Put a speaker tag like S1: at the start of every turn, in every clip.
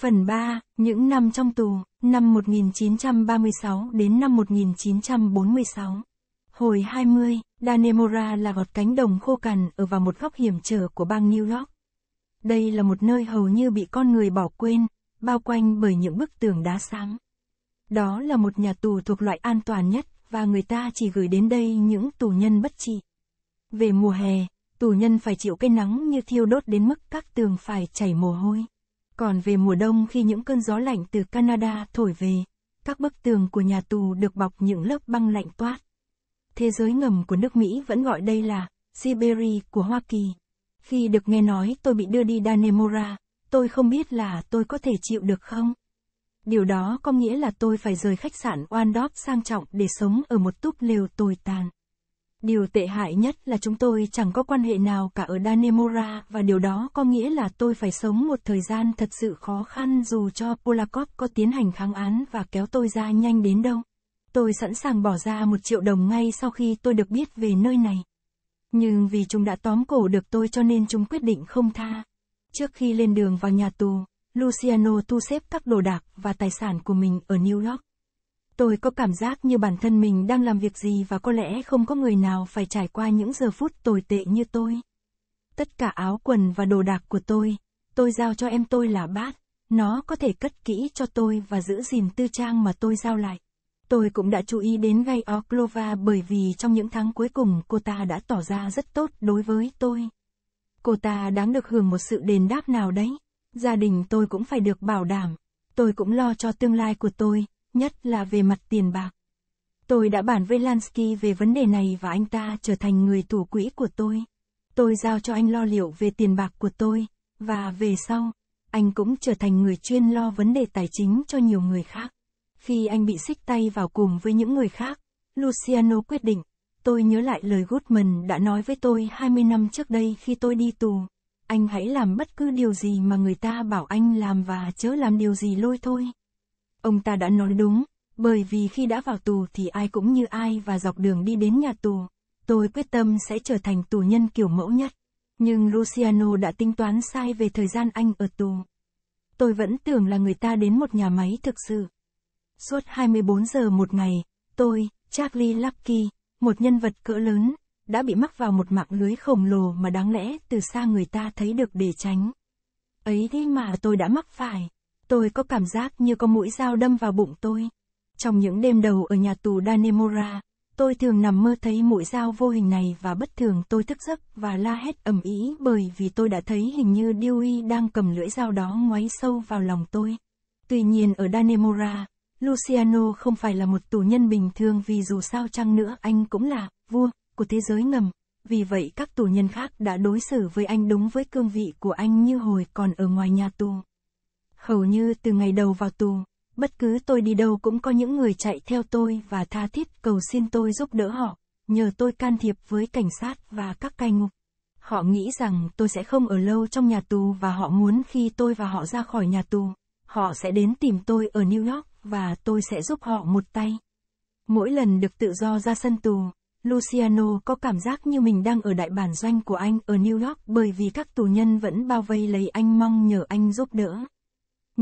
S1: Phần 3, những năm trong tù, năm 1936 đến năm 1946. Hồi 20, Danemora là gọt cánh đồng khô cằn ở vào một góc hiểm trở của bang New York. Đây là một nơi hầu như bị con người bỏ quên, bao quanh bởi những bức tường đá sáng. Đó là một nhà tù thuộc loại an toàn nhất, và người ta chỉ gửi đến đây những tù nhân bất trị. Về mùa hè, tù nhân phải chịu cái nắng như thiêu đốt đến mức các tường phải chảy mồ hôi. Còn về mùa đông khi những cơn gió lạnh từ Canada thổi về, các bức tường của nhà tù được bọc những lớp băng lạnh toát. Thế giới ngầm của nước Mỹ vẫn gọi đây là Siberia của Hoa Kỳ. Khi được nghe nói tôi bị đưa đi Danemora, tôi không biết là tôi có thể chịu được không. Điều đó có nghĩa là tôi phải rời khách sạn Waldorf sang trọng để sống ở một túp lều tồi tàn. Điều tệ hại nhất là chúng tôi chẳng có quan hệ nào cả ở Danemora và điều đó có nghĩa là tôi phải sống một thời gian thật sự khó khăn dù cho Polakov có tiến hành kháng án và kéo tôi ra nhanh đến đâu. Tôi sẵn sàng bỏ ra một triệu đồng ngay sau khi tôi được biết về nơi này. Nhưng vì chúng đã tóm cổ được tôi cho nên chúng quyết định không tha. Trước khi lên đường vào nhà tù, Luciano thu xếp các đồ đạc và tài sản của mình ở New York. Tôi có cảm giác như bản thân mình đang làm việc gì và có lẽ không có người nào phải trải qua những giờ phút tồi tệ như tôi. Tất cả áo quần và đồ đạc của tôi, tôi giao cho em tôi là bát, nó có thể cất kỹ cho tôi và giữ gìn tư trang mà tôi giao lại. Tôi cũng đã chú ý đến gay Oklova bởi vì trong những tháng cuối cùng cô ta đã tỏ ra rất tốt đối với tôi. Cô ta đáng được hưởng một sự đền đáp nào đấy. Gia đình tôi cũng phải được bảo đảm. Tôi cũng lo cho tương lai của tôi, nhất là về mặt tiền bạc. Tôi đã bàn với Lansky về vấn đề này và anh ta trở thành người thủ quỹ của tôi. Tôi giao cho anh lo liệu về tiền bạc của tôi, và về sau, anh cũng trở thành người chuyên lo vấn đề tài chính cho nhiều người khác. Khi anh bị xích tay vào cùng với những người khác, Luciano quyết định, tôi nhớ lại lời Goodman đã nói với tôi 20 năm trước đây khi tôi đi tù. Anh hãy làm bất cứ điều gì mà người ta bảo anh làm và chớ làm điều gì lôi thôi. Ông ta đã nói đúng, bởi vì khi đã vào tù thì ai cũng như ai và dọc đường đi đến nhà tù, tôi quyết tâm sẽ trở thành tù nhân kiểu mẫu nhất. Nhưng Luciano đã tính toán sai về thời gian anh ở tù. Tôi vẫn tưởng là người ta đến một nhà máy thực sự. Suốt 24 giờ một ngày, tôi, Charlie Lucky, một nhân vật cỡ lớn, đã bị mắc vào một mạng lưới khổng lồ mà đáng lẽ từ xa người ta thấy được để tránh. Ấy thế mà tôi đã mắc phải. Tôi có cảm giác như có mũi dao đâm vào bụng tôi. Trong những đêm đầu ở nhà tù Danemora, tôi thường nằm mơ thấy mũi dao vô hình này và bất thường tôi thức giấc và la hét ầm ĩ bởi vì tôi đã thấy hình như Dewey đang cầm lưỡi dao đó ngoáy sâu vào lòng tôi. Tuy nhiên ở Danemora, Luciano không phải là một tù nhân bình thường vì dù sao chăng nữa anh cũng là vua của thế giới ngầm. Vì vậy các tù nhân khác đã đối xử với anh đúng với cương vị của anh như hồi còn ở ngoài nhà tù. Hầu như từ ngày đầu vào tù, bất cứ tôi đi đâu cũng có những người chạy theo tôi và tha thiết cầu xin tôi giúp đỡ họ, nhờ tôi can thiệp với cảnh sát và các cai ngục. Họ nghĩ rằng tôi sẽ không ở lâu trong nhà tù và họ muốn khi tôi và họ ra khỏi nhà tù, họ sẽ đến tìm tôi ở New York và tôi sẽ giúp họ một tay. Mỗi lần được tự do ra sân tù, Luciano có cảm giác như mình đang ở đại bản doanh của anh ở New York bởi vì các tù nhân vẫn bao vây lấy anh mong nhờ anh giúp đỡ.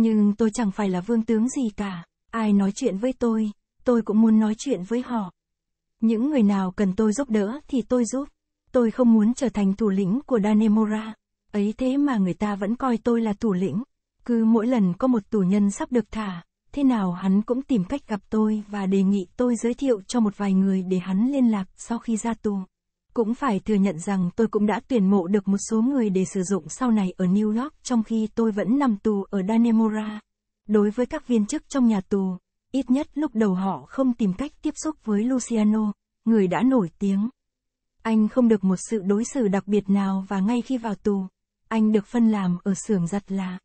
S1: Nhưng tôi chẳng phải là vương tướng gì cả, ai nói chuyện với tôi, tôi cũng muốn nói chuyện với họ. Những người nào cần tôi giúp đỡ thì tôi giúp. Tôi không muốn trở thành thủ lĩnh của Danemora. Ấy thế mà người ta vẫn coi tôi là thủ lĩnh. Cứ mỗi lần có một tù nhân sắp được thả, thế nào hắn cũng tìm cách gặp tôi và đề nghị tôi giới thiệu cho một vài người để hắn liên lạc sau khi ra tù. Cũng phải thừa nhận rằng tôi cũng đã tuyển mộ được một số người để sử dụng sau này ở New York trong khi tôi vẫn nằm tù ở Danemora. Đối với các viên chức trong nhà tù, ít nhất lúc đầu họ không tìm cách tiếp xúc với Luciano, người đã nổi tiếng. Anh không được một sự đối xử đặc biệt nào và ngay khi vào tù, anh được phân làm ở xưởng giặt là.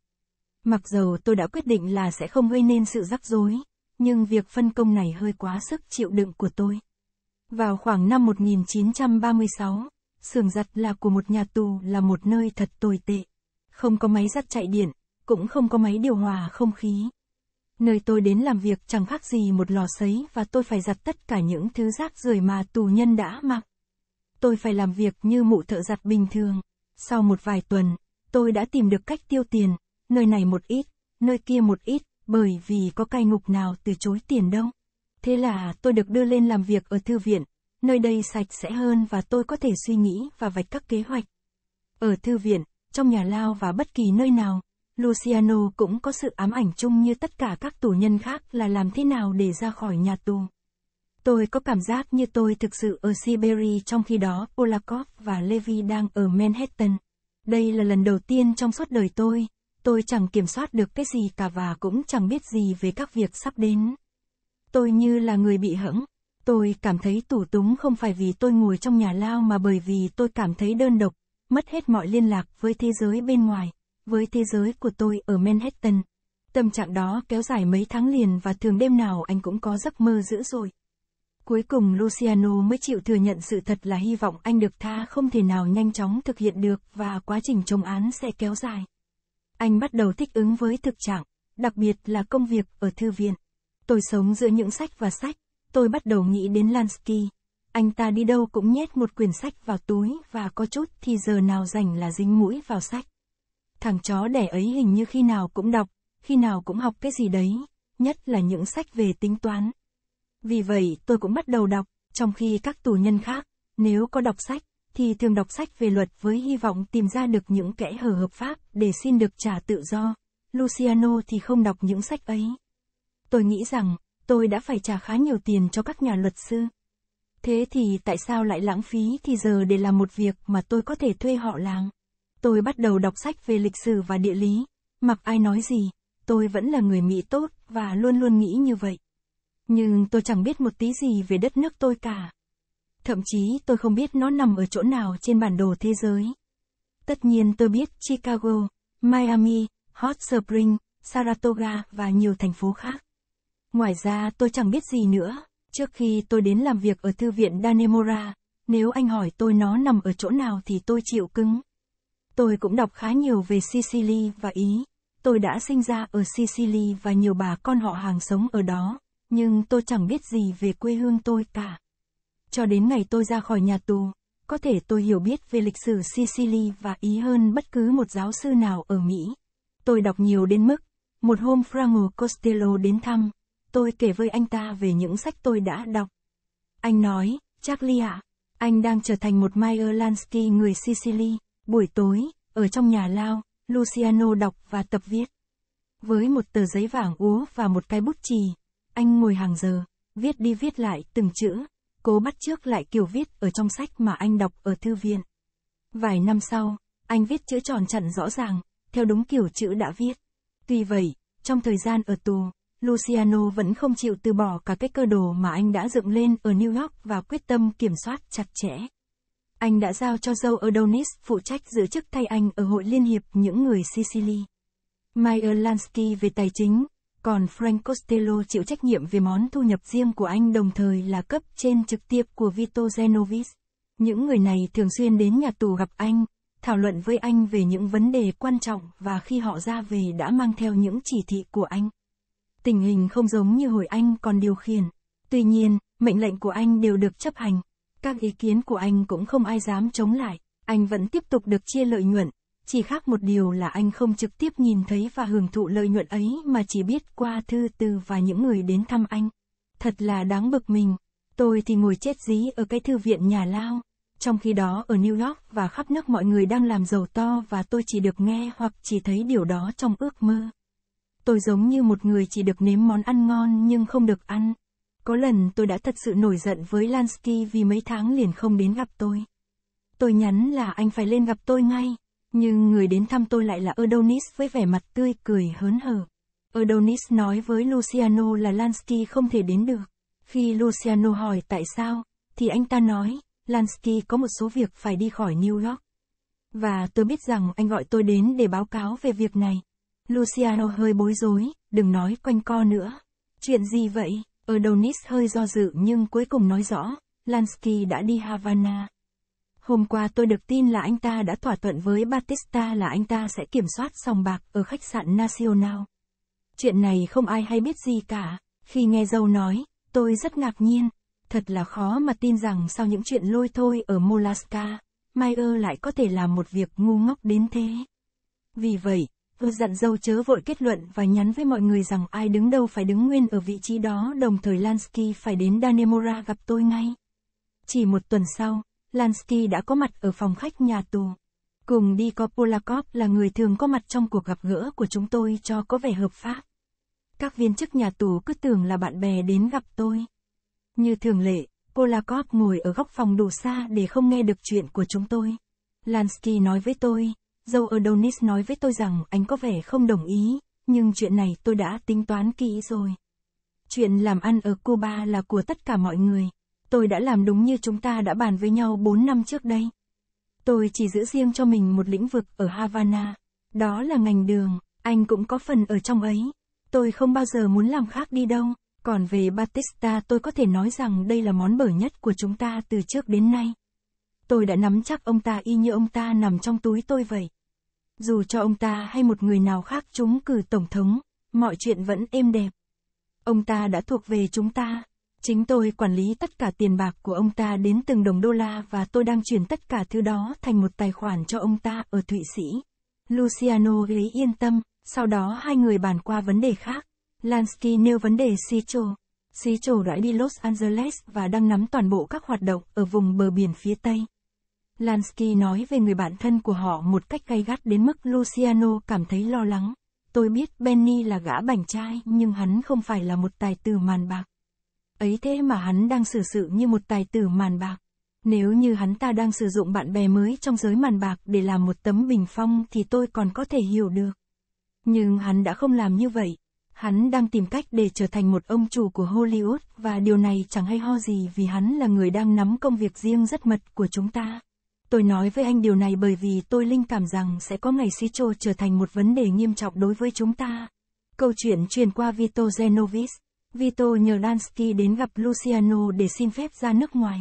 S1: Mặc dầu tôi đã quyết định là sẽ không gây nên sự rắc rối, nhưng việc phân công này hơi quá sức chịu đựng của tôi. Vào khoảng năm 1936, xưởng giặt là của một nhà tù là một nơi thật tồi tệ. Không có máy giặt chạy điện, cũng không có máy điều hòa không khí. Nơi tôi đến làm việc chẳng khác gì một lò sấy và tôi phải giặt tất cả những thứ rác rưởi mà tù nhân đã mặc. Tôi phải làm việc như mụ thợ giặt bình thường. Sau một vài tuần, tôi đã tìm được cách tiêu tiền, nơi này một ít, nơi kia một ít, bởi vì có cai ngục nào từ chối tiền đâu. Thế là tôi được đưa lên làm việc ở thư viện, nơi đây sạch sẽ hơn và tôi có thể suy nghĩ và vạch các kế hoạch. Ở thư viện, trong nhà lao và bất kỳ nơi nào, Luciano cũng có sự ám ảnh chung như tất cả các tù nhân khác là làm thế nào để ra khỏi nhà tù. Tôi có cảm giác như tôi thực sự ở Siberia trong khi đó Polakov và Levi đang ở Manhattan. Đây là lần đầu tiên trong suốt đời tôi, tôi chẳng kiểm soát được cái gì cả và cũng chẳng biết gì về các việc sắp đến. Tôi như là người bị hẫng. Tôi cảm thấy tủ túng không phải vì tôi ngồi trong nhà lao mà bởi vì tôi cảm thấy đơn độc, mất hết mọi liên lạc với thế giới bên ngoài, với thế giới của tôi ở Manhattan. Tâm trạng đó kéo dài mấy tháng liền và thường đêm nào anh cũng có giấc mơ dữ rồi. Cuối cùng Luciano mới chịu thừa nhận sự thật là hy vọng anh được tha không thể nào nhanh chóng thực hiện được và quá trình chống án sẽ kéo dài. Anh bắt đầu thích ứng với thực trạng, đặc biệt là công việc ở thư viện. Tôi sống giữa những sách và sách, tôi bắt đầu nghĩ đến Lansky. Anh ta đi đâu cũng nhét một quyển sách vào túi và có chút thì giờ nào rảnh là dính mũi vào sách. Thằng chó đẻ ấy hình như khi nào cũng đọc, khi nào cũng học cái gì đấy, nhất là những sách về tính toán. Vì vậy tôi cũng bắt đầu đọc, trong khi các tù nhân khác, nếu có đọc sách, thì thường đọc sách về luật với hy vọng tìm ra được những kẽ hở hợp pháp để xin được trả tự do. Luciano thì không đọc những sách ấy. Tôi nghĩ rằng, tôi đã phải trả khá nhiều tiền cho các nhà luật sư. Thế thì tại sao lại lãng phí thì giờ để làm một việc mà tôi có thể thuê họ làm? Tôi bắt đầu đọc sách về lịch sử và địa lý, mặc ai nói gì, tôi vẫn là người Mỹ tốt và luôn luôn nghĩ như vậy. Nhưng tôi chẳng biết một tí gì về đất nước tôi cả. Thậm chí tôi không biết nó nằm ở chỗ nào trên bản đồ thế giới. Tất nhiên tôi biết Chicago, Miami, Hot Spring, Saratoga và nhiều thành phố khác. Ngoài ra tôi chẳng biết gì nữa. Trước khi tôi đến làm việc ở thư viện Danemora, nếu anh hỏi tôi nó nằm ở chỗ nào thì tôi chịu cứng. Tôi cũng đọc khá nhiều về Sicily và Ý. Tôi đã sinh ra ở Sicily và nhiều bà con họ hàng sống ở đó, nhưng tôi chẳng biết gì về quê hương tôi cả. Cho đến ngày tôi ra khỏi nhà tù, có thể tôi hiểu biết về lịch sử Sicily và Ý hơn bất cứ một giáo sư nào ở Mỹ. Tôi đọc nhiều đến mức, một hôm Franco Costello đến thăm, tôi kể với anh ta về những sách tôi đã đọc. Anh nói, Charlie ạ, à, anh đang trở thành một Meyer Lansky người Sicily. Buổi tối, ở trong nhà lao, Luciano đọc và tập viết. Với một tờ giấy vàng úa và một cái bút chì, anh ngồi hàng giờ, viết đi viết lại từng chữ, cố bắt chước lại kiểu viết ở trong sách mà anh đọc ở thư viện. Vài năm sau, anh viết chữ tròn chặn rõ ràng, theo đúng kiểu chữ đã viết. Tuy vậy, trong thời gian ở tù, Luciano vẫn không chịu từ bỏ cả cái cơ đồ mà anh đã dựng lên ở New York và quyết tâm kiểm soát chặt chẽ. Anh đã giao cho Joe Adonis phụ trách giữ chức thay anh ở Hội Liên hiệp những người Sicily. Meyer Lansky về tài chính, còn Frank Costello chịu trách nhiệm về món thu nhập riêng của anh đồng thời là cấp trên trực tiếp của Vito Genovis. Những người này thường xuyên đến nhà tù gặp anh, thảo luận với anh về những vấn đề quan trọng và khi họ ra về đã mang theo những chỉ thị của anh tình hình không giống như hồi anh còn điều khiển. Tuy nhiên, mệnh lệnh của anh đều được chấp hành. Các ý kiến của anh cũng không ai dám chống lại, anh vẫn tiếp tục được chia lợi nhuận. Chỉ khác một điều là anh không trực tiếp nhìn thấy và hưởng thụ lợi nhuận ấy mà chỉ biết qua thư từ và những người đến thăm anh. Thật là đáng bực mình. Tôi thì ngồi chết dí ở cái thư viện nhà lao. Trong khi đó ở New York và khắp nước mọi người đang làm giàu to và tôi chỉ được nghe hoặc chỉ thấy điều đó trong ước mơ. Tôi giống như một người chỉ được nếm món ăn ngon nhưng không được ăn. Có lần tôi đã thật sự nổi giận với Lansky vì mấy tháng liền không đến gặp tôi. Tôi nhắn là anh phải lên gặp tôi ngay, nhưng người đến thăm tôi lại là Adonis với vẻ mặt tươi cười hớn hở. Adonis nói với Luciano là Lansky không thể đến được. Khi Luciano hỏi tại sao, thì anh ta nói, Lansky có một số việc phải đi khỏi New York. Và tôi biết rằng anh gọi tôi đến để báo cáo về việc này. Luciano hơi bối rối, đừng nói quanh co nữa. Chuyện gì vậy? Ở hơi do dự nhưng cuối cùng nói rõ, Lansky đã đi Havana. Hôm qua tôi được tin là anh ta đã thỏa thuận với Batista là anh ta sẽ kiểm soát sòng bạc ở khách sạn Nacional. Chuyện này không ai hay biết gì cả, khi nghe dâu nói, tôi rất ngạc nhiên. Thật là khó mà tin rằng sau những chuyện lôi thôi ở Molaska, Mayer lại có thể làm một việc ngu ngốc đến thế. Vì vậy, ưa dặn dâu chớ vội kết luận và nhắn với mọi người rằng ai đứng đâu phải đứng nguyên ở vị trí đó đồng thời Lansky phải đến Danemora gặp tôi ngay. Chỉ một tuần sau, Lansky đã có mặt ở phòng khách nhà tù. Cùng đi có Polakov là người thường có mặt trong cuộc gặp gỡ của chúng tôi cho có vẻ hợp pháp. Các viên chức nhà tù cứ tưởng là bạn bè đến gặp tôi. Như thường lệ, Polakov ngồi ở góc phòng đủ xa để không nghe được chuyện của chúng tôi. Lansky nói với tôi, Dâu Adonis nói với tôi rằng anh có vẻ không đồng ý, nhưng chuyện này tôi đã tính toán kỹ rồi. Chuyện làm ăn ở Cuba là của tất cả mọi người. Tôi đã làm đúng như chúng ta đã bàn với nhau 4 năm trước đây. Tôi chỉ giữ riêng cho mình một lĩnh vực ở Havana. Đó là ngành đường, anh cũng có phần ở trong ấy. Tôi không bao giờ muốn làm khác đi đâu. Còn về Batista tôi có thể nói rằng đây là món bở nhất của chúng ta từ trước đến nay tôi đã nắm chắc ông ta y như ông ta nằm trong túi tôi vậy. Dù cho ông ta hay một người nào khác chúng cử tổng thống, mọi chuyện vẫn êm đẹp. Ông ta đã thuộc về chúng ta. Chính tôi quản lý tất cả tiền bạc của ông ta đến từng đồng đô la và tôi đang chuyển tất cả thứ đó thành một tài khoản cho ông ta ở Thụy Sĩ. Luciano ghế yên tâm, sau đó hai người bàn qua vấn đề khác. Lansky nêu vấn đề Sicho. Sicho đã đi Los Angeles và đang nắm toàn bộ các hoạt động ở vùng bờ biển phía Tây. Lansky nói về người bạn thân của họ một cách gay gắt đến mức Luciano cảm thấy lo lắng. Tôi biết Benny là gã bảnh trai nhưng hắn không phải là một tài tử màn bạc. Ấy thế mà hắn đang xử sự như một tài tử màn bạc. Nếu như hắn ta đang sử dụng bạn bè mới trong giới màn bạc để làm một tấm bình phong thì tôi còn có thể hiểu được. Nhưng hắn đã không làm như vậy. Hắn đang tìm cách để trở thành một ông chủ của Hollywood và điều này chẳng hay ho gì vì hắn là người đang nắm công việc riêng rất mật của chúng ta. Tôi nói với anh điều này bởi vì tôi linh cảm rằng sẽ có ngày Sicho trở thành một vấn đề nghiêm trọng đối với chúng ta. Câu chuyện truyền qua Vito Zenovis. Vito nhờ Dansky đến gặp Luciano để xin phép ra nước ngoài.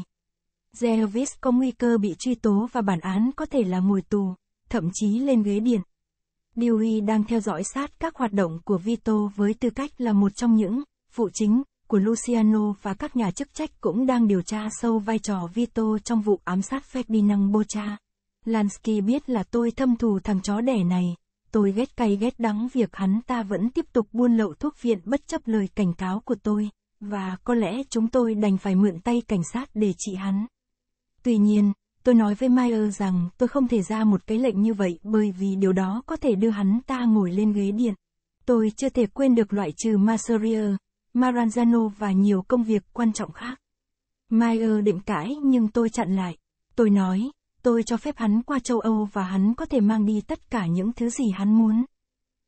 S1: Zenovis có nguy cơ bị truy tố và bản án có thể là ngồi tù, thậm chí lên ghế điện. Dewey đang theo dõi sát các hoạt động của Vito với tư cách là một trong những phụ chính của Luciano và các nhà chức trách cũng đang điều tra sâu vai trò Vito trong vụ ám sát Ferdinand Bocha. Lansky biết là tôi thâm thù thằng chó đẻ này, tôi ghét cay ghét đắng việc hắn ta vẫn tiếp tục buôn lậu thuốc viện bất chấp lời cảnh cáo của tôi, và có lẽ chúng tôi đành phải mượn tay cảnh sát để trị hắn. Tuy nhiên, tôi nói với Meyer rằng tôi không thể ra một cái lệnh như vậy bởi vì điều đó có thể đưa hắn ta ngồi lên ghế điện. Tôi chưa thể quên được loại trừ Masseria, Maranzano và nhiều công việc quan trọng khác. Meyer định cãi nhưng tôi chặn lại. Tôi nói, tôi cho phép hắn qua châu Âu và hắn có thể mang đi tất cả những thứ gì hắn muốn.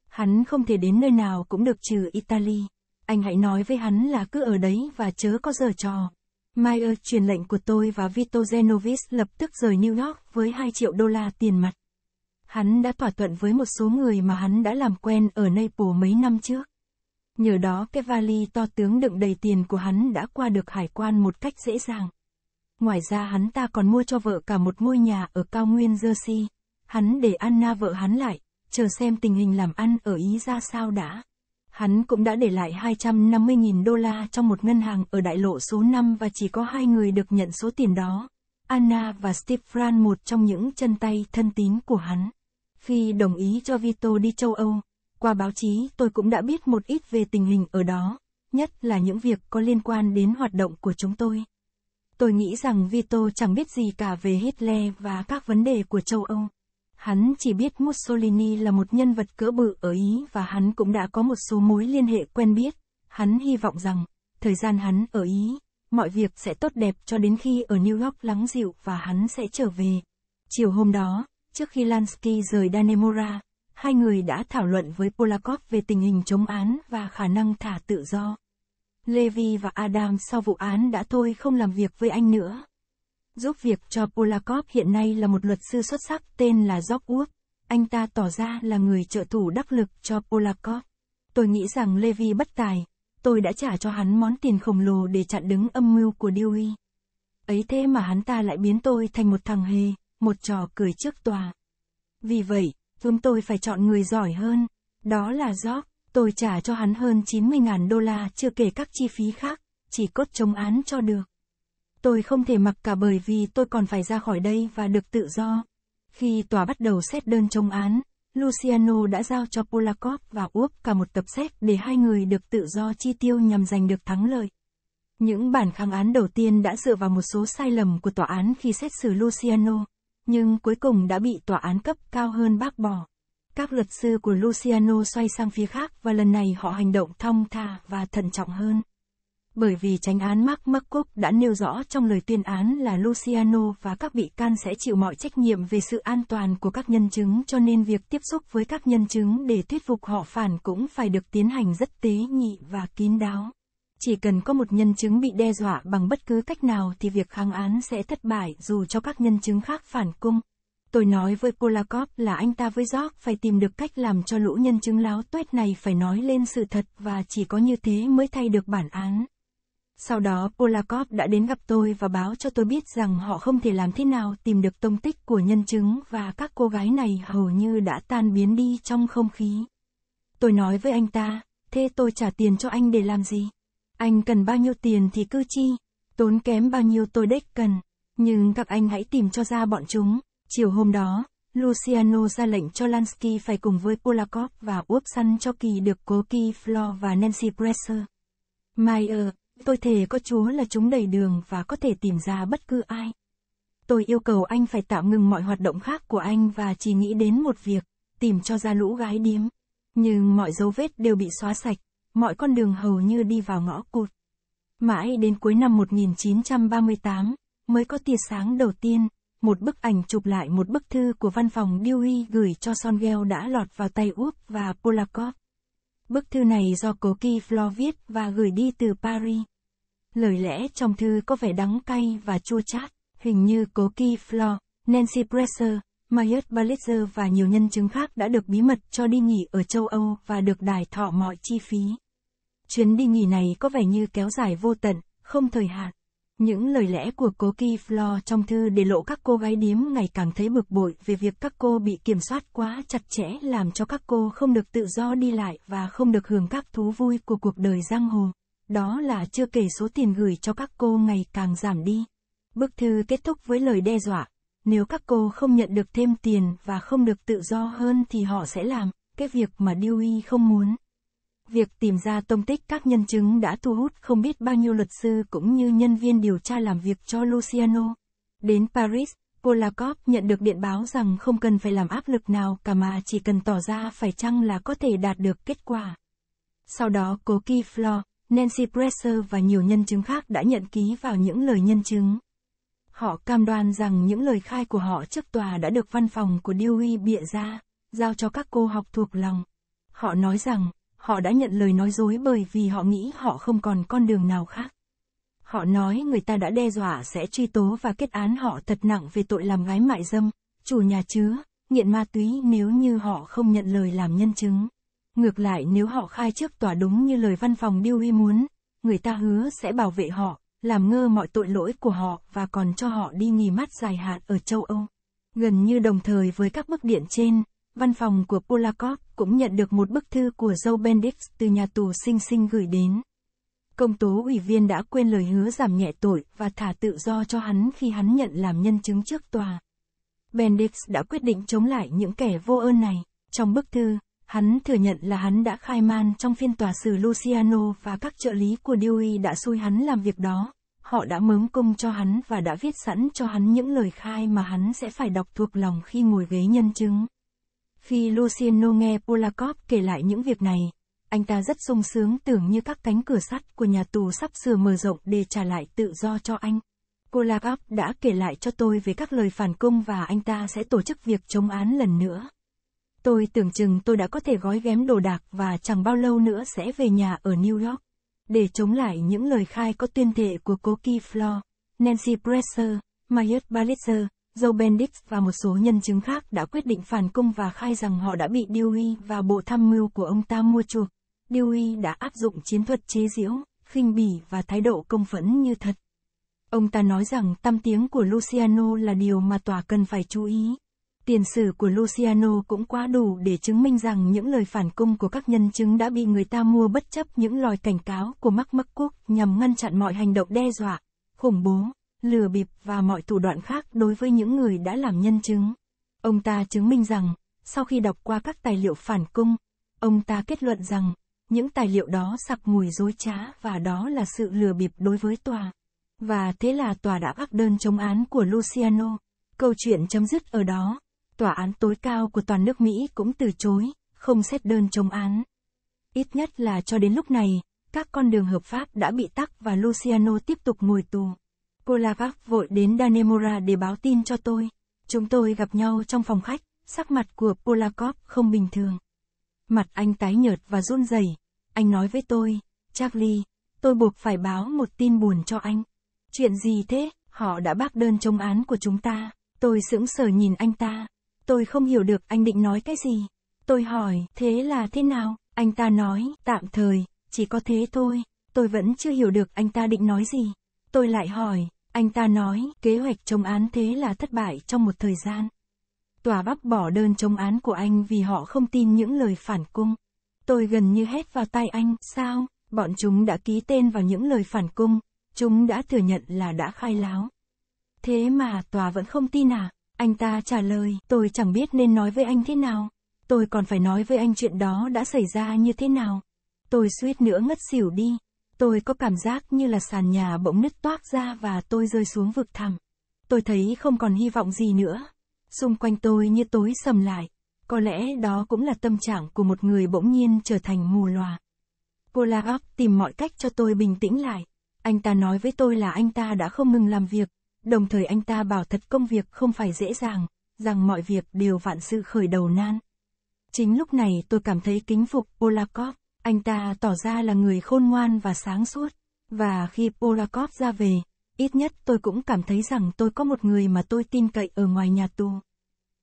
S1: Hắn không thể đến nơi nào cũng được trừ Italy. Anh hãy nói với hắn là cứ ở đấy và chớ có giờ trò. Meyer truyền lệnh của tôi và Vito Genovis lập tức rời New York với 2 triệu đô la tiền mặt. Hắn đã thỏa thuận với một số người mà hắn đã làm quen ở Naples mấy năm trước. Nhờ đó cái vali to tướng đựng đầy tiền của hắn đã qua được hải quan một cách dễ dàng. Ngoài ra hắn ta còn mua cho vợ cả một ngôi nhà ở cao nguyên Jersey. Hắn để Anna vợ hắn lại, chờ xem tình hình làm ăn ở Ý ra sao đã. Hắn cũng đã để lại 250.000 đô la trong một ngân hàng ở đại lộ số 5 và chỉ có hai người được nhận số tiền đó. Anna và Steve Fran một trong những chân tay thân tín của hắn. Phi đồng ý cho Vito đi châu Âu, qua báo chí tôi cũng đã biết một ít về tình hình ở đó, nhất là những việc có liên quan đến hoạt động của chúng tôi. Tôi nghĩ rằng Vito chẳng biết gì cả về Hitler và các vấn đề của châu Âu. Hắn chỉ biết Mussolini là một nhân vật cỡ bự ở Ý và hắn cũng đã có một số mối liên hệ quen biết. Hắn hy vọng rằng, thời gian hắn ở Ý, mọi việc sẽ tốt đẹp cho đến khi ở New York lắng dịu và hắn sẽ trở về. Chiều hôm đó, trước khi Lansky rời Danemora, hai người đã thảo luận với Polakov về tình hình chống án và khả năng thả tự do. Levi và Adam sau vụ án đã thôi không làm việc với anh nữa. Giúp việc cho Polakov hiện nay là một luật sư xuất sắc tên là Jock Anh ta tỏ ra là người trợ thủ đắc lực cho Polakov. Tôi nghĩ rằng Levi bất tài. Tôi đã trả cho hắn món tiền khổng lồ để chặn đứng âm mưu của Dewey. Ấy thế mà hắn ta lại biến tôi thành một thằng hề, một trò cười trước tòa. Vì vậy, chúng tôi phải chọn người giỏi hơn. Đó là Jock, tôi trả cho hắn hơn 90.000 đô la chưa kể các chi phí khác, chỉ cốt chống án cho được. Tôi không thể mặc cả bởi vì tôi còn phải ra khỏi đây và được tự do. Khi tòa bắt đầu xét đơn chống án, Luciano đã giao cho Polakov và Uop cả một tập xét để hai người được tự do chi tiêu nhằm giành được thắng lợi. Những bản kháng án đầu tiên đã dựa vào một số sai lầm của tòa án khi xét xử Luciano nhưng cuối cùng đã bị tòa án cấp cao hơn bác bỏ. Các luật sư của Luciano xoay sang phía khác và lần này họ hành động thong thả và thận trọng hơn. Bởi vì tránh án Mark McCook đã nêu rõ trong lời tuyên án là Luciano và các bị can sẽ chịu mọi trách nhiệm về sự an toàn của các nhân chứng cho nên việc tiếp xúc với các nhân chứng để thuyết phục họ phản cũng phải được tiến hành rất tế nhị và kín đáo. Chỉ cần có một nhân chứng bị đe dọa bằng bất cứ cách nào thì việc kháng án sẽ thất bại dù cho các nhân chứng khác phản cung. Tôi nói với Polakov là anh ta với Jock phải tìm được cách làm cho lũ nhân chứng láo tuét này phải nói lên sự thật và chỉ có như thế mới thay được bản án. Sau đó Polakov đã đến gặp tôi và báo cho tôi biết rằng họ không thể làm thế nào tìm được tông tích của nhân chứng và các cô gái này hầu như đã tan biến đi trong không khí. Tôi nói với anh ta, thế tôi trả tiền cho anh để làm gì? Anh cần bao nhiêu tiền thì cứ chi, tốn kém bao nhiêu tôi đếch cần, nhưng các anh hãy tìm cho ra bọn chúng. Chiều hôm đó, Luciano ra lệnh cho Lansky phải cùng với Polakov và Úp săn cho kỳ được cố Kỳ Flo và Nancy Presser. Meyer, tôi thề có chúa là chúng đầy đường và có thể tìm ra bất cứ ai. Tôi yêu cầu anh phải tạm ngừng mọi hoạt động khác của anh và chỉ nghĩ đến một việc, tìm cho ra lũ gái điếm. Nhưng mọi dấu vết đều bị xóa sạch, mọi con đường hầu như đi vào ngõ cụt. Mãi đến cuối năm 1938, mới có tia sáng đầu tiên, một bức ảnh chụp lại một bức thư của văn phòng Dewey gửi cho Songel đã lọt vào tay Úp và Polakov. Bức thư này do cố Kỳ Flo viết và gửi đi từ Paris. Lời lẽ trong thư có vẻ đắng cay và chua chát, hình như cố Kỳ Flo, Nancy Presser, Myers balitzer và nhiều nhân chứng khác đã được bí mật cho đi nghỉ ở châu Âu và được đài thọ mọi chi phí. Chuyến đi nghỉ này có vẻ như kéo dài vô tận, không thời hạn. Những lời lẽ của cô Ki Flo trong thư để lộ các cô gái điếm ngày càng thấy bực bội về việc các cô bị kiểm soát quá chặt chẽ làm cho các cô không được tự do đi lại và không được hưởng các thú vui của cuộc đời giang hồ. Đó là chưa kể số tiền gửi cho các cô ngày càng giảm đi. Bức thư kết thúc với lời đe dọa, nếu các cô không nhận được thêm tiền và không được tự do hơn thì họ sẽ làm cái việc mà Dewey không muốn. Việc tìm ra tông tích các nhân chứng đã thu hút không biết bao nhiêu luật sư cũng như nhân viên điều tra làm việc cho Luciano. Đến Paris, Polakov nhận được điện báo rằng không cần phải làm áp lực nào cả mà chỉ cần tỏ ra phải chăng là có thể đạt được kết quả. Sau đó cô Kiflor, Nancy Presser và nhiều nhân chứng khác đã nhận ký vào những lời nhân chứng. Họ cam đoan rằng những lời khai của họ trước tòa đã được văn phòng của Dewey bịa ra, giao cho các cô học thuộc lòng. Họ nói rằng, Họ đã nhận lời nói dối bởi vì họ nghĩ họ không còn con đường nào khác. Họ nói người ta đã đe dọa sẽ truy tố và kết án họ thật nặng về tội làm gái mại dâm, chủ nhà chứa, nghiện ma túy nếu như họ không nhận lời làm nhân chứng. Ngược lại nếu họ khai trước tòa đúng như lời văn phòng điêu uy muốn, người ta hứa sẽ bảo vệ họ, làm ngơ mọi tội lỗi của họ và còn cho họ đi nghỉ mát dài hạn ở châu Âu. Gần như đồng thời với các bức điện trên, văn phòng của Polakov cũng nhận được một bức thư của Joe Bendix từ nhà tù Sinh Sinh gửi đến. Công tố ủy viên đã quên lời hứa giảm nhẹ tội và thả tự do cho hắn khi hắn nhận làm nhân chứng trước tòa. Bendix đã quyết định chống lại những kẻ vô ơn này. Trong bức thư, hắn thừa nhận là hắn đã khai man trong phiên tòa xử Luciano và các trợ lý của Dewey đã xui hắn làm việc đó. Họ đã mớm cung cho hắn và đã viết sẵn cho hắn những lời khai mà hắn sẽ phải đọc thuộc lòng khi ngồi ghế nhân chứng. Khi Luciano nghe Polakov kể lại những việc này, anh ta rất sung sướng tưởng như các cánh cửa sắt của nhà tù sắp sửa mở rộng để trả lại tự do cho anh. Polakov đã kể lại cho tôi về các lời phản công và anh ta sẽ tổ chức việc chống án lần nữa. Tôi tưởng chừng tôi đã có thể gói ghém đồ đạc và chẳng bao lâu nữa sẽ về nhà ở New York. Để chống lại những lời khai có tuyên thệ của cố Kỳ Floor, Nancy Presser, Myers Balitzer, Joe Bendix và một số nhân chứng khác đã quyết định phản công và khai rằng họ đã bị Dewey và bộ tham mưu của ông ta mua chuộc. Dewey đã áp dụng chiến thuật chế giễu, khinh bỉ và thái độ công phẫn như thật. Ông ta nói rằng tâm tiếng của Luciano là điều mà tòa cần phải chú ý. Tiền sử của Luciano cũng quá đủ để chứng minh rằng những lời phản công của các nhân chứng đã bị người ta mua bất chấp những lời cảnh cáo của Mark McCook nhằm ngăn chặn mọi hành động đe dọa, khủng bố, lừa bịp và mọi thủ đoạn khác đối với những người đã làm nhân chứng. Ông ta chứng minh rằng, sau khi đọc qua các tài liệu phản cung, ông ta kết luận rằng, những tài liệu đó sặc mùi dối trá và đó là sự lừa bịp đối với tòa. Và thế là tòa đã bác đơn chống án của Luciano. Câu chuyện chấm dứt ở đó. Tòa án tối cao của toàn nước Mỹ cũng từ chối, không xét đơn chống án. Ít nhất là cho đến lúc này, các con đường hợp pháp đã bị tắc và Luciano tiếp tục ngồi tù. Kolavak vội đến Danemora để báo tin cho tôi. Chúng tôi gặp nhau trong phòng khách, sắc mặt của Polakov không bình thường. Mặt anh tái nhợt và run rẩy. Anh nói với tôi, Charlie, tôi buộc phải báo một tin buồn cho anh. Chuyện gì thế? Họ đã bác đơn chống án của chúng ta. Tôi sững sờ nhìn anh ta. Tôi không hiểu được anh định nói cái gì. Tôi hỏi, thế là thế nào? Anh ta nói, tạm thời, chỉ có thế thôi. Tôi vẫn chưa hiểu được anh ta định nói gì. Tôi lại hỏi, anh ta nói, kế hoạch chống án thế là thất bại trong một thời gian. Tòa bác bỏ đơn chống án của anh vì họ không tin những lời phản cung. Tôi gần như hét vào tai anh, sao, bọn chúng đã ký tên vào những lời phản cung, chúng đã thừa nhận là đã khai láo. Thế mà tòa vẫn không tin à? Anh ta trả lời, tôi chẳng biết nên nói với anh thế nào. Tôi còn phải nói với anh chuyện đó đã xảy ra như thế nào. Tôi suýt nữa ngất xỉu đi. Tôi có cảm giác như là sàn nhà bỗng nứt toác ra và tôi rơi xuống vực thẳm. Tôi thấy không còn hy vọng gì nữa. Xung quanh tôi như tối sầm lại. Có lẽ đó cũng là tâm trạng của một người bỗng nhiên trở thành mù lòa. Cô La tìm mọi cách cho tôi bình tĩnh lại. Anh ta nói với tôi là anh ta đã không ngừng làm việc, đồng thời anh ta bảo thật công việc không phải dễ dàng, rằng mọi việc đều vạn sự khởi đầu nan. Chính lúc này tôi cảm thấy kính phục Polakov. Anh ta tỏ ra là người khôn ngoan và sáng suốt, và khi Polakov ra về, ít nhất tôi cũng cảm thấy rằng tôi có một người mà tôi tin cậy ở ngoài nhà tù.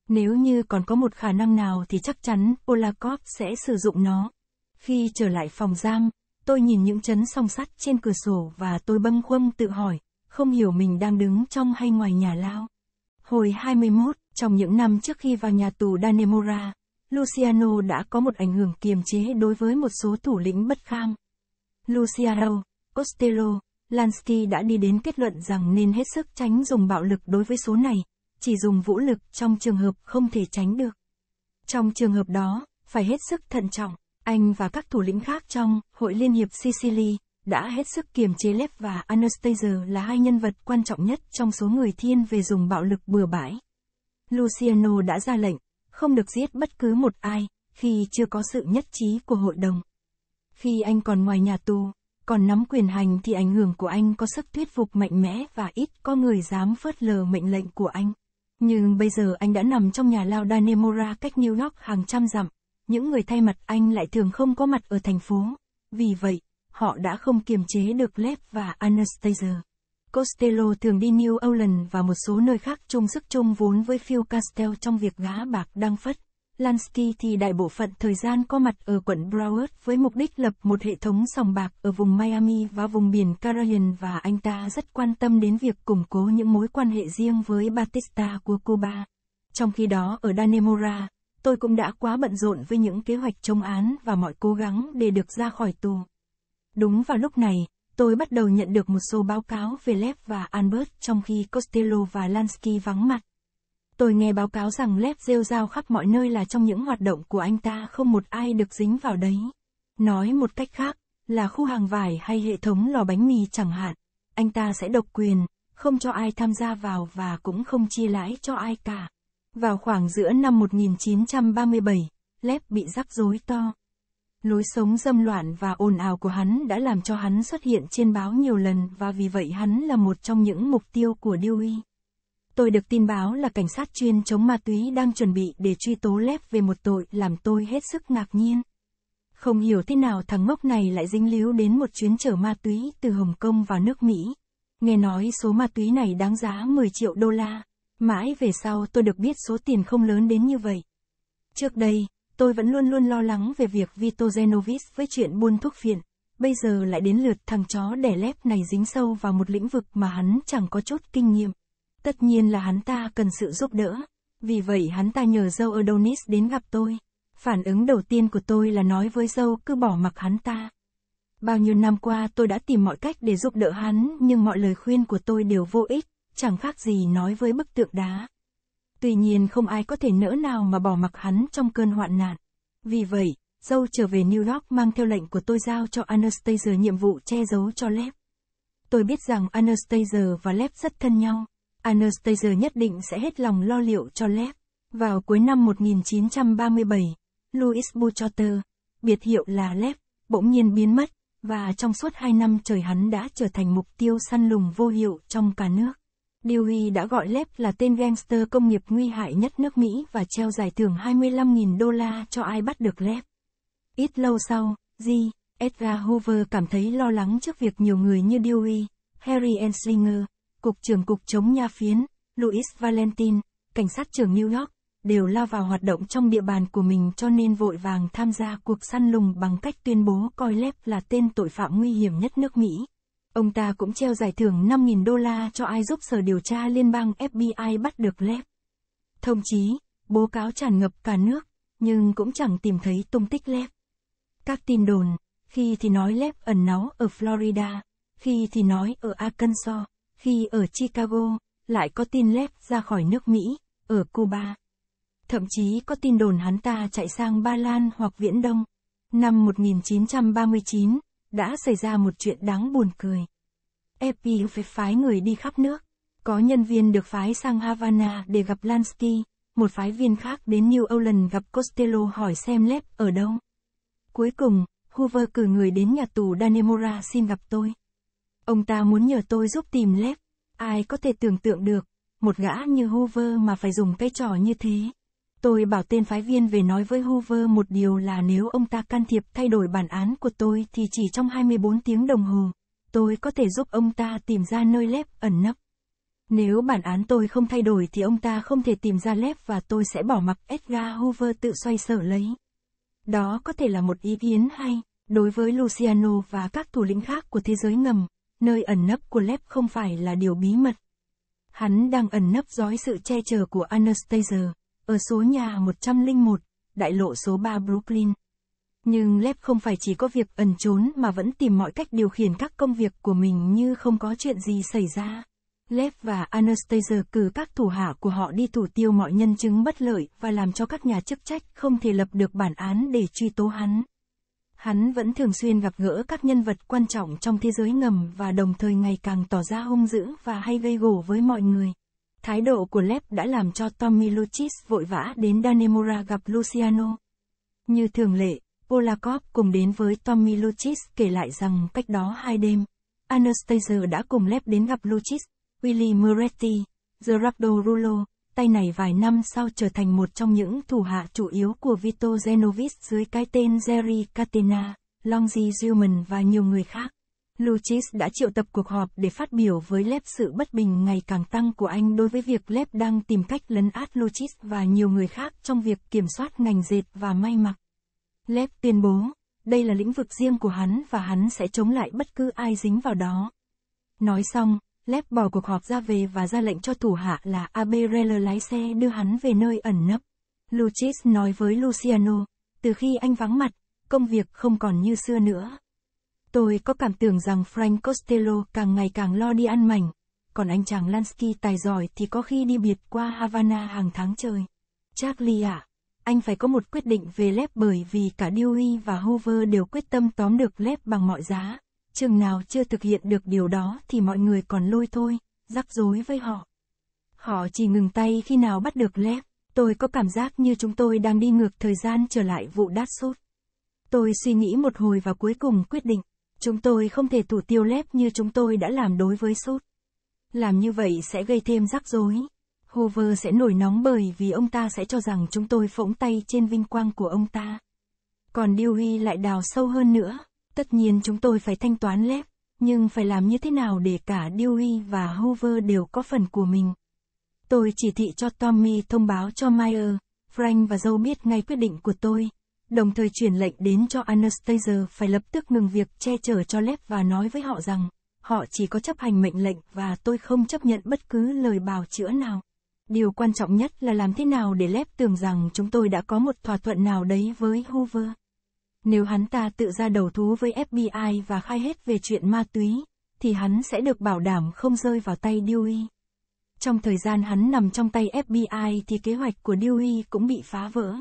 S1: Nếu như còn có một khả năng nào thì chắc chắn Polakov sẽ sử dụng nó. Khi trở lại phòng giam, tôi nhìn những chấn song sắt trên cửa sổ và tôi bâng khuâng tự hỏi, không hiểu mình đang đứng trong hay ngoài nhà lao. Hồi 21, trong những năm trước khi vào nhà tù Danemora, Luciano đã có một ảnh hưởng kiềm chế đối với một số thủ lĩnh bất kham. Luciano, Costello, Lansky đã đi đến kết luận rằng nên hết sức tránh dùng bạo lực đối với số này, chỉ dùng vũ lực trong trường hợp không thể tránh được. Trong trường hợp đó, phải hết sức thận trọng, anh và các thủ lĩnh khác trong Hội Liên hiệp Sicily đã hết sức kiềm chế Lev và Anastasia là hai nhân vật quan trọng nhất trong số người thiên về dùng bạo lực bừa bãi. Luciano đã ra lệnh, không được giết bất cứ một ai, khi chưa có sự nhất trí của hội đồng. Khi anh còn ngoài nhà tù, còn nắm quyền hành thì ảnh hưởng của anh có sức thuyết phục mạnh mẽ và ít có người dám phớt lờ mệnh lệnh của anh. Nhưng bây giờ anh đã nằm trong nhà lao Danemora cách New York hàng trăm dặm, những người thay mặt anh lại thường không có mặt ở thành phố. Vì vậy, họ đã không kiềm chế được Lev và Anastasia. Costello thường đi New Orleans và một số nơi khác chung sức chung vốn với Phil Castell trong việc gá bạc đang phất. Lansky thì đại bộ phận thời gian có mặt ở quận Broward với mục đích lập một hệ thống sòng bạc ở vùng Miami và vùng biển Caribbean và anh ta rất quan tâm đến việc củng cố những mối quan hệ riêng với Batista của Cuba. Trong khi đó ở Danemora, tôi cũng đã quá bận rộn với những kế hoạch chống án và mọi cố gắng để được ra khỏi tù. Đúng vào lúc này, tôi bắt đầu nhận được một số báo cáo về Lev và Albert trong khi Costello và Lansky vắng mặt. Tôi nghe báo cáo rằng Lev rêu rao khắp mọi nơi là trong những hoạt động của anh ta không một ai được dính vào đấy. Nói một cách khác, là khu hàng vải hay hệ thống lò bánh mì chẳng hạn, anh ta sẽ độc quyền, không cho ai tham gia vào và cũng không chia lãi cho ai cả. Vào khoảng giữa năm 1937, Lev bị rắc rối to. Lối sống dâm loạn và ồn ào của hắn đã làm cho hắn xuất hiện trên báo nhiều lần và vì vậy hắn là một trong những mục tiêu của uy. Tôi được tin báo là cảnh sát chuyên chống ma túy đang chuẩn bị để truy tố Lép về một tội làm tôi hết sức ngạc nhiên. Không hiểu thế nào thằng ngốc này lại dính líu đến một chuyến chở ma túy từ Hồng Kông vào nước Mỹ. Nghe nói số ma túy này đáng giá 10 triệu đô la. Mãi về sau tôi được biết số tiền không lớn đến như vậy. Trước đây, Tôi vẫn luôn luôn lo lắng về việc Vito Zenovis với chuyện buôn thuốc phiện. Bây giờ lại đến lượt thằng chó đẻ lép này dính sâu vào một lĩnh vực mà hắn chẳng có chút kinh nghiệm. Tất nhiên là hắn ta cần sự giúp đỡ. Vì vậy hắn ta nhờ dâu Adonis đến gặp tôi. Phản ứng đầu tiên của tôi là nói với dâu cứ bỏ mặc hắn ta. Bao nhiêu năm qua tôi đã tìm mọi cách để giúp đỡ hắn nhưng mọi lời khuyên của tôi đều vô ích, chẳng khác gì nói với bức tượng đá. Tuy nhiên không ai có thể nỡ nào mà bỏ mặc hắn trong cơn hoạn nạn. Vì vậy, dâu trở về New York mang theo lệnh của tôi giao cho Anastasia nhiệm vụ che giấu cho Lep. Tôi biết rằng Anastasia và Lep rất thân nhau. Anastasia nhất định sẽ hết lòng lo liệu cho Lep. Vào cuối năm 1937, Louis Bouchotter, biệt hiệu là Lep, bỗng nhiên biến mất, và trong suốt hai năm trời hắn đã trở thành mục tiêu săn lùng vô hiệu trong cả nước. Dewey đã gọi Lep là tên gangster công nghiệp nguy hại nhất nước Mỹ và treo giải thưởng 25.000 đô la cho ai bắt được Lep. Ít lâu sau, G. Edgar Hoover cảm thấy lo lắng trước việc nhiều người như Dewey, Harry Anslinger, Cục trưởng Cục chống nha phiến, Louis Valentin, Cảnh sát trưởng New York, đều lao vào hoạt động trong địa bàn của mình cho nên vội vàng tham gia cuộc săn lùng bằng cách tuyên bố coi Lep là tên tội phạm nguy hiểm nhất nước Mỹ. Ông ta cũng treo giải thưởng 5.000 đô la cho ai giúp sở điều tra liên bang FBI bắt được Lep. Thông chí, bố cáo tràn ngập cả nước, nhưng cũng chẳng tìm thấy tung tích Lep. Các tin đồn, khi thì nói Lep ẩn náu ở Florida, khi thì nói ở Arkansas, khi ở Chicago, lại có tin Lep ra khỏi nước Mỹ, ở Cuba. Thậm chí có tin đồn hắn ta chạy sang Ba Lan hoặc Viễn Đông. Năm 1939, đã xảy ra một chuyện đáng buồn cười. Epi phải phái người đi khắp nước. Có nhân viên được phái sang Havana để gặp Lansky, một phái viên khác đến New Orleans gặp Costello hỏi xem Lep ở đâu. Cuối cùng, Hoover cử người đến nhà tù Danemora xin gặp tôi. Ông ta muốn nhờ tôi giúp tìm Lep. Ai có thể tưởng tượng được, một gã như Hoover mà phải dùng cái trò như thế. Tôi bảo tên phái viên về nói với Hoover một điều là nếu ông ta can thiệp thay đổi bản án của tôi thì chỉ trong 24 tiếng đồng hồ, tôi có thể giúp ông ta tìm ra nơi lép ẩn nấp. Nếu bản án tôi không thay đổi thì ông ta không thể tìm ra lép và tôi sẽ bỏ mặc Edgar Hoover tự xoay sở lấy. Đó có thể là một ý kiến hay, đối với Luciano và các thủ lĩnh khác của thế giới ngầm, nơi ẩn nấp của lép không phải là điều bí mật. Hắn đang ẩn nấp dõi sự che chở của Anastasia ở số nhà 101, đại lộ số 3 Brooklyn. Nhưng Lep không phải chỉ có việc ẩn trốn mà vẫn tìm mọi cách điều khiển các công việc của mình như không có chuyện gì xảy ra. Lev và Anastasia cử các thủ hạ của họ đi thủ tiêu mọi nhân chứng bất lợi và làm cho các nhà chức trách không thể lập được bản án để truy tố hắn. Hắn vẫn thường xuyên gặp gỡ các nhân vật quan trọng trong thế giới ngầm và đồng thời ngày càng tỏ ra hung dữ và hay gây gổ với mọi người. Thái độ của Lep đã làm cho Tommy Lucic vội vã đến Danemura gặp Luciano. Như thường lệ, Polakov cùng đến với Tommy Lucic kể lại rằng cách đó hai đêm, Anastasia đã cùng Lep đến gặp Lucic, Willy Moretti, Gerardo Rullo, tay này vài năm sau trở thành một trong những thủ hạ chủ yếu của Vito Genovis dưới cái tên Jerry Catena, Longzi Gilman và nhiều người khác. Luchis đã triệu tập cuộc họp để phát biểu với Lep sự bất bình ngày càng tăng của anh đối với việc Lep đang tìm cách lấn át Luchis và nhiều người khác trong việc kiểm soát ngành dệt và may mặc. Lep tuyên bố, đây là lĩnh vực riêng của hắn và hắn sẽ chống lại bất cứ ai dính vào đó. Nói xong, Lep bỏ cuộc họp ra về và ra lệnh cho thủ hạ là Aberele lái xe đưa hắn về nơi ẩn nấp. Luchis nói với Luciano, từ khi anh vắng mặt, công việc không còn như xưa nữa. Tôi có cảm tưởng rằng Frank Costello càng ngày càng lo đi ăn mảnh, còn anh chàng Lansky tài giỏi thì có khi đi biệt qua Havana hàng tháng trời. Charlie à, anh phải có một quyết định về lép bởi vì cả Dewey và Hoover đều quyết tâm tóm được lép bằng mọi giá. Chừng nào chưa thực hiện được điều đó thì mọi người còn lôi thôi, rắc rối với họ. Họ chỉ ngừng tay khi nào bắt được lép. Tôi có cảm giác như chúng tôi đang đi ngược thời gian trở lại vụ đát sút. Tôi suy nghĩ một hồi và cuối cùng quyết định. Chúng tôi không thể thủ tiêu lép như chúng tôi đã làm đối với sốt. Làm như vậy sẽ gây thêm rắc rối. Hoover sẽ nổi nóng bởi vì ông ta sẽ cho rằng chúng tôi phỗng tay trên vinh quang của ông ta. Còn Dewey lại đào sâu hơn nữa. Tất nhiên chúng tôi phải thanh toán lép, nhưng phải làm như thế nào để cả Dewey và Hoover đều có phần của mình. Tôi chỉ thị cho Tommy thông báo cho Meyer, Frank và Joe biết ngay quyết định của tôi đồng thời truyền lệnh đến cho Anastasia phải lập tức ngừng việc che chở cho Lev và nói với họ rằng, họ chỉ có chấp hành mệnh lệnh và tôi không chấp nhận bất cứ lời bào chữa nào. Điều quan trọng nhất là làm thế nào để Lev tưởng rằng chúng tôi đã có một thỏa thuận nào đấy với Hoover. Nếu hắn ta tự ra đầu thú với FBI và khai hết về chuyện ma túy, thì hắn sẽ được bảo đảm không rơi vào tay Dewey. Trong thời gian hắn nằm trong tay FBI thì kế hoạch của Dewey cũng bị phá vỡ.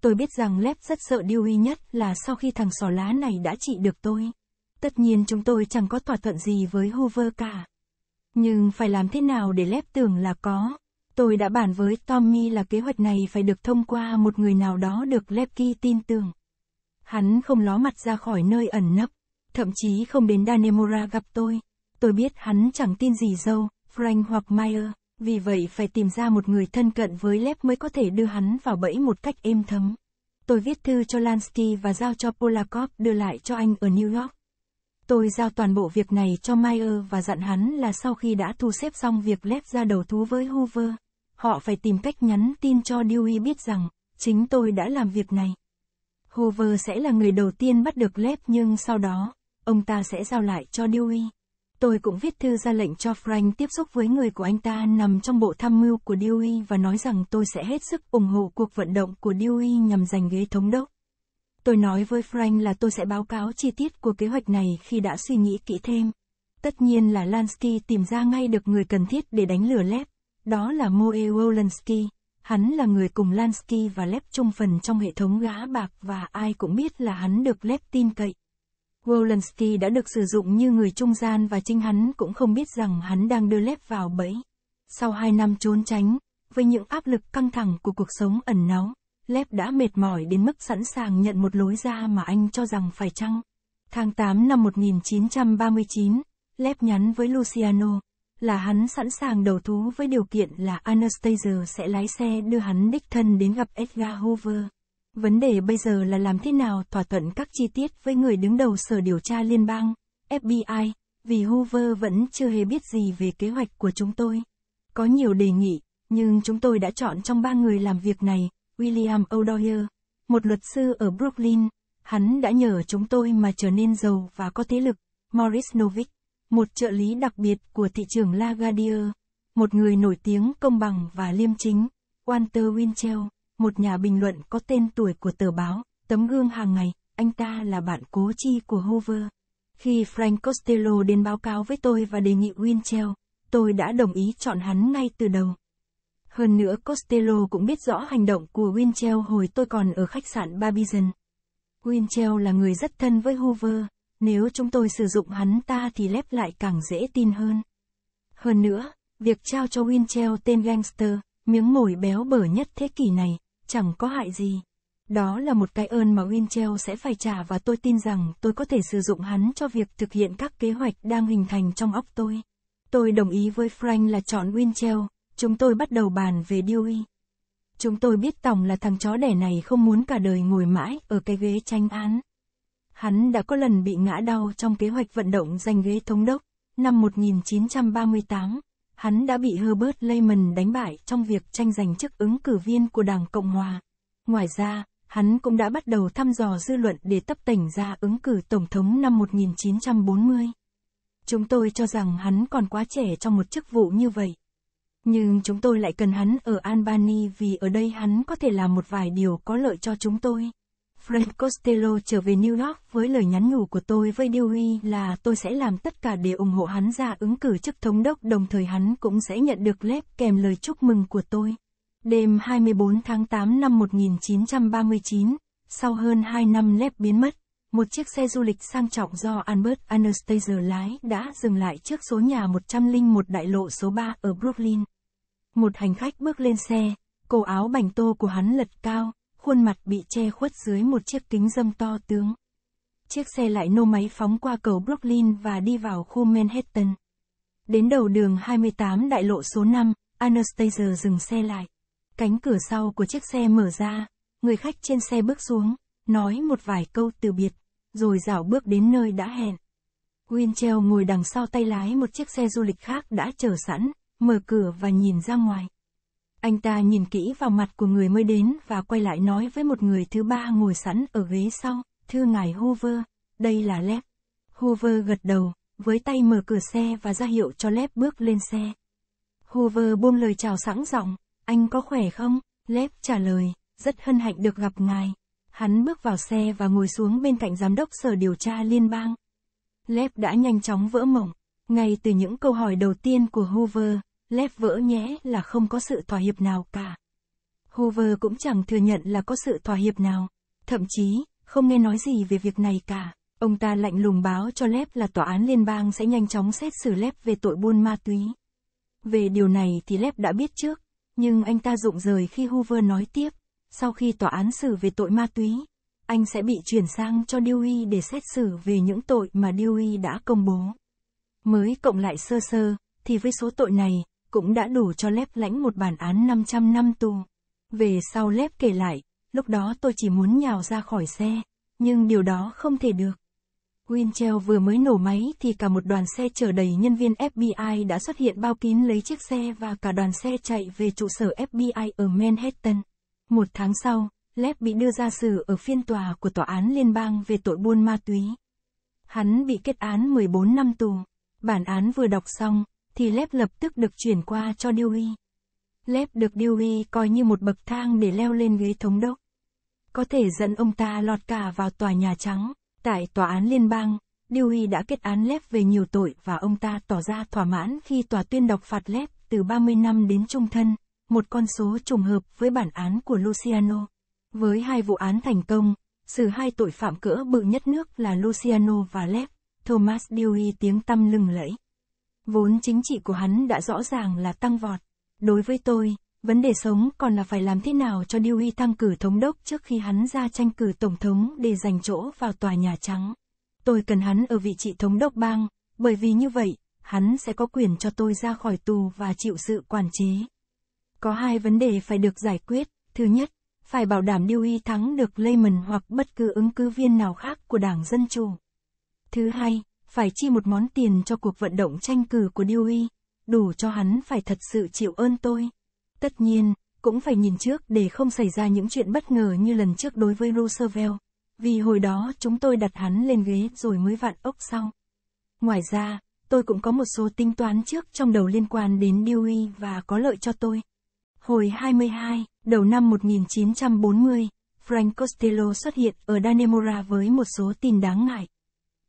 S1: Tôi biết rằng Lép rất sợ điều duy nhất là sau khi thằng sỏ lá này đã trị được tôi. Tất nhiên chúng tôi chẳng có thỏa thuận gì với Hoover cả. Nhưng phải làm thế nào để Lép tưởng là có. Tôi đã bàn với Tommy là kế hoạch này phải được thông qua một người nào đó được Lepke tin tưởng. Hắn không ló mặt ra khỏi nơi ẩn nấp, thậm chí không đến Danemora gặp tôi. Tôi biết hắn chẳng tin gì dâu, Frank hoặc Meyer. Vì vậy phải tìm ra một người thân cận với Lép mới có thể đưa hắn vào bẫy một cách êm thấm. Tôi viết thư cho Lansky và giao cho Polakov đưa lại cho anh ở New York. Tôi giao toàn bộ việc này cho Meyer và dặn hắn là sau khi đã thu xếp xong việc Lép ra đầu thú với Hoover, họ phải tìm cách nhắn tin cho Dewey biết rằng, chính tôi đã làm việc này. Hoover sẽ là người đầu tiên bắt được Lép nhưng sau đó, ông ta sẽ giao lại cho Dewey. Tôi cũng viết thư ra lệnh cho Frank tiếp xúc với người của anh ta nằm trong bộ tham mưu của Dewey và nói rằng tôi sẽ hết sức ủng hộ cuộc vận động của Dewey nhằm giành ghế thống đốc. Tôi nói với Frank là tôi sẽ báo cáo chi tiết của kế hoạch này khi đã suy nghĩ kỹ thêm. Tất nhiên là Lansky tìm ra ngay được người cần thiết để đánh lửa Lép, đó là Moe Wolensky. Hắn là người cùng Lansky và Lép chung phần trong hệ thống gã bạc và ai cũng biết là hắn được Lép tin cậy. Wolanski đã được sử dụng như người trung gian và chính hắn cũng không biết rằng hắn đang đưa lép vào bẫy. Sau hai năm trốn tránh, với những áp lực căng thẳng của cuộc sống ẩn náu, Lép đã mệt mỏi đến mức sẵn sàng nhận một lối ra mà anh cho rằng phải chăng. Tháng 8 năm 1939, Lép nhắn với Luciano, là hắn sẵn sàng đầu thú với điều kiện là Anastasia sẽ lái xe đưa hắn đích thân đến gặp Edgar Hoover. Vấn đề bây giờ là làm thế nào thỏa thuận các chi tiết với người đứng đầu Sở Điều tra Liên bang, FBI, vì Hoover vẫn chưa hề biết gì về kế hoạch của chúng tôi. Có nhiều đề nghị, nhưng chúng tôi đã chọn trong ba người làm việc này, William O'Doyer, một luật sư ở Brooklyn, hắn đã nhờ chúng tôi mà trở nên giàu và có thế lực, Morris Novick, một trợ lý đặc biệt của thị trường LaGuardia, một người nổi tiếng công bằng và liêm chính, Walter Winchell một nhà bình luận có tên tuổi của tờ báo, tấm gương hàng ngày, anh ta là bạn cố chi của Hoover. Khi Frank Costello đến báo cáo với tôi và đề nghị Winchell, tôi đã đồng ý chọn hắn ngay từ đầu. Hơn nữa Costello cũng biết rõ hành động của Winchell hồi tôi còn ở khách sạn Barbizon. Winchell là người rất thân với Hoover, nếu chúng tôi sử dụng hắn ta thì lép lại càng dễ tin hơn. Hơn nữa, việc trao cho Winchell tên gangster, miếng mồi béo bở nhất thế kỷ này, chẳng có hại gì. Đó là một cái ơn mà Winchell sẽ phải trả và tôi tin rằng tôi có thể sử dụng hắn cho việc thực hiện các kế hoạch đang hình thành trong óc tôi. Tôi đồng ý với Frank là chọn Winchell, chúng tôi bắt đầu bàn về Dewey. Chúng tôi biết Tòng là thằng chó đẻ này không muốn cả đời ngồi mãi ở cái ghế tranh án. Hắn đã có lần bị ngã đau trong kế hoạch vận động giành ghế thống đốc, năm 1938, hắn đã bị Herbert Lehman đánh bại trong việc tranh giành chức ứng cử viên của Đảng Cộng Hòa. Ngoài ra, hắn cũng đã bắt đầu thăm dò dư luận để tấp tảnh ra ứng cử Tổng thống năm 1940. Chúng tôi cho rằng hắn còn quá trẻ trong một chức vụ như vậy. Nhưng chúng tôi lại cần hắn ở Albany vì ở đây hắn có thể làm một vài điều có lợi cho chúng tôi. Frank Costello trở về New York với lời nhắn nhủ của tôi với Dewey là tôi sẽ làm tất cả để ủng hộ hắn ra ứng cử chức thống đốc đồng thời hắn cũng sẽ nhận được lép kèm lời chúc mừng của tôi. Đêm 24 tháng 8 năm 1939, sau hơn 2 năm lép biến mất, một chiếc xe du lịch sang trọng do Albert Anastasia lái đã dừng lại trước số nhà 101 đại lộ số 3 ở Brooklyn. Một hành khách bước lên xe, cổ áo bành tô của hắn lật cao, khuôn mặt bị che khuất dưới một chiếc kính dâm to tướng. Chiếc xe lại nô máy phóng qua cầu Brooklyn và đi vào khu Manhattan. Đến đầu đường 28 đại lộ số 5, Anastasia dừng xe lại. Cánh cửa sau của chiếc xe mở ra, người khách trên xe bước xuống, nói một vài câu từ biệt, rồi dảo bước đến nơi đã hẹn. Winchell ngồi đằng sau tay lái một chiếc xe du lịch khác đã chờ sẵn, mở cửa và nhìn ra ngoài. Anh ta nhìn kỹ vào mặt của người mới đến và quay lại nói với một người thứ ba ngồi sẵn ở ghế sau, thưa ngài Hoover, đây là Lep. Hoover gật đầu, với tay mở cửa xe và ra hiệu cho Lep bước lên xe. Hoover buông lời chào sẵn giọng, anh có khỏe không? Lep trả lời, rất hân hạnh được gặp ngài. Hắn bước vào xe và ngồi xuống bên cạnh giám đốc sở điều tra liên bang. Lep đã nhanh chóng vỡ mộng, ngay từ những câu hỏi đầu tiên của Hoover, lép vỡ nhẽ là không có sự thỏa hiệp nào cả. Hoover cũng chẳng thừa nhận là có sự thỏa hiệp nào, thậm chí, không nghe nói gì về việc này cả. Ông ta lạnh lùng báo cho Lép là tòa án liên bang sẽ nhanh chóng xét xử Lép về tội buôn ma túy. Về điều này thì Lép đã biết trước, nhưng anh ta rụng rời khi Hoover nói tiếp, sau khi tòa án xử về tội ma túy, anh sẽ bị chuyển sang cho Dewey để xét xử về những tội mà Dewey đã công bố. Mới cộng lại sơ sơ, thì với số tội này, cũng đã đủ cho Lép lãnh một bản án 500 năm tù. Về sau Lép kể lại, lúc đó tôi chỉ muốn nhào ra khỏi xe, nhưng điều đó không thể được. Winchell vừa mới nổ máy thì cả một đoàn xe chở đầy nhân viên FBI đã xuất hiện bao kín lấy chiếc xe và cả đoàn xe chạy về trụ sở FBI ở Manhattan. Một tháng sau, Lép bị đưa ra xử ở phiên tòa của tòa án liên bang về tội buôn ma túy. Hắn bị kết án 14 năm tù. Bản án vừa đọc xong, thì lép lập tức được chuyển qua cho Dewey. Lép được Dewey coi như một bậc thang để leo lên ghế thống đốc. Có thể dẫn ông ta lọt cả vào tòa Nhà Trắng, tại tòa án liên bang, Dewey đã kết án Lép về nhiều tội và ông ta tỏ ra thỏa mãn khi tòa tuyên đọc phạt Lép từ 30 năm đến trung thân, một con số trùng hợp với bản án của Luciano. Với hai vụ án thành công, xử hai tội phạm cỡ bự nhất nước là Luciano và Lép, Thomas Dewey tiếng tăm lừng lẫy. Vốn chính trị của hắn đã rõ ràng là tăng vọt. Đối với tôi, vấn đề sống còn là phải làm thế nào cho Dewey thăng cử thống đốc trước khi hắn ra tranh cử tổng thống để giành chỗ vào tòa Nhà Trắng. Tôi cần hắn ở vị trí thống đốc bang, bởi vì như vậy, hắn sẽ có quyền cho tôi ra khỏi tù và chịu sự quản chế. Có hai vấn đề phải được giải quyết. Thứ nhất, phải bảo đảm Dewey thắng được Lehman hoặc bất cứ ứng cử viên nào khác của Đảng Dân Chủ. Thứ hai, phải chi một món tiền cho cuộc vận động tranh cử của Dewey, đủ cho hắn phải thật sự chịu ơn tôi. Tất nhiên, cũng phải nhìn trước để không xảy ra những chuyện bất ngờ như lần trước đối với Roosevelt, vì hồi đó chúng tôi đặt hắn lên ghế rồi mới vặn ốc sau. Ngoài ra, tôi cũng có một số tính toán trước trong đầu liên quan đến Dewey và có lợi cho tôi. Hồi 22, đầu năm 1940, Frank Costello xuất hiện ở Danemora với một số tin đáng ngại.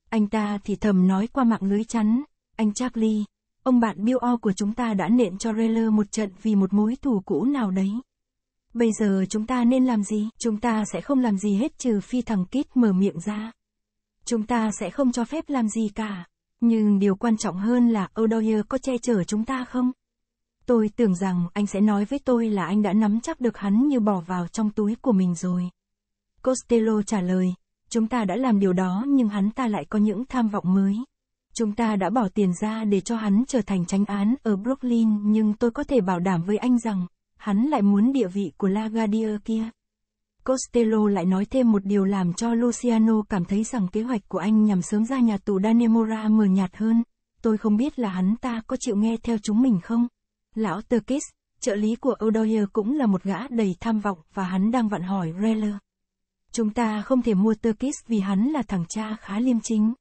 S1: Anh ta thì thầm nói qua mạng lưới chắn, anh Charlie, ông bạn Bill O của chúng ta đã nện cho Rayler một trận vì một mối thù cũ nào đấy. Bây giờ chúng ta nên làm gì? Chúng ta sẽ không làm gì hết trừ phi thằng Kit mở miệng ra. Chúng ta sẽ không cho phép làm gì cả. Nhưng điều quan trọng hơn là O'Doyer có che chở chúng ta không? Tôi tưởng rằng anh sẽ nói với tôi là anh đã nắm chắc được hắn như bỏ vào trong túi của mình rồi. Costello trả lời, Chúng ta đã làm điều đó nhưng hắn ta lại có những tham vọng mới. Chúng ta đã bỏ tiền ra để cho hắn trở thành tránh án ở Brooklyn nhưng tôi có thể bảo đảm với anh rằng, hắn lại muốn địa vị của LaGuardia kia. Costello lại nói thêm một điều làm cho Luciano cảm thấy rằng kế hoạch của anh nhằm sớm ra nhà tù Danemora mờ nhạt hơn. Tôi không biết là hắn ta có chịu nghe theo chúng mình không. Lão Turkis, trợ lý của O'Doyer cũng là một gã đầy tham vọng và hắn đang vặn hỏi Reller. Chúng ta không thể mua Turkish vì hắn là thằng cha khá liêm chính.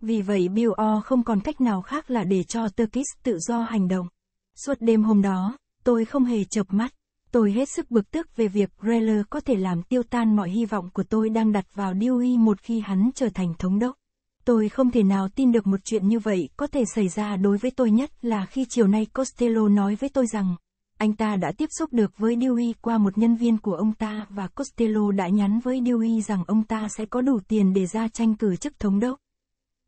S1: Vì vậy Bill O không còn cách nào khác là để cho Turkish tự do hành động. Suốt đêm hôm đó, tôi không hề chợp mắt. Tôi hết sức bực tức về việc Greller có thể làm tiêu tan mọi hy vọng của tôi đang đặt vào Dewey một khi hắn trở thành thống đốc. Tôi không thể nào tin được một chuyện như vậy có thể xảy ra đối với tôi nhất là khi chiều nay Costello nói với tôi rằng, anh ta đã tiếp xúc được với Dewey qua một nhân viên của ông ta và Costello đã nhắn với Dewey rằng ông ta sẽ có đủ tiền để ra tranh cử chức thống đốc.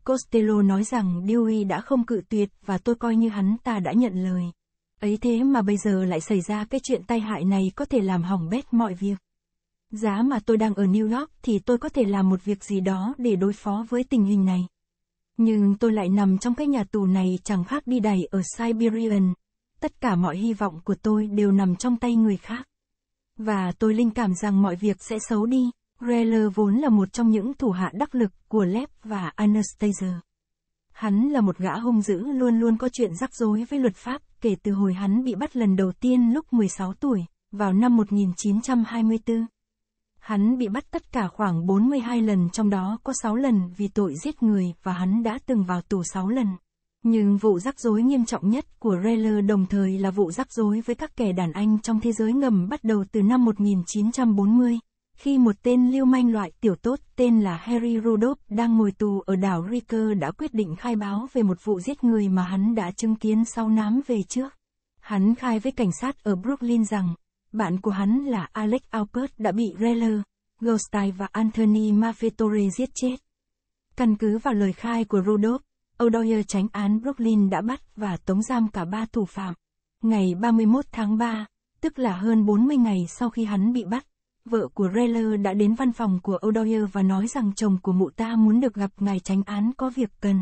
S1: Costello nói rằng Dewey đã không cự tuyệt và tôi coi như hắn ta đã nhận lời. Ấy thế mà bây giờ lại xảy ra cái chuyện tai hại này có thể làm hỏng bét mọi việc. Giá mà tôi đang ở New York thì tôi có thể làm một việc gì đó để đối phó với tình hình này. Nhưng tôi lại nằm trong cái nhà tù này chẳng khác đi đày ở Siberian, tất cả mọi hy vọng của tôi đều nằm trong tay người khác. Và tôi linh cảm rằng mọi việc sẽ xấu đi. Reller vốn là một trong những thủ hạ đắc lực của Lev và Anastasia. Hắn là một gã hung dữ luôn luôn có chuyện rắc rối với luật pháp kể từ hồi hắn bị bắt lần đầu tiên lúc 16 tuổi, vào năm 1924. Hắn bị bắt tất cả khoảng 42 lần trong đó có 6 lần vì tội giết người và hắn đã từng vào tù 6 lần. Nhưng vụ rắc rối nghiêm trọng nhất của Rayler đồng thời là vụ rắc rối với các kẻ đàn anh trong thế giới ngầm bắt đầu từ năm 1940, khi một tên lưu manh loại tiểu tốt tên là Harry Rudolph đang ngồi tù ở đảo Riker đã quyết định khai báo về một vụ giết người mà hắn đã chứng kiến sau nám về trước. Hắn khai với cảnh sát ở Brooklyn rằng, bạn của hắn là Alex Alpert đã bị Rayler, Goldstein và Anthony Maffetore giết chết. Căn cứ vào lời khai của Rudolph, O'Doyer tránh án Brooklyn đã bắt và tống giam cả ba thủ phạm. Ngày 31 tháng 3, tức là hơn 40 ngày sau khi hắn bị bắt, vợ của Reller đã đến văn phòng của O'Doyer và nói rằng chồng của mụ ta muốn được gặp ngài tránh án có việc cần.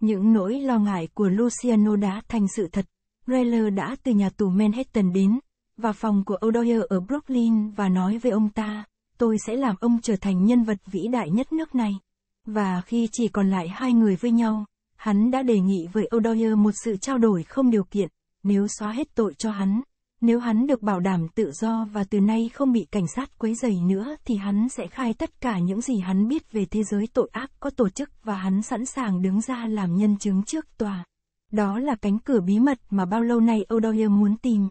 S1: Những nỗi lo ngại của Luciano đã thành sự thật. Reller đã từ nhà tù Manhattan đến, và phòng của O'Doyer ở Brooklyn và nói với ông ta, tôi sẽ làm ông trở thành nhân vật vĩ đại nhất nước này. Và khi chỉ còn lại hai người với nhau, Hắn đã đề nghị với O'Doyer một sự trao đổi không điều kiện, nếu xóa hết tội cho hắn, nếu hắn được bảo đảm tự do và từ nay không bị cảnh sát quấy rầy nữa thì hắn sẽ khai tất cả những gì hắn biết về thế giới tội ác có tổ chức và hắn sẵn sàng đứng ra làm nhân chứng trước tòa. Đó là cánh cửa bí mật mà bao lâu nay O'Doyer muốn tìm.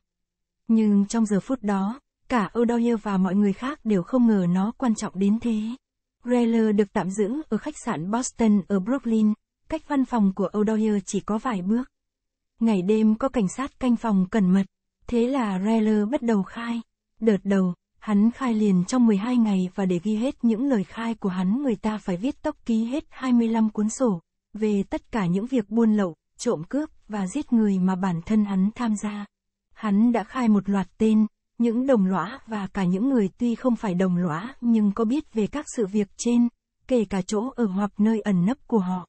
S1: Nhưng trong giờ phút đó, cả O'Doyer và mọi người khác đều không ngờ nó quan trọng đến thế. Greller được tạm giữ ở khách sạn Boston ở Brooklyn, cách văn phòng của O'Doyer chỉ có vài bước. Ngày đêm có cảnh sát canh phòng cẩn mật, thế là Reller bắt đầu khai. Đợt đầu, hắn khai liền trong 12 ngày và để ghi hết những lời khai của hắn người ta phải viết tốc ký hết 25 cuốn sổ, về tất cả những việc buôn lậu, trộm cướp và giết người mà bản thân hắn tham gia. Hắn đã khai một loạt tên, những đồng lõa và cả những người tuy không phải đồng lõa nhưng có biết về các sự việc trên, kể cả chỗ ở hoặc nơi ẩn nấp của họ.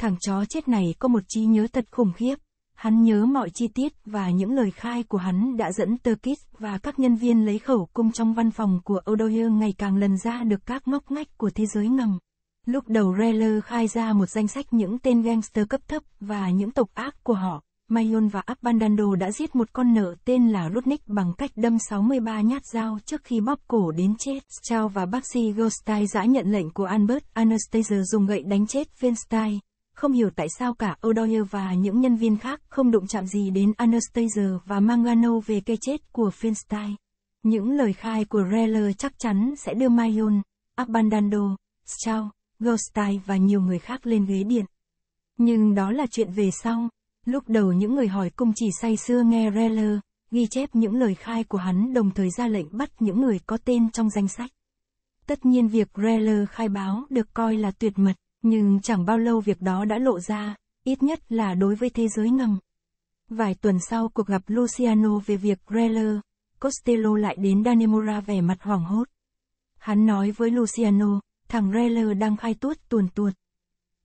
S1: Thằng chó chết này có một trí nhớ thật khủng khiếp. Hắn nhớ mọi chi tiết và những lời khai của hắn đã dẫn Turkish và các nhân viên lấy khẩu cung trong văn phòng của O'Doyer ngày càng lần ra được các ngóc ngách của thế giới ngầm. Lúc đầu Reller khai ra một danh sách những tên gangster cấp thấp và những tộc ác của họ. Mayon và Abandando đã giết một con nợ tên là Rudnick bằng cách đâm 63 nhát dao trước khi bóp cổ đến chết. chao và bác sĩ Goldstein đã nhận lệnh của Albert Anastasia dùng gậy đánh chết Fenstein. Không hiểu tại sao cả O'Doyer và những nhân viên khác không đụng chạm gì đến Anastasia và Mangano về cái chết của Finstein. Những lời khai của Reller chắc chắn sẽ đưa Mayon, Abandando, Strauss, Goldstein và nhiều người khác lên ghế điện. Nhưng đó là chuyện về sau. Lúc đầu những người hỏi cung chỉ say sưa nghe Reller, ghi chép những lời khai của hắn đồng thời ra lệnh bắt những người có tên trong danh sách. Tất nhiên việc Reller khai báo được coi là tuyệt mật. Nhưng chẳng bao lâu việc đó đã lộ ra, ít nhất là đối với thế giới ngầm. Vài tuần sau cuộc gặp Luciano về việc Greller, Costello lại đến Danemora vẻ mặt hoảng hốt. Hắn nói với Luciano, thằng Greller đang khai tuốt tuồn tuột.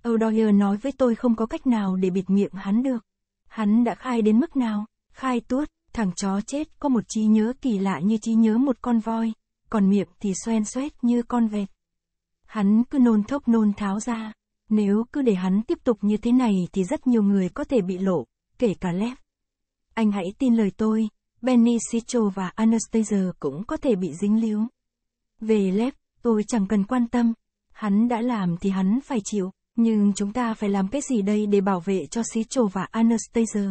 S1: O'Doyer nói với tôi không có cách nào để bịt miệng hắn được. Hắn đã khai đến mức nào? Khai tuốt, thằng chó chết có một trí nhớ kỳ lạ như trí nhớ một con voi, còn miệng thì xoen xoét như con vẹt. Hắn cứ nôn thốc nôn tháo ra. Nếu cứ để hắn tiếp tục như thế này thì rất nhiều người có thể bị lộ, kể cả Lev. Anh hãy tin lời tôi, Benny Sicho và Anastasia cũng có thể bị dính líu. Về Lev, tôi chẳng cần quan tâm. Hắn đã làm thì hắn phải chịu, nhưng chúng ta phải làm cái gì đây để bảo vệ cho Sicho và Anastasia?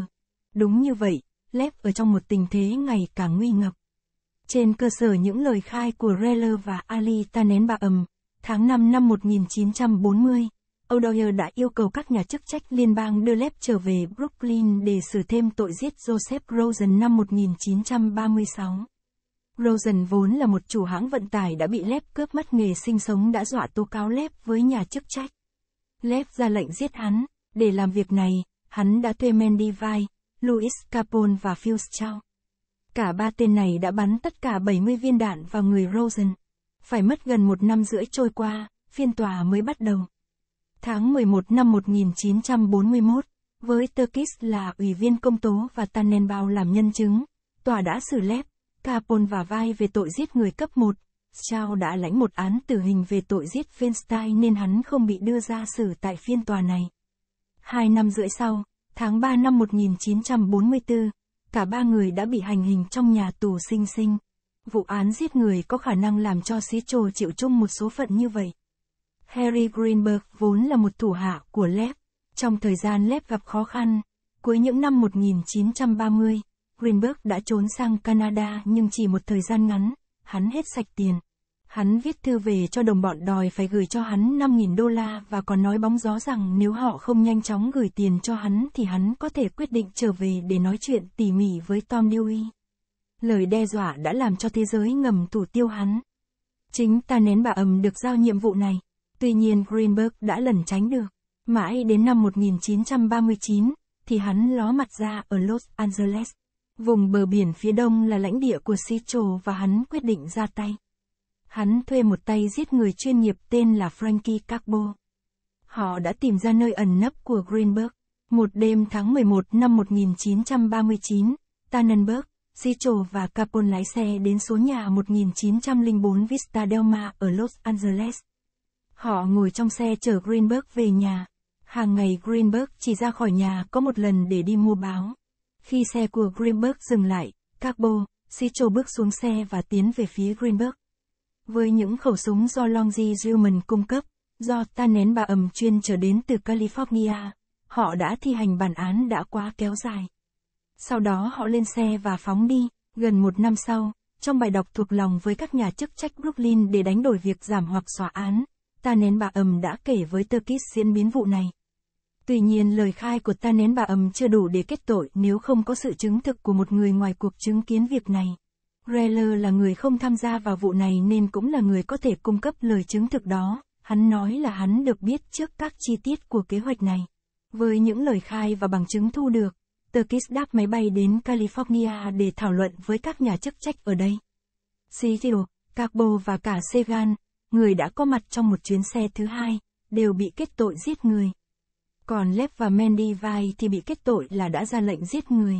S1: Đúng như vậy, Lev ở trong một tình thế ngày càng nguy ngập. Trên cơ sở những lời khai của Reller và Ali ta nén bà ầm, Tháng 5 năm 1940, O'Dwyer đã yêu cầu các nhà chức trách liên bang đưa Lev trở về Brooklyn để xử thêm tội giết Joseph Rosen năm 1936. Rosen vốn là một chủ hãng vận tải đã bị Lev cướp mất nghề sinh sống đã dọa tố cáo Lev với nhà chức trách. Lev ra lệnh giết hắn, để làm việc này, hắn đã thuê Mandy Vai, Louis Capone và Phil Chow. Cả ba tên này đã bắn tất cả 70 viên đạn vào người Rosen. Phải mất gần một năm rưỡi trôi qua, phiên tòa mới bắt đầu. Tháng 11 năm 1941, với Turkish là ủy viên công tố và Tannenbaum làm nhân chứng, tòa đã xử Lép, Capone và Vai về tội giết người cấp 1. Chao đã lãnh một án tử hình về tội giết Feinstein nên hắn không bị đưa ra xử tại phiên tòa này. Hai năm rưỡi sau, tháng 3 năm 1944, cả ba người đã bị hành hình trong nhà tù sinh sinh. Vụ án giết người có khả năng làm cho Sitchell chịu chung một số phận như vậy. Harry Greenberg vốn là một thủ hạ của Lep. Trong thời gian Lep gặp khó khăn, cuối những năm 1930, Greenberg đã trốn sang Canada nhưng chỉ một thời gian ngắn, hắn hết sạch tiền. Hắn viết thư về cho đồng bọn đòi phải gửi cho hắn 5.000 đô la và còn nói bóng gió rằng nếu họ không nhanh chóng gửi tiền cho hắn thì hắn có thể quyết định trở về để nói chuyện tỉ mỉ với Tom Dewey lời đe dọa đã làm cho thế giới ngầm tủ tiêu hắn. Chính ta nén bà ầm được giao nhiệm vụ này. Tuy nhiên Greenberg đã lẩn tránh được. Mãi đến năm 1939, thì hắn ló mặt ra ở Los Angeles. Vùng bờ biển phía đông là lãnh địa của Sitchell và hắn quyết định ra tay. Hắn thuê một tay giết người chuyên nghiệp tên là Frankie Carbo. Họ đã tìm ra nơi ẩn nấp của Greenberg. Một đêm tháng 11 năm 1939, Tannenberg, Sitchell và Capone lái xe đến số nhà 1904 Vista Del Mar ở Los Angeles. Họ ngồi trong xe chở Greenberg về nhà. Hàng ngày Greenberg chỉ ra khỏi nhà có một lần để đi mua báo. Khi xe của Greenberg dừng lại, Capo, Sitchell bước xuống xe và tiến về phía Greenberg. Với những khẩu súng do Longy Gilman cung cấp, do ta nén bà ẩm chuyên trở đến từ California, họ đã thi hành bản án đã quá kéo dài sau đó họ lên xe và phóng đi. Gần một năm sau, trong bài đọc thuộc lòng với các nhà chức trách Brooklyn để đánh đổi việc giảm hoặc xóa án, ta nén bà ầm đã kể với tơ kít diễn biến vụ này. Tuy nhiên lời khai của ta nén bà ầm chưa đủ để kết tội nếu không có sự chứng thực của một người ngoài cuộc chứng kiến việc này. Reller là người không tham gia vào vụ này nên cũng là người có thể cung cấp lời chứng thực đó, hắn nói là hắn được biết trước các chi tiết của kế hoạch này. Với những lời khai và bằng chứng thu được, Turkish đáp máy bay đến California để thảo luận với các nhà chức trách ở đây. Cyril, Carbo và cả Segan, người đã có mặt trong một chuyến xe thứ hai, đều bị kết tội giết người. Còn Lev và Mandy Vai thì bị kết tội là đã ra lệnh giết người.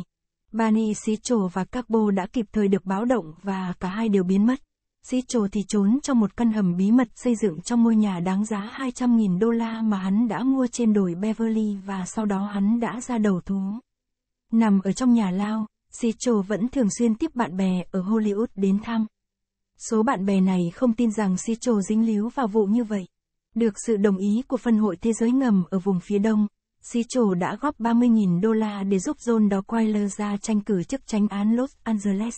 S1: Bani Sicho và Carbo đã kịp thời được báo động và cả hai đều biến mất. Sicho thì trốn trong một căn hầm bí mật xây dựng trong ngôi nhà đáng giá 200.000 đô la mà hắn đã mua trên đồi Beverly và sau đó hắn đã ra đầu thú. Nằm ở trong nhà lao, Sicho vẫn thường xuyên tiếp bạn bè ở Hollywood đến thăm. Số bạn bè này không tin rằng Sicho dính líu vào vụ như vậy. Được sự đồng ý của phân hội thế giới ngầm ở vùng phía đông, Sicho đã góp 30.000 đô la để giúp John Doyle ra tranh cử chức tránh án Los Angeles.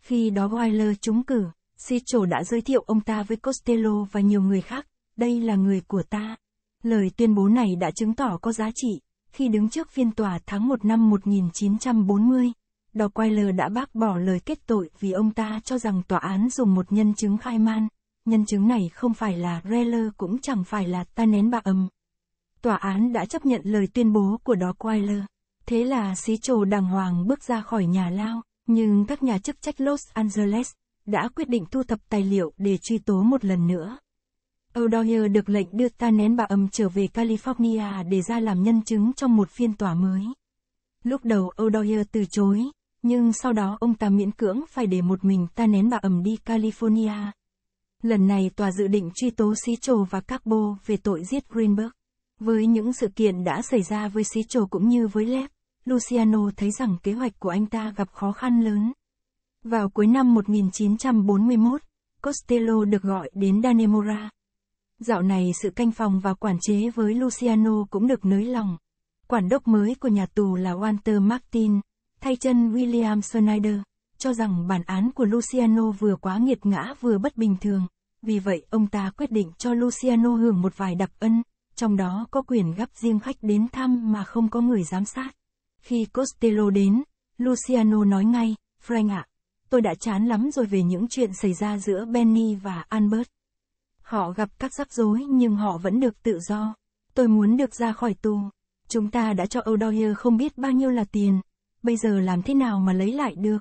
S1: Khi đó Doyle trúng cử, Sicho đã giới thiệu ông ta với Costello và nhiều người khác, đây là người của ta. Lời tuyên bố này đã chứng tỏ có giá trị, khi đứng trước phiên tòa tháng 1 năm 1940, Daweiler đã bác bỏ lời kết tội vì ông ta cho rằng tòa án dùng một nhân chứng khai man, nhân chứng này không phải là Reller cũng chẳng phải là ta nén bạc âm. Tòa án đã chấp nhận lời tuyên bố của Daweiler, thế là xí trồ đàng hoàng bước ra khỏi nhà lao, nhưng các nhà chức trách Los Angeles đã quyết định thu thập tài liệu để truy tố một lần nữa. O'Donnell được lệnh đưa ta Tanen bà ầm trở về California để ra làm nhân chứng trong một phiên tòa mới. Lúc đầu O'Donnell từ chối, nhưng sau đó ông ta miễn cưỡng phải để một mình ta Tanen bà ầm đi California. Lần này tòa dự định truy tố Sichel và Carbo về tội giết Greenberg. Với những sự kiện đã xảy ra với Sichel cũng như với Lep, Luciano thấy rằng kế hoạch của anh ta gặp khó khăn lớn. Vào cuối năm 1941, Costello được gọi đến Danemora, Dạo này sự canh phòng và quản chế với Luciano cũng được nới lỏng. Quản đốc mới của nhà tù là Walter Martin, thay chân William Schneider cho rằng bản án của Luciano vừa quá nghiệt ngã vừa bất bình thường. Vì vậy, ông ta quyết định cho Luciano hưởng một vài đặc ân, trong đó có quyền gấp riêng khách đến thăm mà không có người giám sát. Khi Costello đến, Luciano nói ngay, Frank ạ, à, tôi đã chán lắm rồi về những chuyện xảy ra giữa Benny và Albert. Họ gặp các rắc rối nhưng họ vẫn được tự do. Tôi muốn được ra khỏi tù. Chúng ta đã cho O'Doyer không biết bao nhiêu là tiền. Bây giờ làm thế nào mà lấy lại được?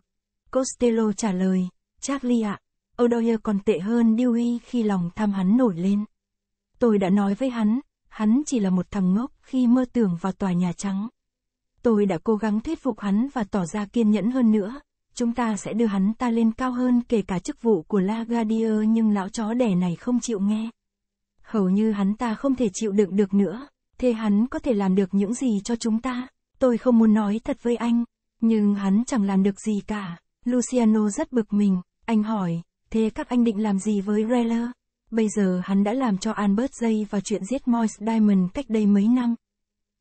S1: Costello trả lời, Charlie ạ, à, O'Doyer còn tệ hơn Dewey khi lòng tham hắn nổi lên. Tôi đã nói với hắn, hắn chỉ là một thằng ngốc khi mơ tưởng vào tòa Nhà Trắng. Tôi đã cố gắng thuyết phục hắn và tỏ ra kiên nhẫn hơn nữa, chúng ta sẽ đưa hắn ta lên cao hơn kể cả chức vụ của Lagardier nhưng lão chó đẻ này không chịu nghe. Hầu như hắn ta không thể chịu đựng được nữa, thế hắn có thể làm được những gì cho chúng ta? Tôi không muốn nói thật với anh, nhưng hắn chẳng làm được gì cả. Luciano rất bực mình, anh hỏi, thế các anh định làm gì với Reller? Bây giờ hắn đã làm cho Albert dây vào chuyện giết Moist Diamond cách đây mấy năm.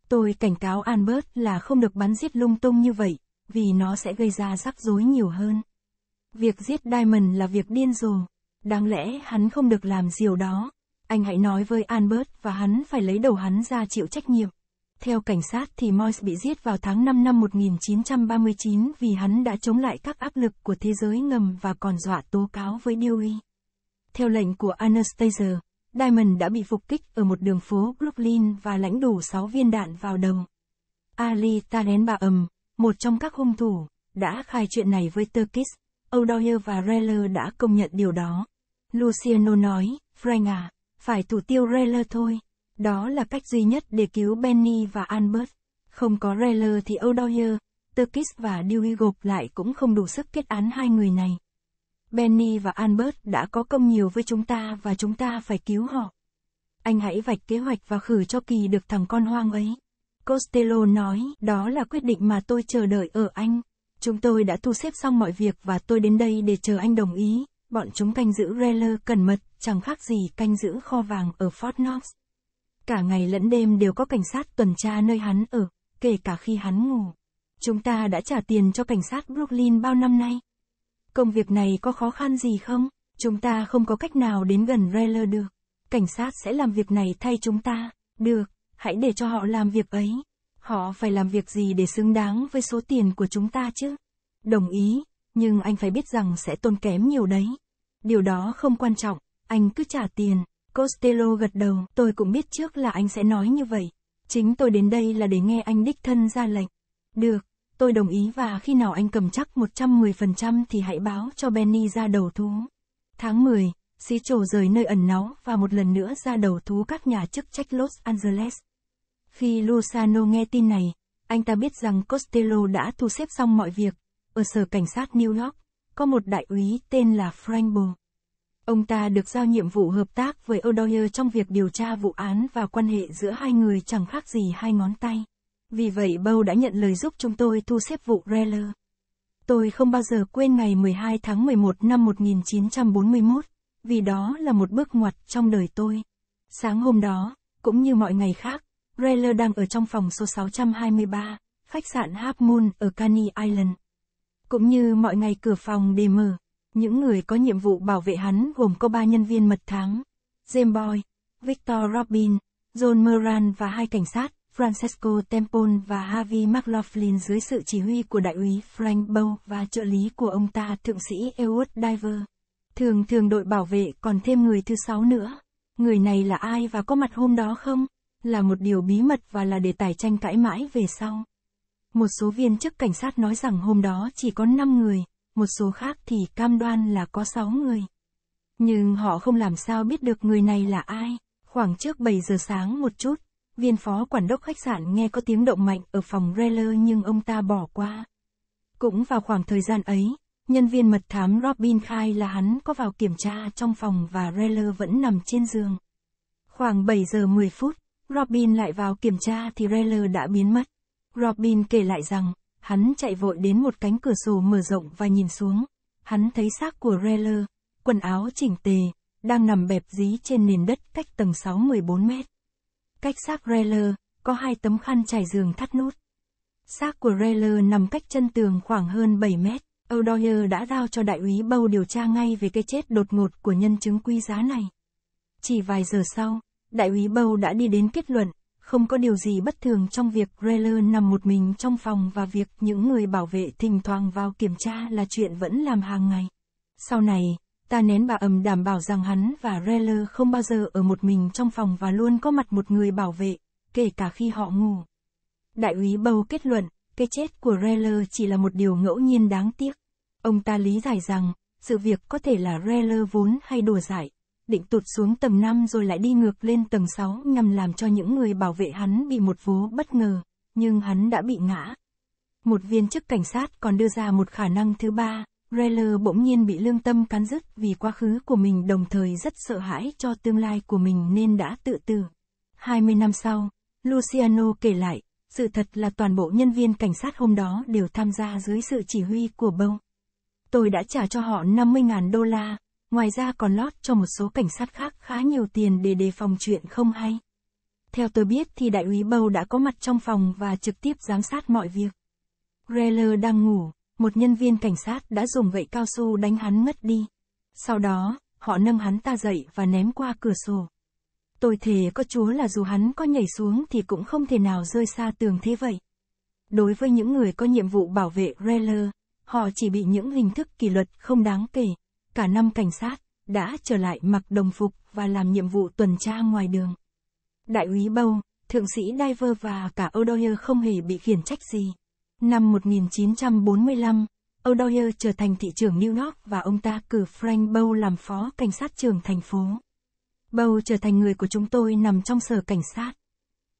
S1: Tôi cảnh cáo Albert là không được bắn giết lung tung như vậy, vì nó sẽ gây ra rắc rối nhiều hơn. Việc giết Diamond là việc điên rồ. Đáng lẽ hắn không được làm điều đó. Anh hãy nói với Albert và hắn phải lấy đầu hắn ra chịu trách nhiệm. Theo cảnh sát thì Moise bị giết vào tháng 5 năm 1939 vì hắn đã chống lại các áp lực của thế giới ngầm và còn dọa tố cáo với Dewey. Theo lệnh của Anastasia, Diamond đã bị phục kích ở một đường phố Brooklyn và lãnh đủ 6 viên đạn vào đầu. Ali ầm một trong các hung thủ, đã khai chuyện này với Turkish. O'Doyle và Reller đã công nhận điều đó. Luciano nói, Frank à, phải thủ tiêu Reller thôi. Đó là cách duy nhất để cứu Benny và Albert. Không có Reller thì O'Doyle, Turkish và Dewey gộp lại cũng không đủ sức kết án hai người này. Benny và Albert đã có công nhiều với chúng ta và chúng ta phải cứu họ. Anh hãy vạch kế hoạch và khử cho kỳ được thằng con hoang ấy. Costello nói, đó là quyết định mà tôi chờ đợi ở Anh. Chúng tôi đã thu xếp xong mọi việc và tôi đến đây để chờ anh đồng ý. Bọn chúng canh giữ Reller cẩn mật, chẳng khác gì canh giữ kho vàng ở Fort Knox. Cả ngày lẫn đêm đều có cảnh sát tuần tra nơi hắn ở, kể cả khi hắn ngủ. Chúng ta đã trả tiền cho cảnh sát Brooklyn bao năm nay. Công việc này có khó khăn gì không? Chúng ta không có cách nào đến gần Reller được. Cảnh sát sẽ làm việc này thay chúng ta. Được, hãy để cho họ làm việc ấy. Họ phải làm việc gì để xứng đáng với số tiền của chúng ta chứ? Đồng ý, nhưng anh phải biết rằng sẽ tốn kém nhiều đấy. Điều đó không quan trọng, anh cứ trả tiền. Costello gật đầu, tôi cũng biết trước là anh sẽ nói như vậy. Chính tôi đến đây là để nghe anh đích thân ra lệnh. Được, tôi đồng ý và khi nào anh cầm chắc 110% thì hãy báo cho Benny ra đầu thú. Tháng 10, xí trổ rời nơi ẩn náu và một lần nữa ra đầu thú các nhà chức trách Los Angeles. Khi Lozano nghe tin này, anh ta biết rằng Costello đã thu xếp xong mọi việc. Ở sở cảnh sát New York, có một đại úy tên là Frank Ông ta được giao nhiệm vụ hợp tác với O'Doyer trong việc điều tra vụ án và quan hệ giữa hai người chẳng khác gì hai ngón tay. Vì vậy Bow đã nhận lời giúp chúng tôi thu xếp vụ Reller. Tôi không bao giờ quên ngày 12 tháng 11 năm 1941, vì đó là một bước ngoặt trong đời tôi. Sáng hôm đó, cũng như mọi ngày khác, Rayler đang ở trong phòng số 623, khách sạn Half Moon ở Caney Island. Cũng như mọi ngày cửa phòng để mở, những người có nhiệm vụ bảo vệ hắn gồm có ba nhân viên mật thám, James Boy, Victor Robin, John Moran và hai cảnh sát, Francesco Temple và Harvey McLaughlin dưới sự chỉ huy của đại úy Frank Bow và trợ lý của ông ta thượng sĩ Edward Diver. Thường thường đội bảo vệ còn thêm người thứ sáu nữa. Người này là ai và có mặt hôm đó không? là một điều bí mật và là đề tài tranh cãi mãi về sau. Một số viên chức cảnh sát nói rằng hôm đó chỉ có 5 người, một số khác thì cam đoan là có 6 người. Nhưng họ không làm sao biết được người này là ai. Khoảng trước 7 giờ sáng một chút, viên phó quản đốc khách sạn nghe có tiếng động mạnh ở phòng Reller nhưng ông ta bỏ qua. Cũng vào khoảng thời gian ấy, nhân viên mật thám Robin khai là hắn có vào kiểm tra trong phòng và Reller vẫn nằm trên giường. Khoảng 7 giờ 10 phút, Robin lại vào kiểm tra thì Reller đã biến mất. Robin kể lại rằng, hắn chạy vội đến một cánh cửa sổ mở rộng và nhìn xuống. Hắn thấy xác của Reller, quần áo chỉnh tề, đang nằm bẹp dí trên nền đất cách tầng 6 14 mét. Cách xác Reller có hai tấm khăn trải giường thắt nút. Xác của Reller nằm cách chân tường khoảng hơn 7 mét. O'Doyer đã giao cho đại úy Bow điều tra ngay về cái chết đột ngột của nhân chứng quý giá này. Chỉ vài giờ sau, Đại úy Bầu đã đi đến kết luận, không có điều gì bất thường trong việc Greller nằm một mình trong phòng và việc những người bảo vệ thỉnh thoảng vào kiểm tra là chuyện vẫn làm hàng ngày. Sau này, ta nén bà ầm đảm bảo rằng hắn và Greller không bao giờ ở một mình trong phòng và luôn có mặt một người bảo vệ, kể cả khi họ ngủ. Đại úy Bầu kết luận, cái chết của Reller chỉ là một điều ngẫu nhiên đáng tiếc. Ông ta lý giải rằng, sự việc có thể là Reller vốn hay đùa giải, định tụt xuống tầng 5 rồi lại đi ngược lên tầng 6 nhằm làm cho những người bảo vệ hắn bị một vố bất ngờ, nhưng hắn đã bị ngã. Một viên chức cảnh sát còn đưa ra một khả năng thứ ba, Reller bỗng nhiên bị lương tâm cắn rứt vì quá khứ của mình đồng thời rất sợ hãi cho tương lai của mình nên đã tự tử. 20 năm sau, Luciano kể lại, sự thật là toàn bộ nhân viên cảnh sát hôm đó đều tham gia dưới sự chỉ huy của Bông. Tôi đã trả cho họ 50.000 đô la, Ngoài ra còn lót cho một số cảnh sát khác khá nhiều tiền để đề phòng chuyện không hay. Theo tôi biết thì đại úy Bầu đã có mặt trong phòng và trực tiếp giám sát mọi việc. Greller đang ngủ, một nhân viên cảnh sát đã dùng gậy cao su đánh hắn ngất đi. Sau đó, họ nâng hắn ta dậy và ném qua cửa sổ. Tôi thề có chúa là dù hắn có nhảy xuống thì cũng không thể nào rơi xa tường thế vậy. Đối với những người có nhiệm vụ bảo vệ Greller, họ chỉ bị những hình thức kỷ luật không đáng kể cả năm cảnh sát đã trở lại mặc đồng phục và làm nhiệm vụ tuần tra ngoài đường. Đại úy Bâu, thượng sĩ Diver và cả O'Doyer không hề bị khiển trách gì. Năm 1945, O'Doyer trở thành thị trưởng New York và ông ta cử Frank Bow làm phó cảnh sát trưởng thành phố. Bow trở thành người của chúng tôi nằm trong sở cảnh sát.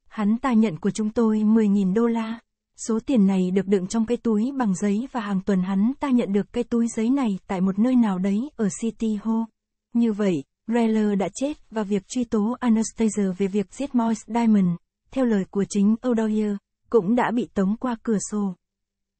S1: Hắn ta nhận của chúng tôi 10.000 đô la. Số tiền này được đựng trong cái túi bằng giấy và hàng tuần hắn ta nhận được cái túi giấy này tại một nơi nào đấy ở City Hall. Như vậy, Reller đã chết và việc truy tố Anastasia về việc giết Moise Diamond, theo lời của chính O'Doyer, cũng đã bị tống qua cửa sổ.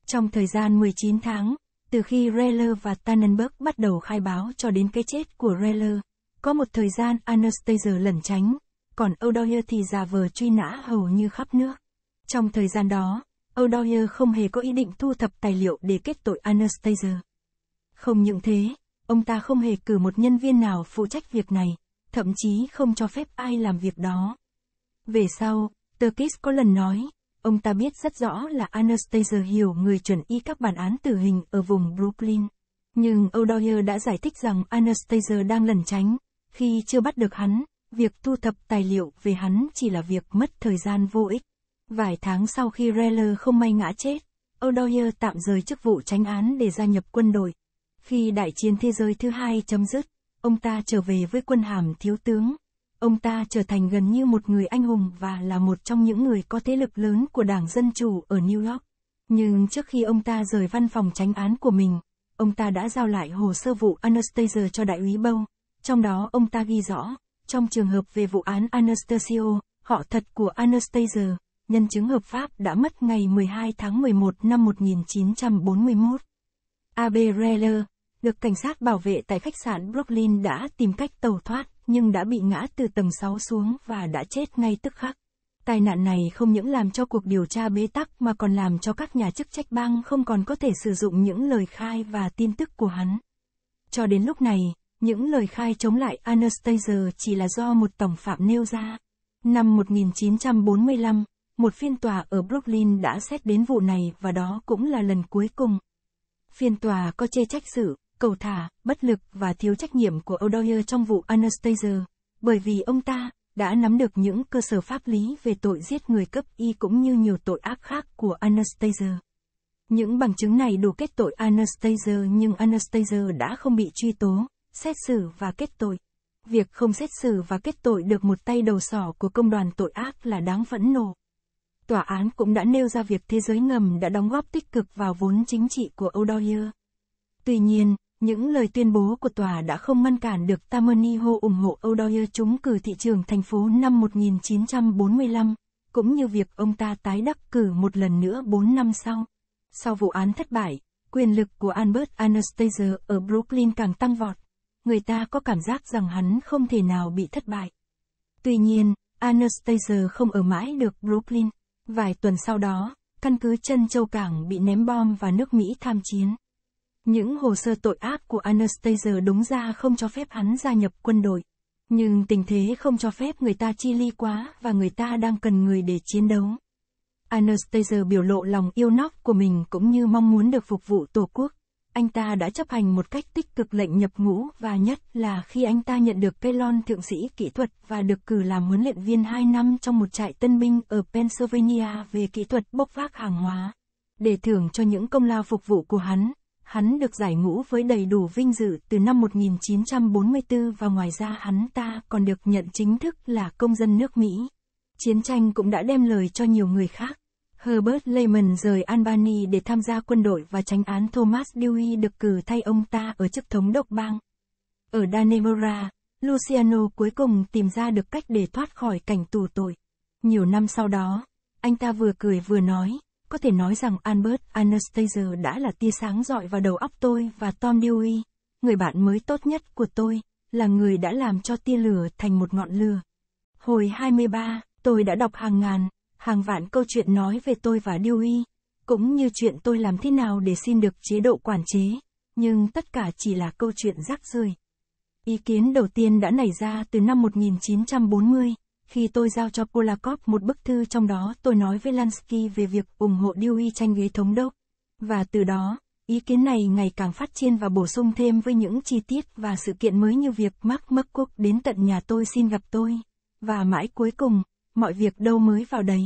S1: Trong thời gian 19 tháng, từ khi Reller và Tannenberg bắt đầu khai báo cho đến cái chết của Reller, có một thời gian Anastasia lẩn tránh, còn O'Doyer thì giả vờ truy nã hầu như khắp nước. Trong thời gian đó, O'Doyer không hề có ý định thu thập tài liệu để kết tội Anastasia. Không những thế, ông ta không hề cử một nhân viên nào phụ trách việc này, thậm chí không cho phép ai làm việc đó. Về sau, Turkish có lần nói, ông ta biết rất rõ là Anastasia hiểu người chuẩn y các bản án tử hình ở vùng Brooklyn. Nhưng O'Doyer đã giải thích rằng Anastasia đang lẩn tránh, khi chưa bắt được hắn, việc thu thập tài liệu về hắn chỉ là việc mất thời gian vô ích. Vài tháng sau khi Reller không may ngã chết, O'Doyer tạm rời chức vụ tránh án để gia nhập quân đội. Khi đại chiến thế giới thứ hai chấm dứt, ông ta trở về với quân hàm thiếu tướng. Ông ta trở thành gần như một người anh hùng và là một trong những người có thế lực lớn của Đảng Dân Chủ ở New York. Nhưng trước khi ông ta rời văn phòng tránh án của mình, ông ta đã giao lại hồ sơ vụ Anastasia cho đại úy Bow. Trong đó ông ta ghi rõ, trong trường hợp về vụ án Anastasio, họ thật của Anastasia, nhân chứng hợp pháp đã mất ngày 12 tháng 11 năm 1941. AB Reller, được cảnh sát bảo vệ tại khách sạn Brooklyn đã tìm cách tàu thoát, nhưng đã bị ngã từ tầng 6 xuống và đã chết ngay tức khắc. Tai nạn này không những làm cho cuộc điều tra bế tắc mà còn làm cho các nhà chức trách bang không còn có thể sử dụng những lời khai và tin tức của hắn. Cho đến lúc này, những lời khai chống lại Anastasia chỉ là do một tổng phạm nêu ra. Năm 1945, một phiên tòa ở Brooklyn đã xét đến vụ này và đó cũng là lần cuối cùng. Phiên tòa có chê trách sự, cầu thả, bất lực và thiếu trách nhiệm của odoyer trong vụ Anastasia, bởi vì ông ta đã nắm được những cơ sở pháp lý về tội giết người cấp y cũng như nhiều tội ác khác của Anastasia. Những bằng chứng này đủ kết tội Anastasia nhưng Anastasia đã không bị truy tố, xét xử và kết tội. Việc không xét xử và kết tội được một tay đầu sỏ của công đoàn tội ác là đáng phẫn nộ. Tòa án cũng đã nêu ra việc thế giới ngầm đã đóng góp tích cực vào vốn chính trị của O'Dwyer. Tuy nhiên, những lời tuyên bố của tòa đã không ngăn cản được Tammany Tamerniho ủng hộ O'Dwyer trúng cử thị trường thành phố năm 1945, cũng như việc ông ta tái đắc cử một lần nữa 4 năm sau. Sau vụ án thất bại, quyền lực của Albert Anastasia ở Brooklyn càng tăng vọt. Người ta có cảm giác rằng hắn không thể nào bị thất bại. Tuy nhiên, Anastasia không ở mãi được Brooklyn. Vài tuần sau đó, căn cứ chân châu cảng bị ném bom và nước Mỹ tham chiến. Những hồ sơ tội ác của Anastasia đúng ra không cho phép hắn gia nhập quân đội. Nhưng tình thế không cho phép người ta chi ly quá và người ta đang cần người để chiến đấu. Anastasia biểu lộ lòng yêu nóc của mình cũng như mong muốn được phục vụ Tổ quốc anh ta đã chấp hành một cách tích cực lệnh nhập ngũ và nhất là khi anh ta nhận được cây lon thượng sĩ kỹ thuật và được cử làm huấn luyện viên 2 năm trong một trại tân binh ở Pennsylvania về kỹ thuật bốc vác hàng hóa. Để thưởng cho những công lao phục vụ của hắn, hắn được giải ngũ với đầy đủ vinh dự từ năm 1944 và ngoài ra hắn ta còn được nhận chính thức là công dân nước Mỹ. Chiến tranh cũng đã đem lời cho nhiều người khác. Herbert Lehman rời Albany để tham gia quân đội và tránh án Thomas Dewey được cử thay ông ta ở chức thống đốc bang. Ở Danemora, Luciano cuối cùng tìm ra được cách để thoát khỏi cảnh tù tội. Nhiều năm sau đó, anh ta vừa cười vừa nói, có thể nói rằng Albert Anastasia đã là tia sáng dọi vào đầu óc tôi và Tom Dewey, người bạn mới tốt nhất của tôi, là người đã làm cho tia lửa thành một ngọn lửa. Hồi 23, tôi đã đọc hàng ngàn, hàng vạn câu chuyện nói về tôi và Y, cũng như chuyện tôi làm thế nào để xin được chế độ quản chế, nhưng tất cả chỉ là câu chuyện rác rưởi. Ý kiến đầu tiên đã nảy ra từ năm 1940, khi tôi giao cho Polakov một bức thư trong đó tôi nói với Lansky về việc ủng hộ Y tranh ghế thống đốc. Và từ đó, ý kiến này ngày càng phát triển và bổ sung thêm với những chi tiết và sự kiện mới như việc Mark McCook đến tận nhà tôi xin gặp tôi. Và mãi cuối cùng, mọi việc đâu mới vào đấy.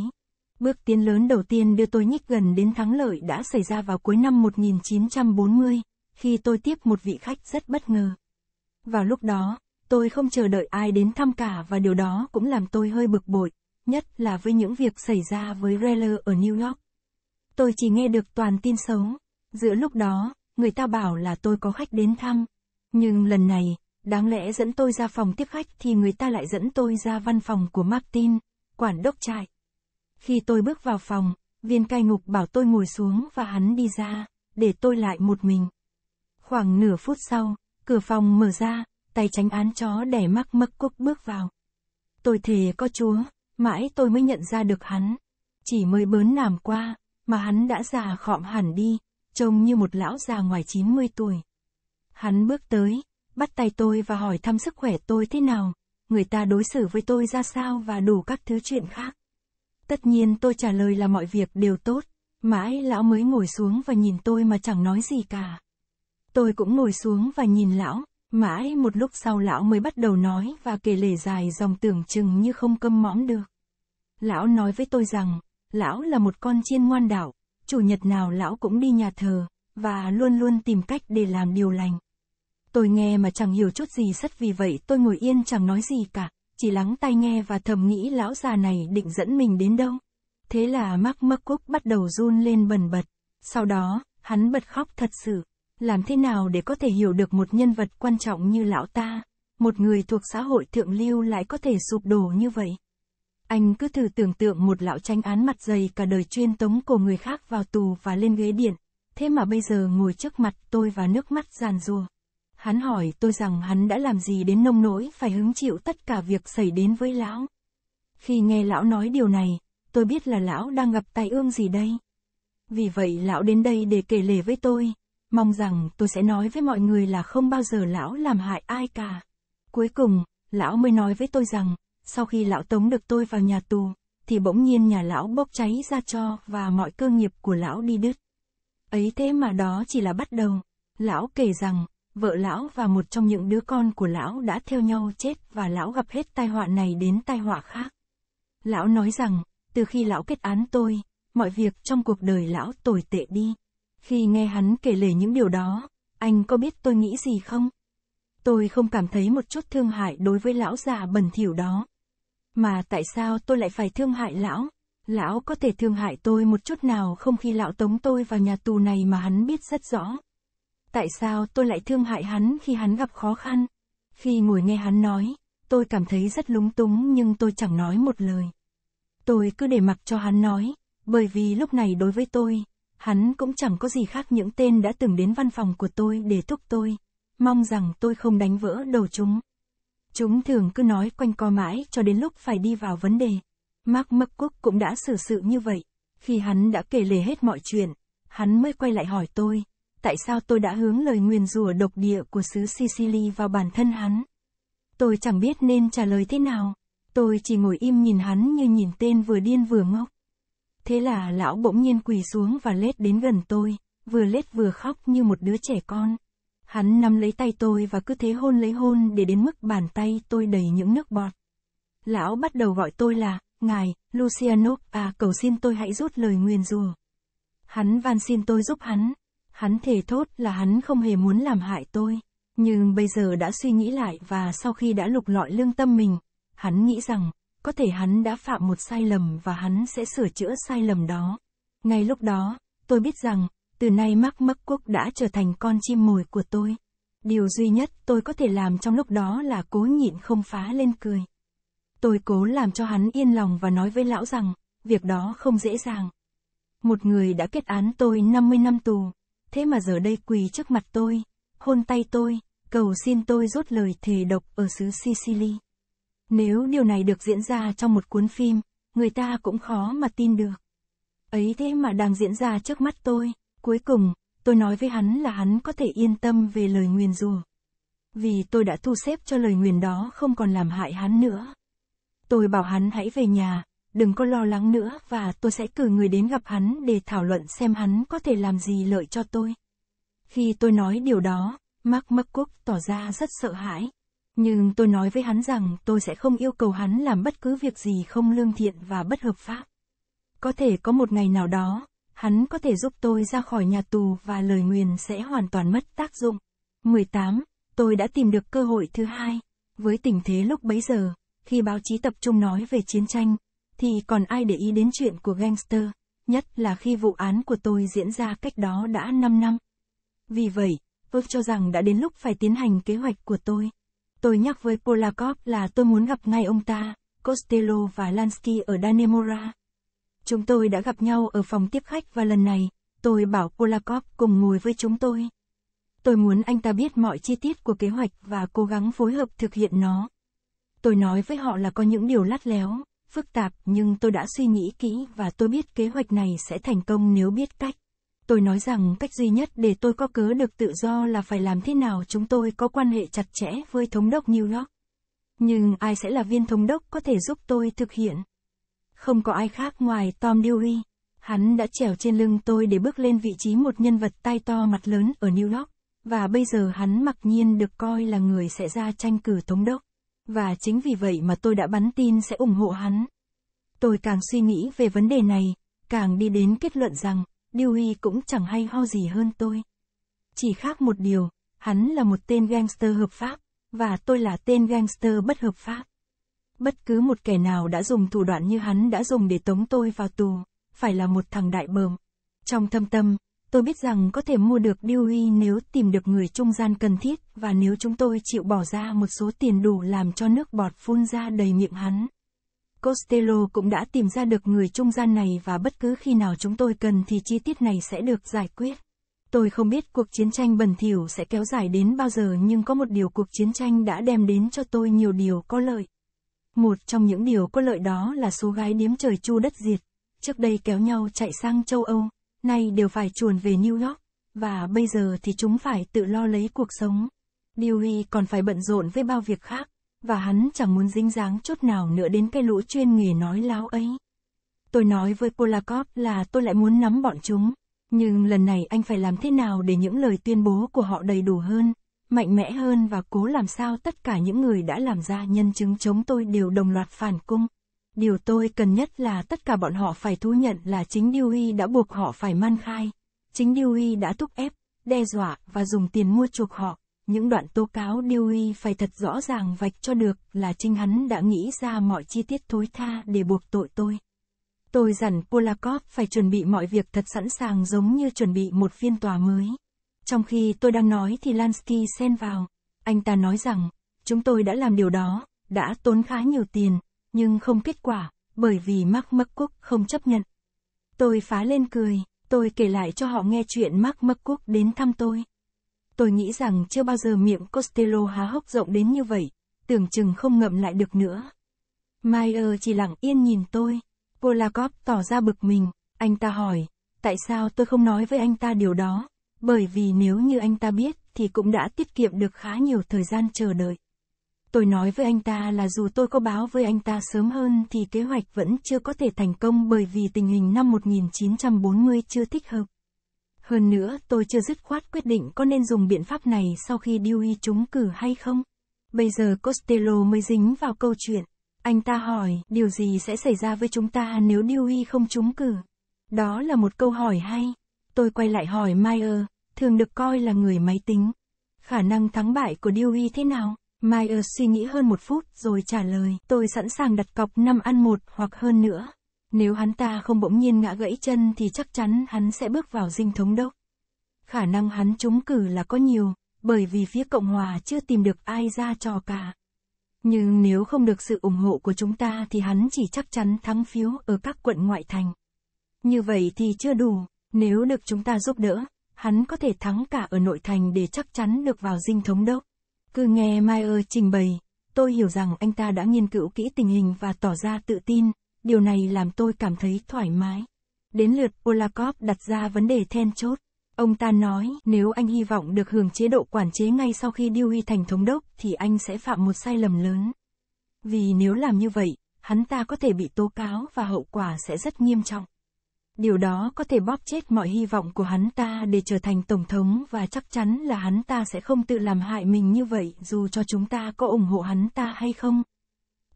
S1: Bước tiến lớn đầu tiên đưa tôi nhích gần đến thắng lợi đã xảy ra vào cuối năm 1940, khi tôi tiếp một vị khách rất bất ngờ. Vào lúc đó, tôi không chờ đợi ai đến thăm cả và điều đó cũng làm tôi hơi bực bội, nhất là với những việc xảy ra với Reller ở New York. Tôi chỉ nghe được toàn tin xấu. Giữa lúc đó, người ta bảo là tôi có khách đến thăm. Nhưng lần này, đáng lẽ dẫn tôi ra phòng tiếp khách thì người ta lại dẫn tôi ra văn phòng của Martin, quản đốc trại. Khi tôi bước vào phòng, viên cai ngục bảo tôi ngồi xuống và hắn đi ra, để tôi lại một mình. Khoảng nửa phút sau, cửa phòng mở ra, tay tránh án chó đẻ mắc mắc quốc bước vào. Tôi thề có chúa, mãi tôi mới nhận ra được hắn. Chỉ mới bớn làm qua, mà hắn đã già khọm hẳn đi, trông như một lão già ngoài 90 tuổi. Hắn bước tới, bắt tay tôi và hỏi thăm sức khỏe tôi thế nào, người ta đối xử với tôi ra sao và đủ các thứ chuyện khác. Tất nhiên tôi trả lời là mọi việc đều tốt, mãi lão mới ngồi xuống và nhìn tôi mà chẳng nói gì cả. Tôi cũng ngồi xuống và nhìn lão, mãi một lúc sau lão mới bắt đầu nói và kể lể dài dòng tưởng chừng như không câm mõm được. Lão nói với tôi rằng, lão là một con chiên ngoan đạo, chủ nhật nào lão cũng đi nhà thờ, và luôn luôn tìm cách để làm điều lành. Tôi nghe mà chẳng hiểu chút gì rất vì vậy tôi ngồi yên chẳng nói gì cả, chỉ lắng tai nghe và thầm nghĩ lão già này định dẫn mình đến đâu. Thế là mắc mắc cúc bắt đầu run lên bần bật. Sau đó, hắn bật khóc thật sự. Làm thế nào để có thể hiểu được một nhân vật quan trọng như lão ta, một người thuộc xã hội thượng lưu lại có thể sụp đổ như vậy? Anh cứ thử tưởng tượng một lão tranh án mặt dày cả đời chuyên tống cổ người khác vào tù và lên ghế điện. Thế mà bây giờ ngồi trước mặt tôi và nước mắt giàn rùa hắn hỏi tôi rằng hắn đã làm gì đến nông nỗi phải hứng chịu tất cả việc xảy đến với lão. Khi nghe lão nói điều này, tôi biết là lão đang gặp tai ương gì đây. Vì vậy lão đến đây để kể lể với tôi, mong rằng tôi sẽ nói với mọi người là không bao giờ lão làm hại ai cả. Cuối cùng, lão mới nói với tôi rằng, sau khi lão tống được tôi vào nhà tù, thì bỗng nhiên nhà lão bốc cháy ra cho và mọi cơ nghiệp của lão đi đứt. Ấy thế mà đó chỉ là bắt đầu. Lão kể rằng, vợ lão và một trong những đứa con của lão đã theo nhau chết và lão gặp hết tai họa này đến tai họa khác. Lão nói rằng, từ khi lão kết án tôi, mọi việc trong cuộc đời lão tồi tệ đi. Khi nghe hắn kể lể những điều đó, anh có biết tôi nghĩ gì không? Tôi không cảm thấy một chút thương hại đối với lão già bẩn thỉu đó. Mà tại sao tôi lại phải thương hại lão? Lão có thể thương hại tôi một chút nào không khi lão tống tôi vào nhà tù này mà hắn biết rất rõ. Tại sao tôi lại thương hại hắn khi hắn gặp khó khăn? Khi ngồi nghe hắn nói, tôi cảm thấy rất lúng túng nhưng tôi chẳng nói một lời. Tôi cứ để mặc cho hắn nói, bởi vì lúc này đối với tôi, hắn cũng chẳng có gì khác những tên đã từng đến văn phòng của tôi để thúc tôi. Mong rằng tôi không đánh vỡ đầu chúng. Chúng thường cứ nói quanh co mãi cho đến lúc phải đi vào vấn đề. Mark McCook cũng đã xử sự như vậy. Khi hắn đã kể lể hết mọi chuyện, hắn mới quay lại hỏi tôi, tại sao tôi đã hướng lời nguyền rủa độc địa của xứ Sicily vào bản thân hắn. Tôi chẳng biết nên trả lời thế nào, tôi chỉ ngồi im nhìn hắn như nhìn tên vừa điên vừa ngốc. Thế là lão bỗng nhiên quỳ xuống và lết đến gần tôi, vừa lết vừa khóc như một đứa trẻ con. Hắn nắm lấy tay tôi và cứ thế hôn lấy hôn để đến mức bàn tay tôi đầy những nước bọt. Lão bắt đầu gọi tôi là, Ngài, Lucianov, à cầu xin tôi hãy rút lời nguyền rủa. Hắn van xin tôi giúp hắn, Hắn thề thốt là hắn không hề muốn làm hại tôi. Nhưng bây giờ đã suy nghĩ lại và sau khi đã lục lọi lương tâm mình, hắn nghĩ rằng, có thể hắn đã phạm một sai lầm và hắn sẽ sửa chữa sai lầm đó. Ngay lúc đó, tôi biết rằng, từ nay mắc mắc quốc đã trở thành con chim mồi của tôi. Điều duy nhất tôi có thể làm trong lúc đó là cố nhịn không phá lên cười. Tôi cố làm cho hắn yên lòng và nói với lão rằng, việc đó không dễ dàng. Một người đã kết án tôi 50 năm tù, thế mà giờ đây quỳ trước mặt tôi, hôn tay tôi, cầu xin tôi rốt lời thề độc ở xứ Sicily. Nếu điều này được diễn ra trong một cuốn phim, người ta cũng khó mà tin được. Ấy thế mà đang diễn ra trước mắt tôi, cuối cùng, tôi nói với hắn là hắn có thể yên tâm về lời nguyền rủa. Vì tôi đã thu xếp cho lời nguyền đó không còn làm hại hắn nữa. Tôi bảo hắn hãy về nhà, đừng có lo lắng nữa và tôi sẽ cử người đến gặp hắn để thảo luận xem hắn có thể làm gì lợi cho tôi. Khi tôi nói điều đó, Mark McCook tỏ ra rất sợ hãi. Nhưng tôi nói với hắn rằng tôi sẽ không yêu cầu hắn làm bất cứ việc gì không lương thiện và bất hợp pháp. Có thể có một ngày nào đó, hắn có thể giúp tôi ra khỏi nhà tù và lời nguyền sẽ hoàn toàn mất tác dụng. 18. Tôi đã tìm được cơ hội thứ hai. Với tình thế lúc bấy giờ, khi báo chí tập trung nói về chiến tranh, thì còn ai để ý đến chuyện của gangster, nhất là khi vụ án của tôi diễn ra cách đó đã 5 năm. Vì vậy, tôi cho rằng đã đến lúc phải tiến hành kế hoạch của tôi. Tôi nhắc với Polakov là tôi muốn gặp ngay ông ta, Costello và Lansky ở Danemora. Chúng tôi đã gặp nhau ở phòng tiếp khách và lần này, tôi bảo Polakov cùng ngồi với chúng tôi. Tôi muốn anh ta biết mọi chi tiết của kế hoạch và cố gắng phối hợp thực hiện nó. Tôi nói với họ là có những điều lắt léo, phức tạp nhưng tôi đã suy nghĩ kỹ và tôi biết kế hoạch này sẽ thành công nếu biết cách. Tôi nói rằng cách duy nhất để tôi có cớ được tự do là phải làm thế nào chúng tôi có quan hệ chặt chẽ với thống đốc New York. Nhưng ai sẽ là viên thống đốc có thể giúp tôi thực hiện? Không có ai khác ngoài Tom Dewey. Hắn đã trèo trên lưng tôi để bước lên vị trí một nhân vật tai to mặt lớn ở New York, và bây giờ hắn mặc nhiên được coi là người sẽ ra tranh cử thống đốc. Và chính vì vậy mà tôi đã bắn tin sẽ ủng hộ hắn. Tôi càng suy nghĩ về vấn đề này, càng đi đến kết luận rằng, Dewey cũng chẳng hay ho gì hơn tôi. Chỉ khác một điều, hắn là một tên gangster hợp pháp, và tôi là tên gangster bất hợp pháp. Bất cứ một kẻ nào đã dùng thủ đoạn như hắn đã dùng để tống tôi vào tù, phải là một thằng đại bờm. Trong thâm tâm, Tôi biết rằng có thể mua được Dewey nếu tìm được người trung gian cần thiết và nếu chúng tôi chịu bỏ ra một số tiền đủ làm cho nước bọt phun ra đầy miệng hắn. Costello cũng đã tìm ra được người trung gian này và bất cứ khi nào chúng tôi cần thì chi tiết này sẽ được giải quyết. Tôi không biết cuộc chiến tranh bẩn thỉu sẽ kéo dài đến bao giờ nhưng có một điều cuộc chiến tranh đã đem đến cho tôi nhiều điều có lợi. Một trong những điều có lợi đó là số gái điếm trời chu đất diệt, trước đây kéo nhau chạy sang châu Âu, nay đều phải chuồn về New York, và bây giờ thì chúng phải tự lo lấy cuộc sống. Dewey còn phải bận rộn với bao việc khác, và hắn chẳng muốn dính dáng chút nào nữa đến cái lũ chuyên nghề nói láo ấy. Tôi nói với Polakov là tôi lại muốn nắm bọn chúng, nhưng lần này anh phải làm thế nào để những lời tuyên bố của họ đầy đủ hơn, mạnh mẽ hơn và cố làm sao tất cả những người đã làm ra nhân chứng chống tôi đều đồng loạt phản cung. Điều tôi cần nhất là tất cả bọn họ phải thú nhận là chính điêu Dewey đã buộc họ phải man khai. Chính điêu Dewey đã thúc ép, đe dọa và dùng tiền mua chuộc họ. Những đoạn tố cáo điêu Dewey phải thật rõ ràng vạch cho được là chính hắn đã nghĩ ra mọi chi tiết thối tha để buộc tội tôi. Tôi dặn Polakov phải chuẩn bị mọi việc thật sẵn sàng giống như chuẩn bị một phiên tòa mới. Trong khi tôi đang nói thì Lansky xen vào. Anh ta nói rằng, chúng tôi đã làm điều đó, đã tốn khá nhiều tiền, nhưng không kết quả, bởi vì Mark McCook không chấp nhận. Tôi phá lên cười, tôi kể lại cho họ nghe chuyện Mark McCook đến thăm tôi. Tôi nghĩ rằng chưa bao giờ miệng Costello há hốc rộng đến như vậy, tưởng chừng không ngậm lại được nữa. Meyer chỉ lặng yên nhìn tôi. Polakov tỏ ra bực mình, anh ta hỏi, tại sao tôi không nói với anh ta điều đó? Bởi vì nếu như anh ta biết thì cũng đã tiết kiệm được khá nhiều thời gian chờ đợi. Tôi nói với anh ta là dù tôi có báo với anh ta sớm hơn thì kế hoạch vẫn chưa có thể thành công bởi vì tình hình năm 1940 chưa thích hợp. Hơn nữa, tôi chưa dứt khoát quyết định có nên dùng biện pháp này sau khi Dewey trúng cử hay không. Bây giờ Costello mới dính vào câu chuyện. Anh ta hỏi, điều gì sẽ xảy ra với chúng ta nếu Dewey không trúng cử? Đó là một câu hỏi hay. Tôi quay lại hỏi Meyer, thường được coi là người máy tính. Khả năng thắng bại của Dewey thế nào? Myers suy nghĩ hơn một phút rồi trả lời, tôi sẵn sàng đặt cọc 5 ăn một hoặc hơn nữa. Nếu hắn ta không bỗng nhiên ngã gãy chân thì chắc chắn hắn sẽ bước vào dinh thống đốc. Khả năng hắn trúng cử là có nhiều, bởi vì phía Cộng Hòa chưa tìm được ai ra trò cả. Nhưng nếu không được sự ủng hộ của chúng ta thì hắn chỉ chắc chắn thắng phiếu ở các quận ngoại thành. Như vậy thì chưa đủ, nếu được chúng ta giúp đỡ, hắn có thể thắng cả ở nội thành để chắc chắn được vào dinh thống đốc. Cứ nghe Mayer trình bày, tôi hiểu rằng anh ta đã nghiên cứu kỹ tình hình và tỏ ra tự tin, điều này làm tôi cảm thấy thoải mái. Đến lượt Polakov đặt ra vấn đề then chốt. Ông ta nói, nếu anh hy vọng được hưởng chế độ quản chế ngay sau khi Dewey thành thống đốc thì anh sẽ phạm một sai lầm lớn. Vì nếu làm như vậy, hắn ta có thể bị tố cáo và hậu quả sẽ rất nghiêm trọng. Điều đó có thể bóp chết mọi hy vọng của hắn ta để trở thành tổng thống và chắc chắn là hắn ta sẽ không tự làm hại mình như vậy dù cho chúng ta có ủng hộ hắn ta hay không.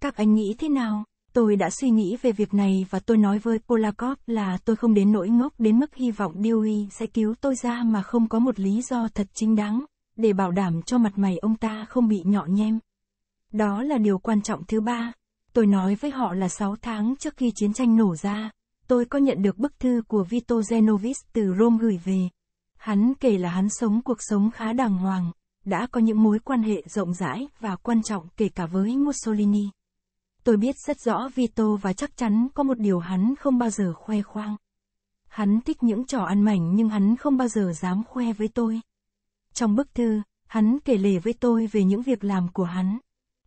S1: Các anh nghĩ thế nào? Tôi đã suy nghĩ về việc này và tôi nói với Polakov là tôi không đến nỗi ngốc đến mức hy vọng Dewey sẽ cứu tôi ra mà không có một lý do thật chính đáng, để bảo đảm cho mặt mày ông ta không bị nhọ nhem. Đó là điều quan trọng thứ ba. Tôi nói với họ là 6 tháng trước khi chiến tranh nổ ra, tôi có nhận được bức thư của Vito Genovis từ Rome gửi về. Hắn kể là hắn sống cuộc sống khá đàng hoàng, đã có những mối quan hệ rộng rãi và quan trọng kể cả với Mussolini. Tôi biết rất rõ Vito và chắc chắn có một điều hắn không bao giờ khoe khoang. Hắn thích những trò ăn mảnh nhưng hắn không bao giờ dám khoe với tôi. Trong bức thư, hắn kể lể với tôi về những việc làm của hắn.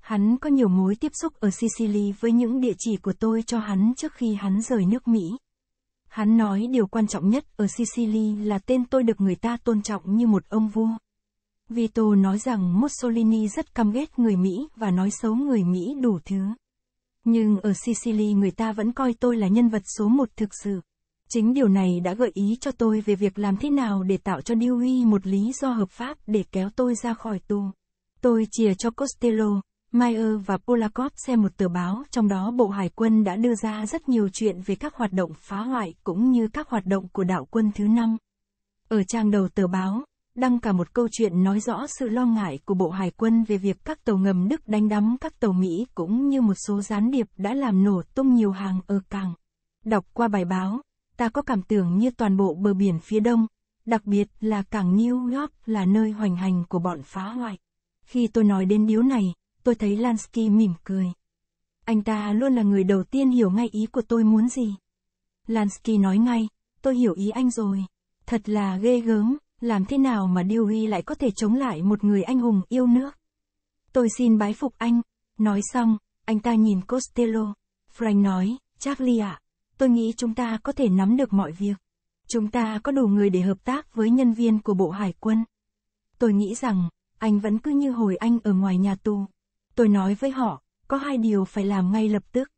S1: Hắn có nhiều mối tiếp xúc ở Sicily với những địa chỉ của tôi cho hắn trước khi hắn rời nước Mỹ. Hắn nói điều quan trọng nhất ở Sicily là tên tôi được người ta tôn trọng như một ông vua. Vito nói rằng Mussolini rất căm ghét người Mỹ và nói xấu người Mỹ đủ thứ. Nhưng ở Sicily người ta vẫn coi tôi là nhân vật số một thực sự. Chính điều này đã gợi ý cho tôi về việc làm thế nào để tạo cho Dewey một lý do hợp pháp để kéo tôi ra khỏi tù. Tôi chìa cho Costello, Mayer và Polakov xem một tờ báo, trong đó Bộ Hải quân đã đưa ra rất nhiều chuyện về các hoạt động phá hoại cũng như các hoạt động của đạo quân thứ năm. Ở trang đầu tờ báo, đăng cả một câu chuyện nói rõ sự lo ngại của Bộ Hải quân về việc các tàu ngầm Đức đánh đắm các tàu Mỹ cũng như một số gián điệp đã làm nổ tung nhiều hàng ở cảng. Đọc qua bài báo, ta có cảm tưởng như toàn bộ bờ biển phía đông, đặc biệt là cảng New York là nơi hoành hành của bọn phá hoại. Khi tôi nói đến điều này, tôi thấy Lansky mỉm cười. Anh ta luôn là người đầu tiên hiểu ngay ý của tôi muốn gì. Lansky nói ngay, tôi hiểu ý anh rồi. Thật là ghê gớm, làm thế nào mà Dewey lại có thể chống lại một người anh hùng yêu nước. Tôi xin bái phục anh. Nói xong, anh ta nhìn Costello. Frank nói, Charlie ạ, à, tôi nghĩ chúng ta có thể nắm được mọi việc. Chúng ta có đủ người để hợp tác với nhân viên của Bộ Hải quân. Tôi nghĩ rằng, anh vẫn cứ như hồi anh ở ngoài nhà tù. Tôi nói với họ, có hai điều phải làm ngay lập tức.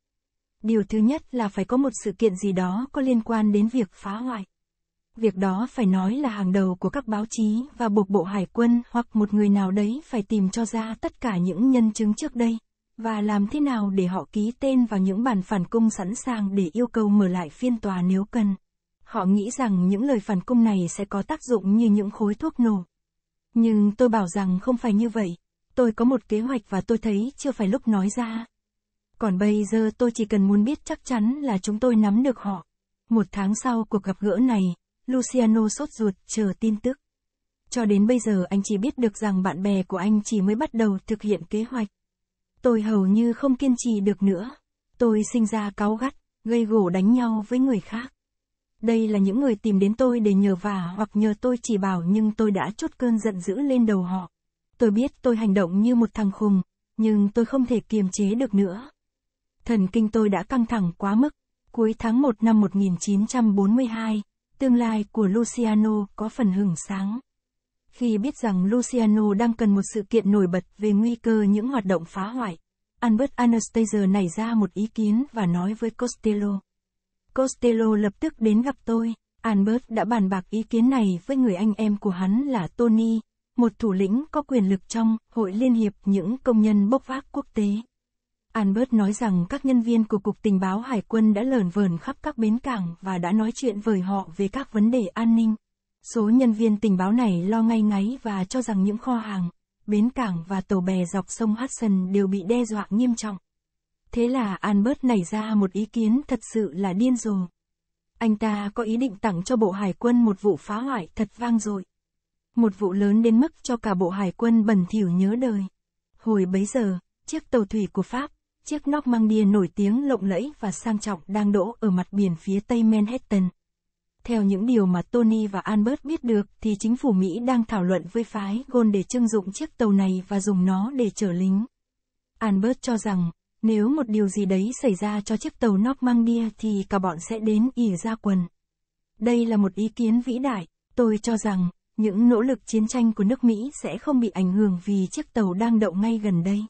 S1: Điều thứ nhất là phải có một sự kiện gì đó có liên quan đến việc phá hoại. Việc đó phải nói là hàng đầu của các báo chí và buộc bộ hải quân hoặc một người nào đấy phải tìm cho ra tất cả những nhân chứng trước đây, và làm thế nào để họ ký tên vào những bản phản cung sẵn sàng để yêu cầu mở lại phiên tòa nếu cần. Họ nghĩ rằng những lời phản cung này sẽ có tác dụng như những khối thuốc nổ. Nhưng tôi bảo rằng không phải như vậy tôi có một kế hoạch và tôi thấy chưa phải lúc nói ra. Còn bây giờ tôi chỉ cần muốn biết chắc chắn là chúng tôi nắm được họ. Một tháng sau cuộc gặp gỡ này, Luciano sốt ruột chờ tin tức. Cho đến bây giờ anh chỉ biết được rằng bạn bè của anh chỉ mới bắt đầu thực hiện kế hoạch. Tôi hầu như không kiên trì được nữa. Tôi sinh ra cáu gắt, gây gổ đánh nhau với người khác. Đây là những người tìm đến tôi để nhờ vả hoặc nhờ tôi chỉ bảo nhưng tôi đã chốt cơn giận dữ lên đầu họ. Tôi biết tôi hành động như một thằng khùng, nhưng tôi không thể kiềm chế được nữa. Thần kinh tôi đã căng thẳng quá mức. Cuối tháng 1 năm 1942, tương lai của Luciano có phần hừng sáng. Khi biết rằng Luciano đang cần một sự kiện nổi bật về nguy cơ những hoạt động phá hoại, Albert Anastasia nảy ra một ý kiến và nói với Costello. Costello lập tức đến gặp tôi. Albert đã bàn bạc ý kiến này với người anh em của hắn là Tony, một thủ lĩnh có quyền lực trong Hội Liên hiệp những công nhân bốc vác quốc tế. Albert nói rằng các nhân viên của Cục Tình báo Hải quân đã lởn vờn khắp các bến cảng và đã nói chuyện với họ về các vấn đề an ninh. Số nhân viên tình báo này lo ngay ngáy và cho rằng những kho hàng, bến cảng và tàu bè dọc sông Hudson đều bị đe dọa nghiêm trọng. Thế là Albert nảy ra một ý kiến thật sự là điên rồ. Anh ta có ý định tặng cho bộ hải quân một vụ phá hoại thật vang dội. Một vụ lớn đến mức cho cả bộ hải quân bẩn thỉu nhớ đời. Hồi bấy giờ, chiếc tàu thủy của Pháp, chiếc Normandia nổi tiếng lộng lẫy và sang trọng đang đỗ ở mặt biển phía tây Manhattan. Theo những điều mà Tony và Albert biết được thì chính phủ Mỹ đang thảo luận với phái Gôn để trưng dụng chiếc tàu này và dùng nó để chở lính. Albert cho rằng, nếu một điều gì đấy xảy ra cho chiếc tàu Normandia thì cả bọn sẽ đến ỉ ra quần. Đây là một ý kiến vĩ đại, tôi cho rằng, những nỗ lực chiến tranh của nước Mỹ sẽ không bị ảnh hưởng vì chiếc tàu đang đậu ngay gần đây.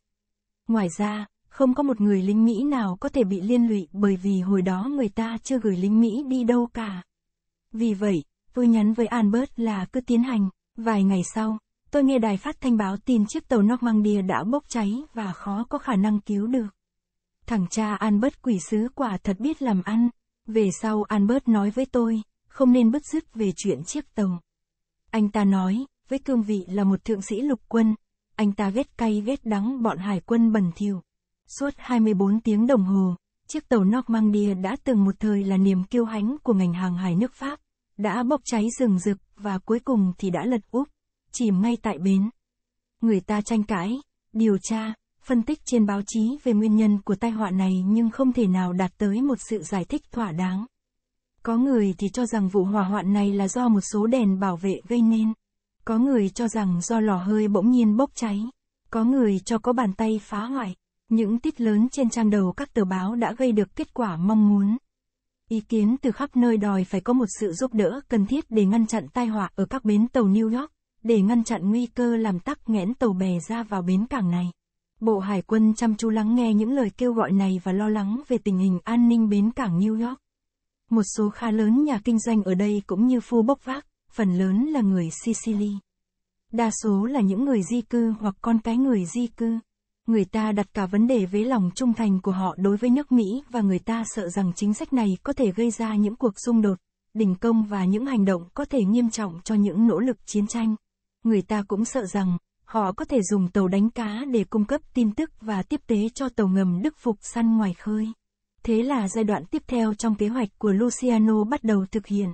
S1: Ngoài ra, không có một người lính Mỹ nào có thể bị liên lụy bởi vì hồi đó người ta chưa gửi lính Mỹ đi đâu cả. Vì vậy, tôi nhắn với Albert là cứ tiến hành. Vài ngày sau, tôi nghe đài phát thanh báo tin chiếc tàu Normandia đã bốc cháy và khó có khả năng cứu được. Thằng cha Albert quỷ sứ quả thật biết làm ăn. Về sau Albert nói với tôi, không nên bứt rứt về chuyện chiếc tàu. Anh ta nói, với cương vị là một thượng sĩ lục quân, anh ta vết cay vết đắng bọn hải quân bẩn thỉu. Suốt 24 tiếng đồng hồ, chiếc tàu Normandia đã từng một thời là niềm kiêu hãnh của ngành hàng hải nước Pháp, đã bốc cháy rừng rực và cuối cùng thì đã lật úp, chìm ngay tại bến. Người ta tranh cãi, điều tra, phân tích trên báo chí về nguyên nhân của tai họa này nhưng không thể nào đạt tới một sự giải thích thỏa đáng. Có người thì cho rằng vụ hỏa hoạn này là do một số đèn bảo vệ gây nên. Có người cho rằng do lò hơi bỗng nhiên bốc cháy. Có người cho có bàn tay phá hoại. Những tít lớn trên trang đầu các tờ báo đã gây được kết quả mong muốn. Ý kiến từ khắp nơi đòi phải có một sự giúp đỡ cần thiết để ngăn chặn tai họa ở các bến tàu New York, để ngăn chặn nguy cơ làm tắc nghẽn tàu bè ra vào bến cảng này. Bộ Hải quân chăm chú lắng nghe những lời kêu gọi này và lo lắng về tình hình an ninh bến cảng New York. Một số khá lớn nhà kinh doanh ở đây cũng như phu bốc vác, phần lớn là người Sicily. Đa số là những người di cư hoặc con cái người di cư. Người ta đặt cả vấn đề với lòng trung thành của họ đối với nước Mỹ và người ta sợ rằng chính sách này có thể gây ra những cuộc xung đột, đình công và những hành động có thể nghiêm trọng cho những nỗ lực chiến tranh. Người ta cũng sợ rằng, họ có thể dùng tàu đánh cá để cung cấp tin tức và tiếp tế cho tàu ngầm Đức Phục săn ngoài khơi thế là giai đoạn tiếp theo trong kế hoạch của Luciano bắt đầu thực hiện.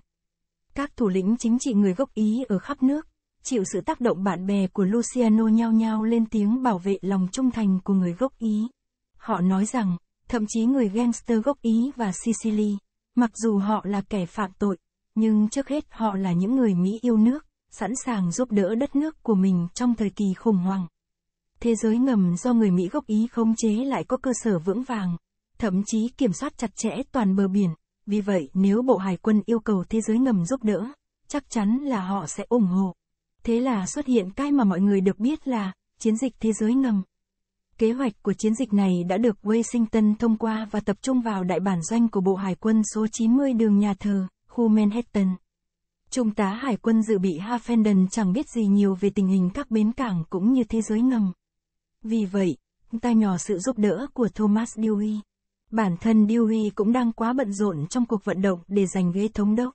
S1: Các thủ lĩnh chính trị người gốc Ý ở khắp nước, chịu sự tác động bạn bè của Luciano nhao nhao lên tiếng bảo vệ lòng trung thành của người gốc Ý. Họ nói rằng, thậm chí người gangster gốc Ý và Sicily, mặc dù họ là kẻ phạm tội, nhưng trước hết họ là những người Mỹ yêu nước, sẵn sàng giúp đỡ đất nước của mình trong thời kỳ khủng hoảng. Thế giới ngầm do người Mỹ gốc Ý khống chế lại có cơ sở vững vàng, thậm chí kiểm soát chặt chẽ toàn bờ biển. Vì vậy, nếu Bộ Hải quân yêu cầu thế giới ngầm giúp đỡ, chắc chắn là họ sẽ ủng hộ. Thế là xuất hiện cái mà mọi người được biết là chiến dịch thế giới ngầm. Kế hoạch của chiến dịch này đã được Washington thông qua và tập trung vào đại bản doanh của Bộ Hải quân số 90 đường nhà thờ, khu Manhattan. Trung tá Hải quân dự bị Havenden chẳng biết gì nhiều về tình hình các bến cảng cũng như thế giới ngầm. Vì vậy, ta nhỏ sự giúp đỡ của Thomas Dewey. Bản thân Dewey cũng đang quá bận rộn trong cuộc vận động để giành ghế thống đốc.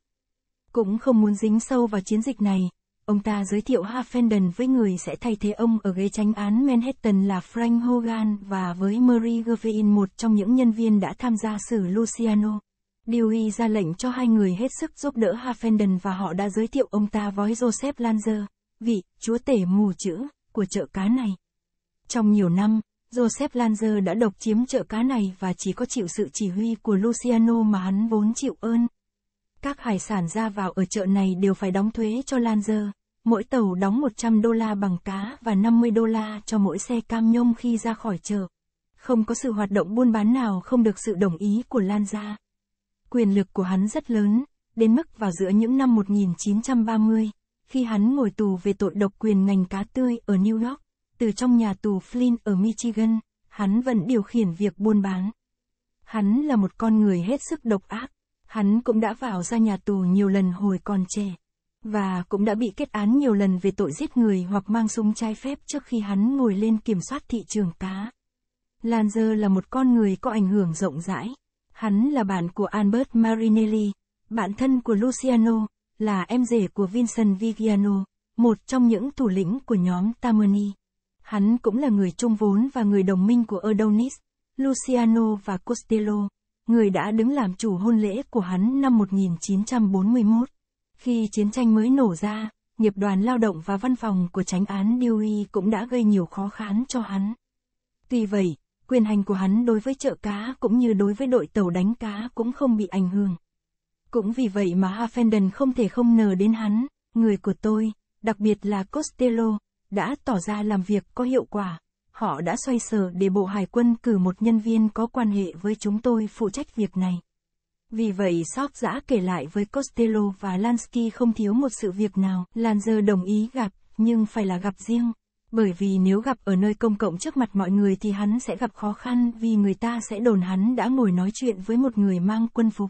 S1: Cũng không muốn dính sâu vào chiến dịch này, ông ta giới thiệu Haffenden với người sẽ thay thế ông ở ghế tranh án Manhattan là Frank Hogan và với Murray gervin một trong những nhân viên đã tham gia xử Luciano. Dewey ra lệnh cho hai người hết sức giúp đỡ Haffenden và họ đã giới thiệu ông ta với Joseph Lanzer, vị chúa tể mù chữ của chợ cá này. Trong nhiều năm, Joseph Lanzer đã độc chiếm chợ cá này và chỉ có chịu sự chỉ huy của Luciano mà hắn vốn chịu ơn. Các hải sản ra vào ở chợ này đều phải đóng thuế cho Lanzer, mỗi tàu đóng 100 đô la bằng cá và 50 đô la cho mỗi xe cam nhông khi ra khỏi chợ. Không có sự hoạt động buôn bán nào không được sự đồng ý của Lanza. Quyền lực của hắn rất lớn, đến mức vào giữa những năm 1930, khi hắn ngồi tù về tội độc quyền ngành cá tươi ở New York, từ trong nhà tù Flynn ở Michigan, hắn vẫn điều khiển việc buôn bán. Hắn là một con người hết sức độc ác, hắn cũng đã vào ra nhà tù nhiều lần hồi còn trẻ, và cũng đã bị kết án nhiều lần về tội giết người hoặc mang súng trái phép trước khi hắn ngồi lên kiểm soát thị trường cá. Lanzer là một con người có ảnh hưởng rộng rãi. Hắn là bạn của Albert Marinelli, bạn thân của Luciano, là em rể của Vincent Vigiano, một trong những thủ lĩnh của nhóm Tammany. Hắn cũng là người chung vốn và người đồng minh của Adonis, Luciano và Costello, người đã đứng làm chủ hôn lễ của hắn năm 1941. Khi chiến tranh mới nổ ra, nghiệp đoàn lao động và văn phòng của tránh án Dewey cũng đã gây nhiều khó khăn cho hắn. Tuy vậy, quyền hành của hắn đối với chợ cá cũng như đối với đội tàu đánh cá cũng không bị ảnh hưởng. Cũng vì vậy mà Affenden không thể không nờ đến hắn, người của tôi, đặc biệt là Costello, đã tỏ ra làm việc có hiệu quả. Họ đã xoay sở để Bộ Hải quân cử một nhân viên có quan hệ với chúng tôi phụ trách việc này. Vì vậy Sóc giã kể lại với Costello và Lansky không thiếu một sự việc nào, Lanzer đồng ý gặp, nhưng phải là gặp riêng. Bởi vì nếu gặp ở nơi công cộng trước mặt mọi người thì hắn sẽ gặp khó khăn vì người ta sẽ đồn hắn đã ngồi nói chuyện với một người mang quân phục.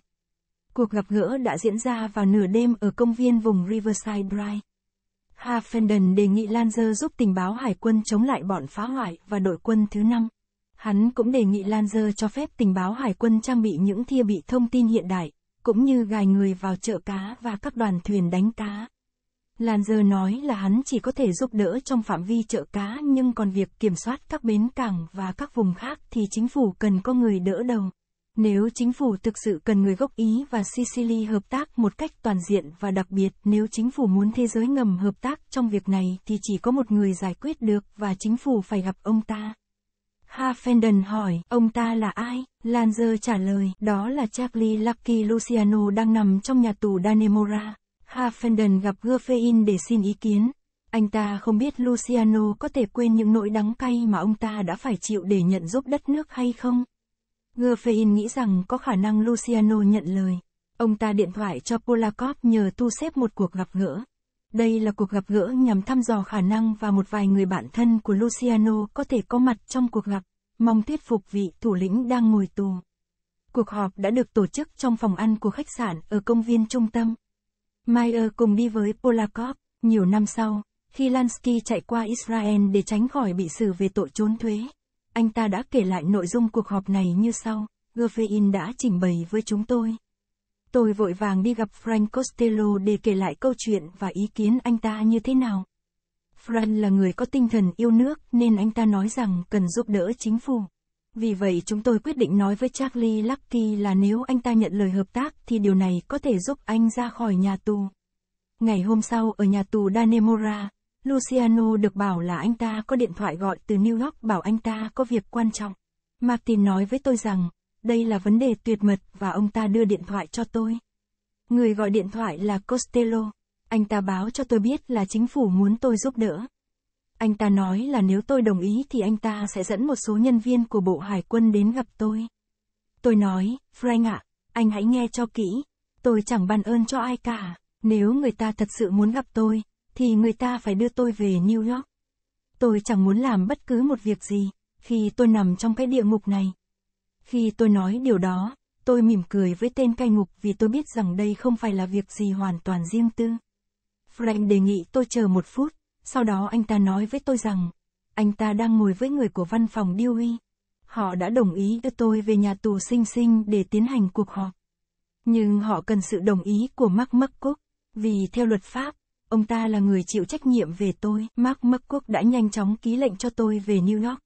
S1: Cuộc gặp gỡ đã diễn ra vào nửa đêm ở công viên vùng Riverside Drive. Haffenden đề nghị Lanzer giúp tình báo hải quân chống lại bọn phá hoại và đội quân thứ năm. Hắn cũng đề nghị Lanzer cho phép tình báo hải quân trang bị những thiết bị thông tin hiện đại, cũng như gài người vào chợ cá và các đoàn thuyền đánh cá. Lanzer nói là hắn chỉ có thể giúp đỡ trong phạm vi chợ cá nhưng còn việc kiểm soát các bến cảng và các vùng khác thì chính phủ cần có người đỡ đầu. Nếu chính phủ thực sự cần người gốc Ý và Sicily hợp tác một cách toàn diện và đặc biệt, nếu chính phủ muốn thế giới ngầm hợp tác trong việc này thì chỉ có một người giải quyết được và chính phủ phải gặp ông ta. Hafenden hỏi, ông ta là ai? Lanzer trả lời, đó là Charlie Lucky Luciano đang nằm trong nhà tù Danemora. Hafenden gặp Gerfein để xin ý kiến. Anh ta không biết Luciano có thể quên những nỗi đắng cay mà ông ta đã phải chịu để nhận giúp đất nước hay không? Ngefein nghĩ rằng có khả năng Luciano nhận lời. Ông ta điện thoại cho Polakov nhờ tu xếp một cuộc gặp gỡ. Đây là cuộc gặp gỡ nhằm thăm dò khả năng và một vài người bạn thân của Luciano có thể có mặt trong cuộc gặp, mong thuyết phục vị thủ lĩnh đang ngồi tù. Cuộc họp đã được tổ chức trong phòng ăn của khách sạn ở công viên trung tâm. Meyer cùng đi với Polakov, nhiều năm sau, khi Lansky chạy qua Israel để tránh khỏi bị xử về tội trốn thuế anh ta đã kể lại nội dung cuộc họp này như sau, Gervain đã trình bày với chúng tôi. Tôi vội vàng đi gặp Frank Costello để kể lại câu chuyện và ý kiến anh ta như thế nào. Frank là người có tinh thần yêu nước nên anh ta nói rằng cần giúp đỡ chính phủ. Vì vậy chúng tôi quyết định nói với Charlie Lucky là nếu anh ta nhận lời hợp tác thì điều này có thể giúp anh ra khỏi nhà tù. Ngày hôm sau ở nhà tù Danemora, Luciano được bảo là anh ta có điện thoại gọi từ New York bảo anh ta có việc quan trọng. Martin nói với tôi rằng, đây là vấn đề tuyệt mật và ông ta đưa điện thoại cho tôi. Người gọi điện thoại là Costello. Anh ta báo cho tôi biết là chính phủ muốn tôi giúp đỡ. Anh ta nói là nếu tôi đồng ý thì anh ta sẽ dẫn một số nhân viên của Bộ Hải quân đến gặp tôi. Tôi nói, Frank ạ, à, anh hãy nghe cho kỹ. Tôi chẳng ban ơn cho ai cả. Nếu người ta thật sự muốn gặp tôi, thì người ta phải đưa tôi về New York. Tôi chẳng muốn làm bất cứ một việc gì, khi tôi nằm trong cái địa ngục này. Khi tôi nói điều đó, tôi mỉm cười với tên cai ngục vì tôi biết rằng đây không phải là việc gì hoàn toàn riêng tư. Frank đề nghị tôi chờ một phút, sau đó anh ta nói với tôi rằng, anh ta đang ngồi với người của văn phòng Dewey. Họ đã đồng ý đưa tôi về nhà tù sinh sinh để tiến hành cuộc họp. Nhưng họ cần sự đồng ý của Mark McCook, vì theo luật pháp, Ông ta là người chịu trách nhiệm về tôi. Mark McCook đã nhanh chóng ký lệnh cho tôi về New York.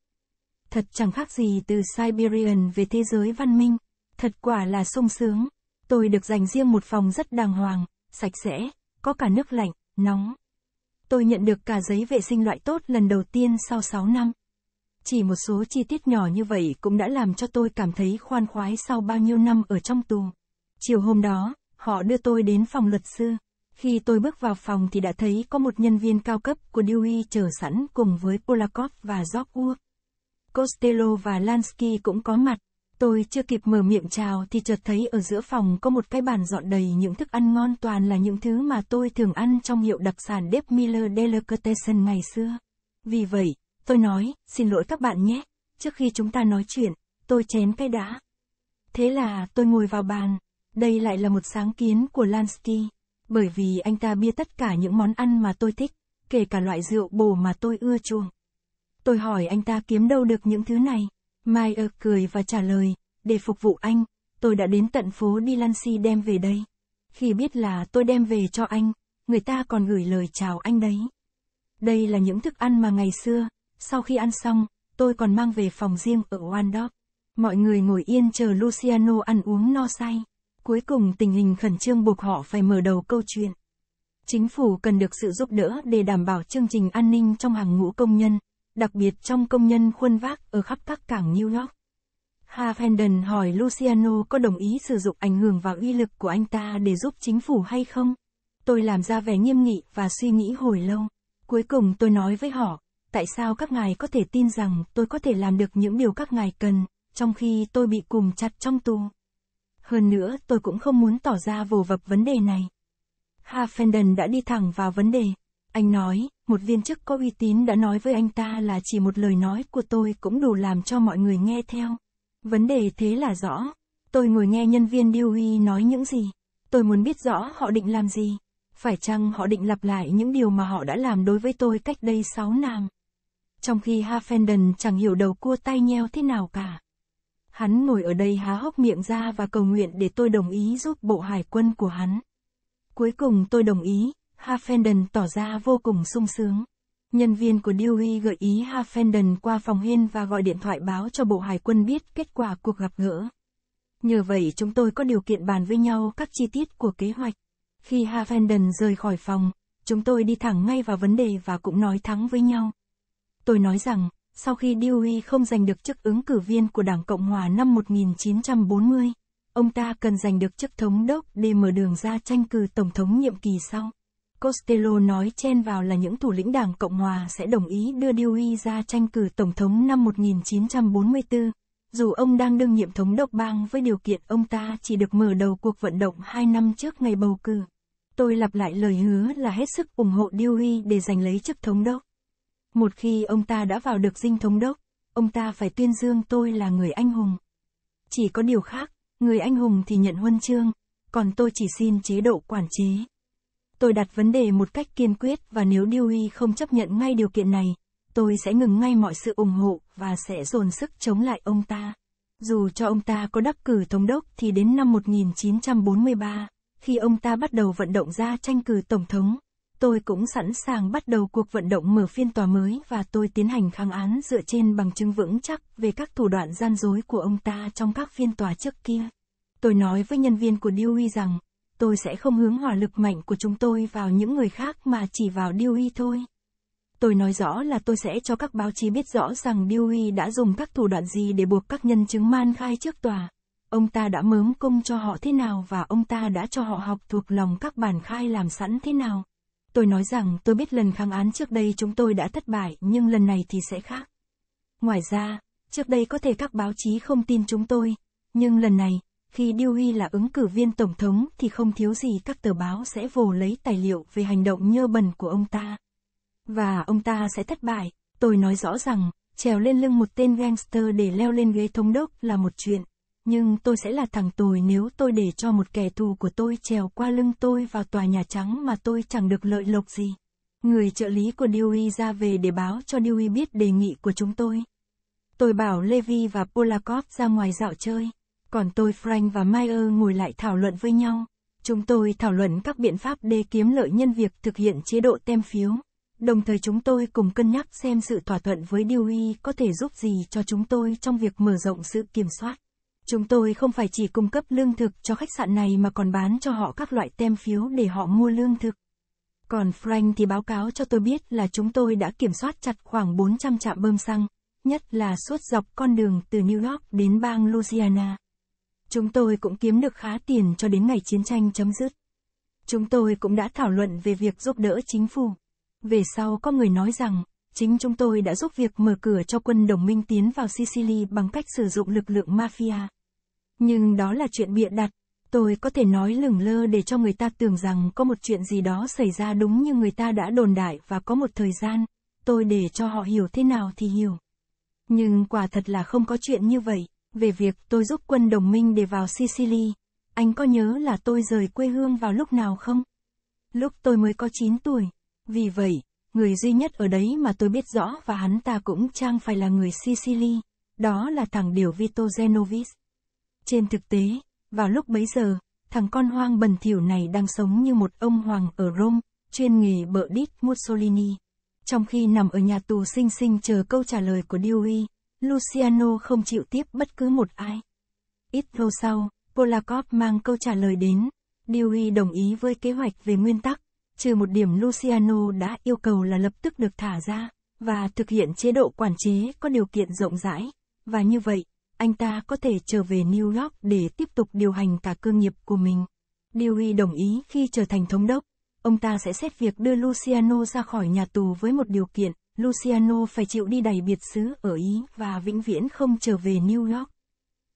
S1: Thật chẳng khác gì từ Siberian về thế giới văn minh. Thật quả là sung sướng. Tôi được dành riêng một phòng rất đàng hoàng, sạch sẽ, có cả nước lạnh, nóng. Tôi nhận được cả giấy vệ sinh loại tốt lần đầu tiên sau 6 năm. Chỉ một số chi tiết nhỏ như vậy cũng đã làm cho tôi cảm thấy khoan khoái sau bao nhiêu năm ở trong tù. Chiều hôm đó, họ đưa tôi đến phòng luật sư. Khi tôi bước vào phòng thì đã thấy có một nhân viên cao cấp của Dewey chờ sẵn cùng với Polakov và Zorkua. Costello và Lansky cũng có mặt. Tôi chưa kịp mở miệng chào thì chợt thấy ở giữa phòng có một cái bàn dọn đầy những thức ăn ngon toàn là những thứ mà tôi thường ăn trong hiệu đặc sản Dep Miller Delicatessen ngày xưa. Vì vậy, tôi nói, xin lỗi các bạn nhé, trước khi chúng ta nói chuyện, tôi chén cái đã. Thế là tôi ngồi vào bàn, đây lại là một sáng kiến của Lansky. Bởi vì anh ta bia tất cả những món ăn mà tôi thích, kể cả loại rượu bồ mà tôi ưa chuộng. Tôi hỏi anh ta kiếm đâu được những thứ này. Maya cười và trả lời, để phục vụ anh, tôi đã đến tận phố Dilancy đem về đây. Khi biết là tôi đem về cho anh, người ta còn gửi lời chào anh đấy. Đây là những thức ăn mà ngày xưa, sau khi ăn xong, tôi còn mang về phòng riêng ở Wandorf. Mọi người ngồi yên chờ Luciano ăn uống no say. Cuối cùng tình hình khẩn trương buộc họ phải mở đầu câu chuyện. Chính phủ cần được sự giúp đỡ để đảm bảo chương trình an ninh trong hàng ngũ công nhân, đặc biệt trong công nhân khuôn vác ở khắp các cảng New York. Havenden hỏi Luciano có đồng ý sử dụng ảnh hưởng và uy lực của anh ta để giúp chính phủ hay không. Tôi làm ra vẻ nghiêm nghị và suy nghĩ hồi lâu. Cuối cùng tôi nói với họ, tại sao các ngài có thể tin rằng tôi có thể làm được những điều các ngài cần, trong khi tôi bị cùm chặt trong tù. Hơn nữa, tôi cũng không muốn tỏ ra vồ vập vấn đề này. Hafenden đã đi thẳng vào vấn đề. Anh nói, một viên chức có uy tín đã nói với anh ta là chỉ một lời nói của tôi cũng đủ làm cho mọi người nghe theo. Vấn đề thế là rõ. Tôi ngồi nghe nhân viên DOE nói những gì. Tôi muốn biết rõ họ định làm gì. Phải chăng họ định lặp lại những điều mà họ đã làm đối với tôi cách đây 6 năm? Trong khi Hafenden chẳng hiểu đầu cua tay nheo thế nào cả. Hắn ngồi ở đây há hốc miệng ra và cầu nguyện để tôi đồng ý giúp bộ hải quân của hắn. Cuối cùng tôi đồng ý, Hafenden tỏ ra vô cùng sung sướng. Nhân viên của Dewey gợi ý Hafenden qua phòng hên và gọi điện thoại báo cho bộ hải quân biết kết quả cuộc gặp gỡ. Nhờ vậy chúng tôi có điều kiện bàn với nhau các chi tiết của kế hoạch. Khi Havenden rời khỏi phòng, chúng tôi đi thẳng ngay vào vấn đề và cũng nói thắng với nhau. Tôi nói rằng, sau khi Dewey không giành được chức ứng cử viên của Đảng Cộng Hòa năm 1940, ông ta cần giành được chức thống đốc để mở đường ra tranh cử tổng thống nhiệm kỳ sau. Costello nói chen vào là những thủ lĩnh Đảng Cộng Hòa sẽ đồng ý đưa Dewey ra tranh cử tổng thống năm 1944, dù ông đang đương nhiệm thống đốc bang với điều kiện ông ta chỉ được mở đầu cuộc vận động hai năm trước ngày bầu cử. Tôi lặp lại lời hứa là hết sức ủng hộ Dewey để giành lấy chức thống đốc. Một khi ông ta đã vào được dinh thống đốc, ông ta phải tuyên dương tôi là người anh hùng. Chỉ có điều khác, người anh hùng thì nhận huân chương, còn tôi chỉ xin chế độ quản chế. Tôi đặt vấn đề một cách kiên quyết và nếu Dewey không chấp nhận ngay điều kiện này, tôi sẽ ngừng ngay mọi sự ủng hộ và sẽ dồn sức chống lại ông ta. Dù cho ông ta có đắc cử thống đốc thì đến năm 1943, khi ông ta bắt đầu vận động ra tranh cử tổng thống, Tôi cũng sẵn sàng bắt đầu cuộc vận động mở phiên tòa mới và tôi tiến hành kháng án dựa trên bằng chứng vững chắc về các thủ đoạn gian dối của ông ta trong các phiên tòa trước kia. Tôi nói với nhân viên của DOE rằng, tôi sẽ không hướng hỏa lực mạnh của chúng tôi vào những người khác mà chỉ vào DOE thôi. Tôi nói rõ là tôi sẽ cho các báo chí biết rõ rằng DOE đã dùng các thủ đoạn gì để buộc các nhân chứng man khai trước tòa. Ông ta đã mớm công cho họ thế nào và ông ta đã cho họ học thuộc lòng các bản khai làm sẵn thế nào. Tôi nói rằng tôi biết lần kháng án trước đây chúng tôi đã thất bại, nhưng lần này thì sẽ khác. Ngoài ra, trước đây có thể các báo chí không tin chúng tôi, nhưng lần này, khi Điêu Huy là ứng cử viên tổng thống thì không thiếu gì các tờ báo sẽ vồ lấy tài liệu về hành động nhơ bẩn của ông ta. Và ông ta sẽ thất bại, tôi nói rõ rằng, trèo lên lưng một tên gangster để leo lên ghế thống đốc là một chuyện, nhưng tôi sẽ là thằng tồi nếu tôi để cho một kẻ thù của tôi trèo qua lưng tôi vào tòa Nhà Trắng mà tôi chẳng được lợi lộc gì. Người trợ lý của Dewey ra về để báo cho Dewey biết đề nghị của chúng tôi. Tôi bảo Levi và Polakov ra ngoài dạo chơi, còn tôi Frank và Meyer ngồi lại thảo luận với nhau. Chúng tôi thảo luận các biện pháp để kiếm lợi nhân việc thực hiện chế độ tem phiếu. Đồng thời chúng tôi cùng cân nhắc xem sự thỏa thuận với Dewey có thể giúp gì cho chúng tôi trong việc mở rộng sự kiểm soát. Chúng tôi không phải chỉ cung cấp lương thực cho khách sạn này mà còn bán cho họ các loại tem phiếu để họ mua lương thực. Còn Frank thì báo cáo cho tôi biết là chúng tôi đã kiểm soát chặt khoảng 400 trạm bơm xăng, nhất là suốt dọc con đường từ New York đến bang Louisiana. Chúng tôi cũng kiếm được khá tiền cho đến ngày chiến tranh chấm dứt. Chúng tôi cũng đã thảo luận về việc giúp đỡ chính phủ. Về sau có người nói rằng, chính chúng tôi đã giúp việc mở cửa cho quân đồng minh tiến vào Sicily bằng cách sử dụng lực lượng mafia. Nhưng đó là chuyện bịa đặt. Tôi có thể nói lửng lơ để cho người ta tưởng rằng có một chuyện gì đó xảy ra đúng như người ta đã đồn đại và có một thời gian, tôi để cho họ hiểu thế nào thì hiểu. Nhưng quả thật là không có chuyện như vậy, về việc tôi giúp quân đồng minh để vào Sicily, anh có nhớ là tôi rời quê hương vào lúc nào không? Lúc tôi mới có 9 tuổi, vì vậy, người duy nhất ở đấy mà tôi biết rõ và hắn ta cũng trang phải là người Sicily, đó là thằng Điều Vito Genovis. Trên thực tế, vào lúc bấy giờ, thằng con hoang bần thiểu này đang sống như một ông hoàng ở Rome, chuyên nghề bợ đít Mussolini. Trong khi nằm ở nhà tù sinh sinh chờ câu trả lời của Dewey, Luciano không chịu tiếp bất cứ một ai. Ít lâu sau, Polakov mang câu trả lời đến. Dewey đồng ý với kế hoạch về nguyên tắc, trừ một điểm Luciano đã yêu cầu là lập tức được thả ra, và thực hiện chế độ quản chế có điều kiện rộng rãi, và như vậy, anh ta có thể trở về New York để tiếp tục điều hành cả cơ nghiệp của mình. Dewey đồng ý khi trở thành thống đốc, ông ta sẽ xét việc đưa Luciano ra khỏi nhà tù với một điều kiện, Luciano phải chịu đi đầy biệt xứ ở Ý và vĩnh viễn không trở về New York.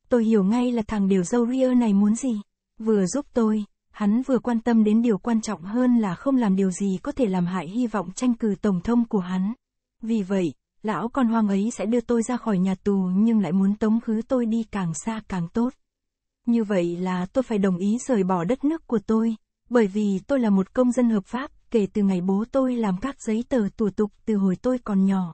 S1: Tôi hiểu ngay là thằng điều dâu Ria này muốn gì. Vừa giúp tôi, hắn vừa quan tâm đến điều quan trọng hơn là không làm điều gì có thể làm hại hy vọng tranh cử tổng thống của hắn. Vì vậy, lão con hoang ấy sẽ đưa tôi ra khỏi nhà tù nhưng lại muốn tống khứ tôi đi càng xa càng tốt. Như vậy là tôi phải đồng ý rời bỏ đất nước của tôi, bởi vì tôi là một công dân hợp pháp, kể từ ngày bố tôi làm các giấy tờ tủ tục từ hồi tôi còn nhỏ.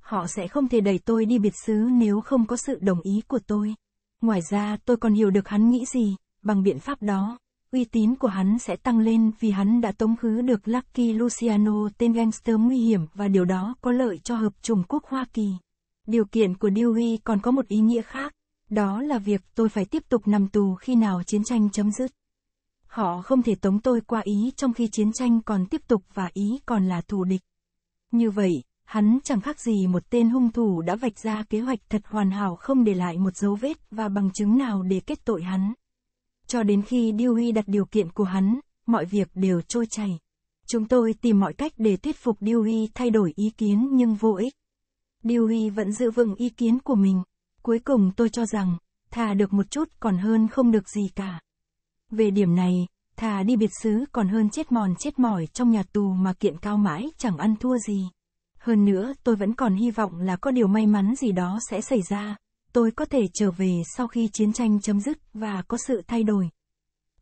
S1: Họ sẽ không thể đẩy tôi đi biệt xứ nếu không có sự đồng ý của tôi. Ngoài ra tôi còn hiểu được hắn nghĩ gì, bằng biện pháp đó, uy tín của hắn sẽ tăng lên vì hắn đã tống khứ được Lucky Luciano tên gangster nguy hiểm và điều đó có lợi cho hợp chủng quốc Hoa Kỳ. Điều kiện của Dewey còn có một ý nghĩa khác, đó là việc tôi phải tiếp tục nằm tù khi nào chiến tranh chấm dứt. Họ không thể tống tôi qua Ý trong khi chiến tranh còn tiếp tục và Ý còn là thù địch. Như vậy, hắn chẳng khác gì một tên hung thủ đã vạch ra kế hoạch thật hoàn hảo không để lại một dấu vết và bằng chứng nào để kết tội hắn. Cho đến khi Dewey đặt điều kiện của hắn, mọi việc đều trôi chảy. Chúng tôi tìm mọi cách để thuyết phục Dewey thay đổi ý kiến nhưng vô ích. Dewey vẫn giữ vững ý kiến của mình. Cuối cùng tôi cho rằng, thà được một chút còn hơn không được gì cả. Về điểm này, thà đi biệt xứ còn hơn chết mòn chết mỏi trong nhà tù mà kiện cao mãi chẳng ăn thua gì. Hơn nữa, tôi vẫn còn hy vọng là có điều may mắn gì đó sẽ xảy ra, tôi có thể trở về sau khi chiến tranh chấm dứt và có sự thay đổi.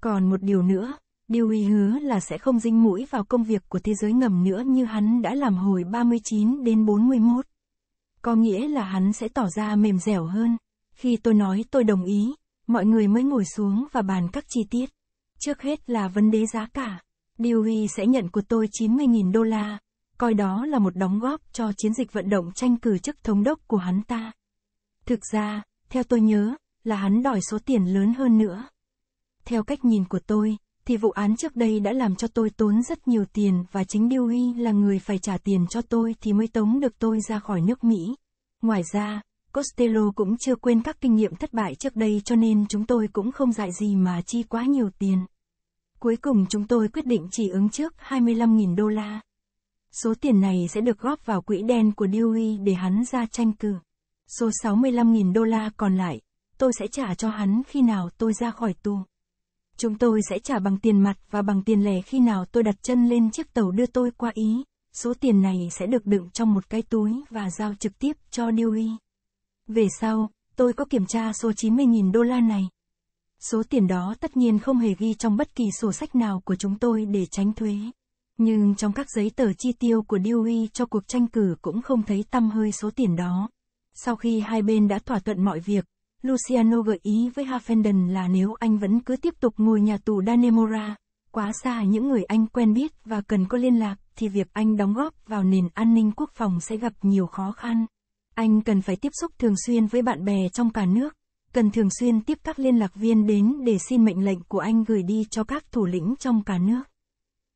S1: Còn một điều nữa, Dewey hứa là sẽ không dính mũi vào công việc của thế giới ngầm nữa như hắn đã làm hồi 39 đến 41. Có nghĩa là hắn sẽ tỏ ra mềm dẻo hơn. Khi tôi nói tôi đồng ý, mọi người mới ngồi xuống và bàn các chi tiết. Trước hết là vấn đề giá cả. Dewey sẽ nhận của tôi 90.000 đô la, coi đó là một đóng góp cho chiến dịch vận động tranh cử chức thống đốc của hắn ta. Thực ra, theo tôi nhớ, là hắn đòi số tiền lớn hơn nữa. Theo cách nhìn của tôi, thì vụ án trước đây đã làm cho tôi tốn rất nhiều tiền và chính huy là người phải trả tiền cho tôi thì mới tống được tôi ra khỏi nước Mỹ. Ngoài ra, Costello cũng chưa quên các kinh nghiệm thất bại trước đây cho nên chúng tôi cũng không dại gì mà chi quá nhiều tiền. Cuối cùng chúng tôi quyết định chỉ ứng trước 25.000 đô la. Số tiền này sẽ được góp vào quỹ đen của Dewey để hắn ra tranh cử. Số 65.000 đô la còn lại, tôi sẽ trả cho hắn khi nào tôi ra khỏi tù. Chúng tôi sẽ trả bằng tiền mặt và bằng tiền lẻ khi nào tôi đặt chân lên chiếc tàu đưa tôi qua Ý. Số tiền này sẽ được đựng trong một cái túi và giao trực tiếp cho Dewey. Về sau, tôi có kiểm tra số 90.000 đô la này. Số tiền đó tất nhiên không hề ghi trong bất kỳ sổ sách nào của chúng tôi để tránh thuế. Nhưng trong các giấy tờ chi tiêu của Dewey cho cuộc tranh cử cũng không thấy tăm hơi số tiền đó. Sau khi hai bên đã thỏa thuận mọi việc, Luciano gợi ý với Hafenden là nếu anh vẫn cứ tiếp tục ngồi nhà tù Danemora, quá xa những người anh quen biết và cần có liên lạc, thì việc anh đóng góp vào nền an ninh quốc phòng sẽ gặp nhiều khó khăn. Anh cần phải tiếp xúc thường xuyên với bạn bè trong cả nước, cần thường xuyên tiếp các liên lạc viên đến để xin mệnh lệnh của anh gửi đi cho các thủ lĩnh trong cả nước.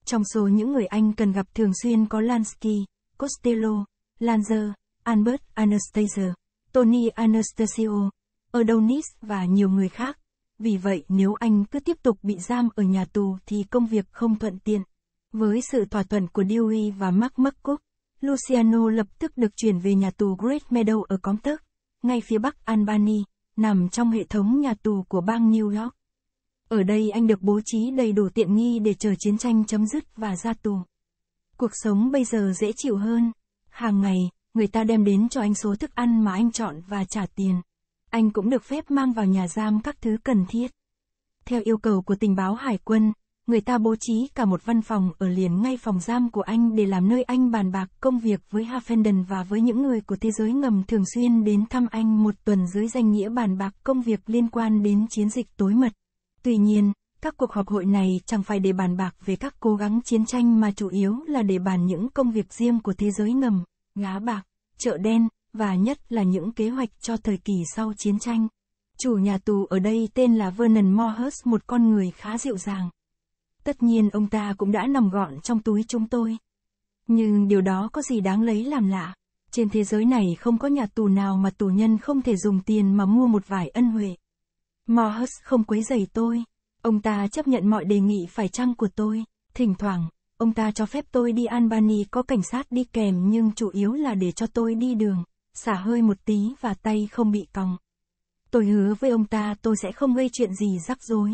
S1: Trong số những người anh cần gặp thường xuyên có Lansky, Costello, Lanzer, Albert Anastasia, Tony Anastasio, Adonis và nhiều người khác. Vì vậy nếu anh cứ tiếp tục bị giam ở nhà tù thì công việc không thuận tiện. Với sự thỏa thuận của Dewey và Mark McCook, Luciano lập tức được chuyển về nhà tù Great Meadow ở Comtech, ngay phía bắc Albany, nằm trong hệ thống nhà tù của bang New York. Ở đây anh được bố trí đầy đủ tiện nghi để chờ chiến tranh chấm dứt và ra tù. Cuộc sống bây giờ dễ chịu hơn. Hàng ngày, người ta đem đến cho anh số thức ăn mà anh chọn và trả tiền. Anh cũng được phép mang vào nhà giam các thứ cần thiết. Theo yêu cầu của tình báo hải quân, người ta bố trí cả một văn phòng ở liền ngay phòng giam của anh để làm nơi anh bàn bạc công việc với Hafenden và với những người của thế giới ngầm thường xuyên đến thăm anh một tuần dưới danh nghĩa bàn bạc công việc liên quan đến chiến dịch tối mật. Tuy nhiên, các cuộc họp hội này chẳng phải để bàn bạc về các cố gắng chiến tranh mà chủ yếu là để bàn những công việc riêng của thế giới ngầm gá bạc, chợ đen, và nhất là những kế hoạch cho thời kỳ sau chiến tranh. Chủ nhà tù ở đây tên là Vernon Morhurst, một con người khá dịu dàng. Tất nhiên ông ta cũng đã nằm gọn trong túi chúng tôi. Nhưng điều đó có gì đáng lấy làm lạ. Trên thế giới này không có nhà tù nào mà tù nhân không thể dùng tiền mà mua một vài ân huệ. Morhurst không quấy rầy tôi. Ông ta chấp nhận mọi đề nghị phải chăng của tôi. Thỉnh thoảng, ông ta cho phép tôi đi Albany có cảnh sát đi kèm nhưng chủ yếu là để cho tôi đi đường, xả hơi một tí và tay không bị còng. Tôi hứa với ông ta tôi sẽ không gây chuyện gì rắc rối.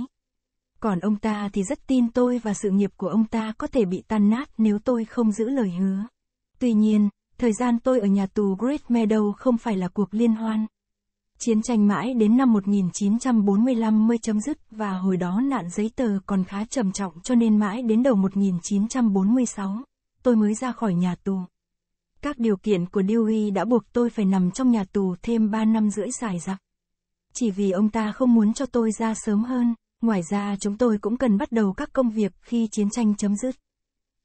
S1: Còn ông ta thì rất tin tôi và sự nghiệp của ông ta có thể bị tan nát nếu tôi không giữ lời hứa. Tuy nhiên, thời gian tôi ở nhà tù Great Meadow không phải là cuộc liên hoan. Chiến tranh mãi đến năm 1945 mới chấm dứt và hồi đó nạn giấy tờ còn khá trầm trọng cho nên mãi đến đầu 1946, tôi mới ra khỏi nhà tù. Các điều kiện của Dewey đã buộc tôi phải nằm trong nhà tù thêm 3 năm rưỡi dài dặc. Chỉ vì ông ta không muốn cho tôi ra sớm hơn, ngoài ra chúng tôi cũng cần bắt đầu các công việc khi chiến tranh chấm dứt.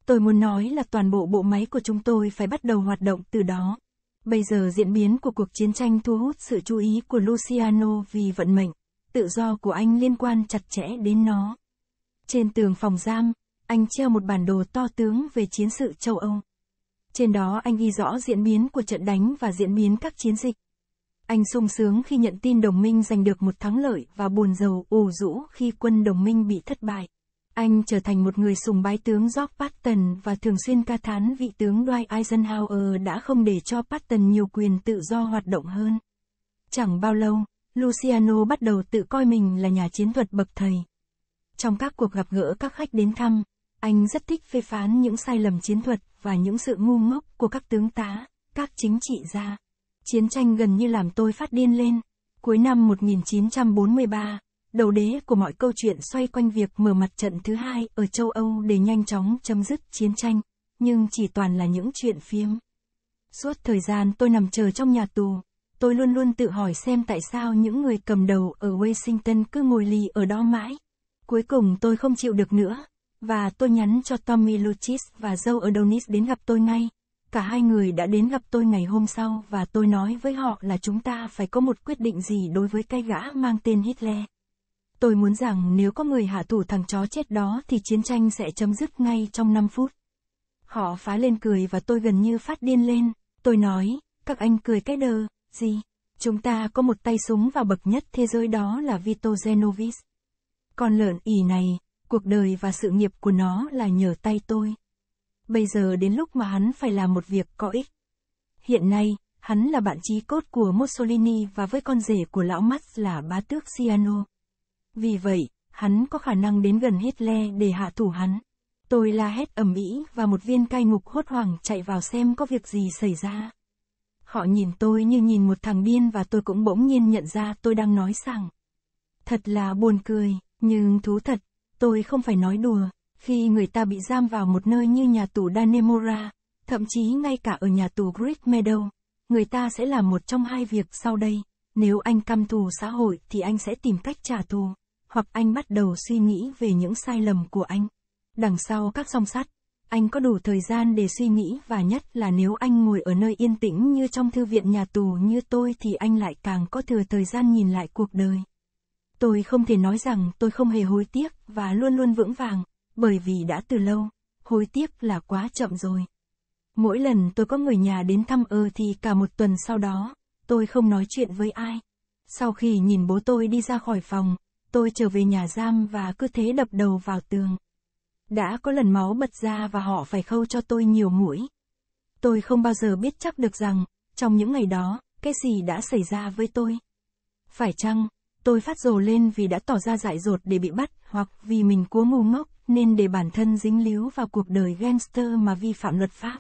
S1: Tôi muốn nói là toàn bộ bộ máy của chúng tôi phải bắt đầu hoạt động từ đó. Bây giờ diễn biến của cuộc chiến tranh thu hút sự chú ý của Luciano vì vận mệnh, tự do của anh liên quan chặt chẽ đến nó. Trên tường phòng giam, anh treo một bản đồ to tướng về chiến sự châu Âu. Trên đó anh ghi rõ diễn biến của trận đánh và diễn biến các chiến dịch. Anh sung sướng khi nhận tin đồng minh giành được một thắng lợi và buồn rầu ủ rũ khi quân đồng minh bị thất bại. Anh trở thành một người sùng bái tướng George Patton và thường xuyên ca thán vị tướng Dwight Eisenhower đã không để cho Patton nhiều quyền tự do hoạt động hơn. Chẳng bao lâu, Luciano bắt đầu tự coi mình là nhà chiến thuật bậc thầy. Trong các cuộc gặp gỡ các khách đến thăm, anh rất thích phê phán những sai lầm chiến thuật và những sự ngu ngốc của các tướng tá, các chính trị gia. Chiến tranh gần như làm tôi phát điên lên. Cuối năm 1943, Đầu đế của mọi câu chuyện xoay quanh việc mở mặt trận thứ hai ở châu Âu để nhanh chóng chấm dứt chiến tranh, nhưng chỉ toàn là những chuyện phiếm. Suốt thời gian tôi nằm chờ trong nhà tù, tôi luôn luôn tự hỏi xem tại sao những người cầm đầu ở Washington cứ ngồi lì ở đó mãi. Cuối cùng tôi không chịu được nữa, và tôi nhắn cho Tommy lucis và Joe Adonis đến gặp tôi ngay. Cả hai người đã đến gặp tôi ngày hôm sau và tôi nói với họ là chúng ta phải có một quyết định gì đối với cái gã mang tên Hitler. Tôi muốn rằng nếu có người hạ thủ thằng chó chết đó thì chiến tranh sẽ chấm dứt ngay trong 5 phút. Họ phá lên cười và tôi gần như phát điên lên. Tôi nói, các anh cười cái đơ gì? Chúng ta có một tay súng vào bậc nhất thế giới đó là Vito Genovis. Con lợn ỉ này, cuộc đời và sự nghiệp của nó là nhờ tay tôi. Bây giờ đến lúc mà hắn phải làm một việc có ích. Hiện nay, hắn là bạn chí cốt của Mussolini và với con rể của lão Max là bá tước Siano. Vì vậy, hắn có khả năng đến gần Hitler để hạ thủ hắn. Tôi la hét ầm ĩ và một viên cai ngục hốt hoảng chạy vào xem có việc gì xảy ra. Họ nhìn tôi như nhìn một thằng điên và tôi cũng bỗng nhiên nhận ra tôi đang nói rằng. Thật là buồn cười, nhưng thú thật, tôi không phải nói đùa, khi người ta bị giam vào một nơi như nhà tù Danemora, thậm chí ngay cả ở nhà tù Great Meadow, người ta sẽ làm một trong hai việc sau đây, nếu anh căm thù xã hội thì anh sẽ tìm cách trả thù hoặc anh bắt đầu suy nghĩ về những sai lầm của anh. Đằng sau các song sắt, anh có đủ thời gian để suy nghĩ và nhất là nếu anh ngồi ở nơi yên tĩnh như trong thư viện nhà tù như tôi thì anh lại càng có thừa thời gian nhìn lại cuộc đời. Tôi không thể nói rằng tôi không hề hối tiếc và luôn luôn vững vàng, bởi vì đã từ lâu, hối tiếc là quá chậm rồi. Mỗi lần tôi có người nhà đến thăm ơ thì cả một tuần sau đó, tôi không nói chuyện với ai. Sau khi nhìn bố tôi đi ra khỏi phòng, Tôi trở về nhà giam và cứ thế đập đầu vào tường. Đã có lần máu bật ra và họ phải khâu cho tôi nhiều mũi. Tôi không bao giờ biết chắc được rằng, trong những ngày đó, cái gì đã xảy ra với tôi. Phải chăng, tôi phát rồ lên vì đã tỏ ra dại dột để bị bắt, hoặc vì mình cúa ngu ngốc, nên để bản thân dính líu vào cuộc đời gangster mà vi phạm luật pháp.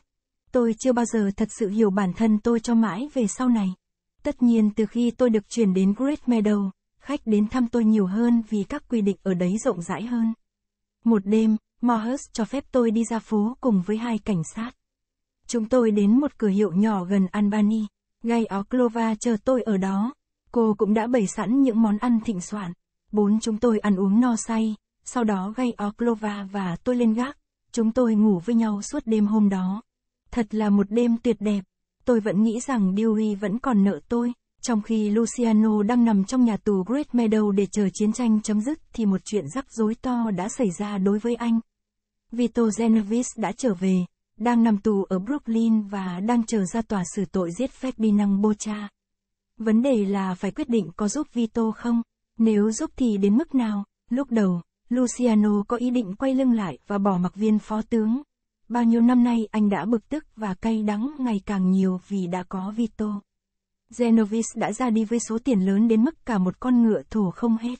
S1: Tôi chưa bao giờ thật sự hiểu bản thân tôi cho mãi về sau này. Tất nhiên từ khi tôi được chuyển đến Great Meadow, khách đến thăm tôi nhiều hơn vì các quy định ở đấy rộng rãi hơn. Một đêm, Morhus cho phép tôi đi ra phố cùng với hai cảnh sát. Chúng tôi đến một cửa hiệu nhỏ gần Albany, ngay áo Clova chờ tôi ở đó. Cô cũng đã bày sẵn những món ăn thịnh soạn. Bốn chúng tôi ăn uống no say, sau đó gây áo Clova và tôi lên gác. Chúng tôi ngủ với nhau suốt đêm hôm đó. Thật là một đêm tuyệt đẹp. Tôi vẫn nghĩ rằng Dewey vẫn còn nợ tôi. Trong khi Luciano đang nằm trong nhà tù Great Meadow để chờ chiến tranh chấm dứt thì một chuyện rắc rối to đã xảy ra đối với anh. Vito Genevieve đã trở về, đang nằm tù ở Brooklyn và đang chờ ra tòa xử tội giết Ferdinand Bocha. Vấn đề là phải quyết định có giúp Vito không, nếu giúp thì đến mức nào. Lúc đầu, Luciano có ý định quay lưng lại và bỏ mặc viên phó tướng. Bao nhiêu năm nay anh đã bực tức và cay đắng ngày càng nhiều vì đã có Vito. Genovis đã ra đi với số tiền lớn đến mức cả một con ngựa thổ không hết.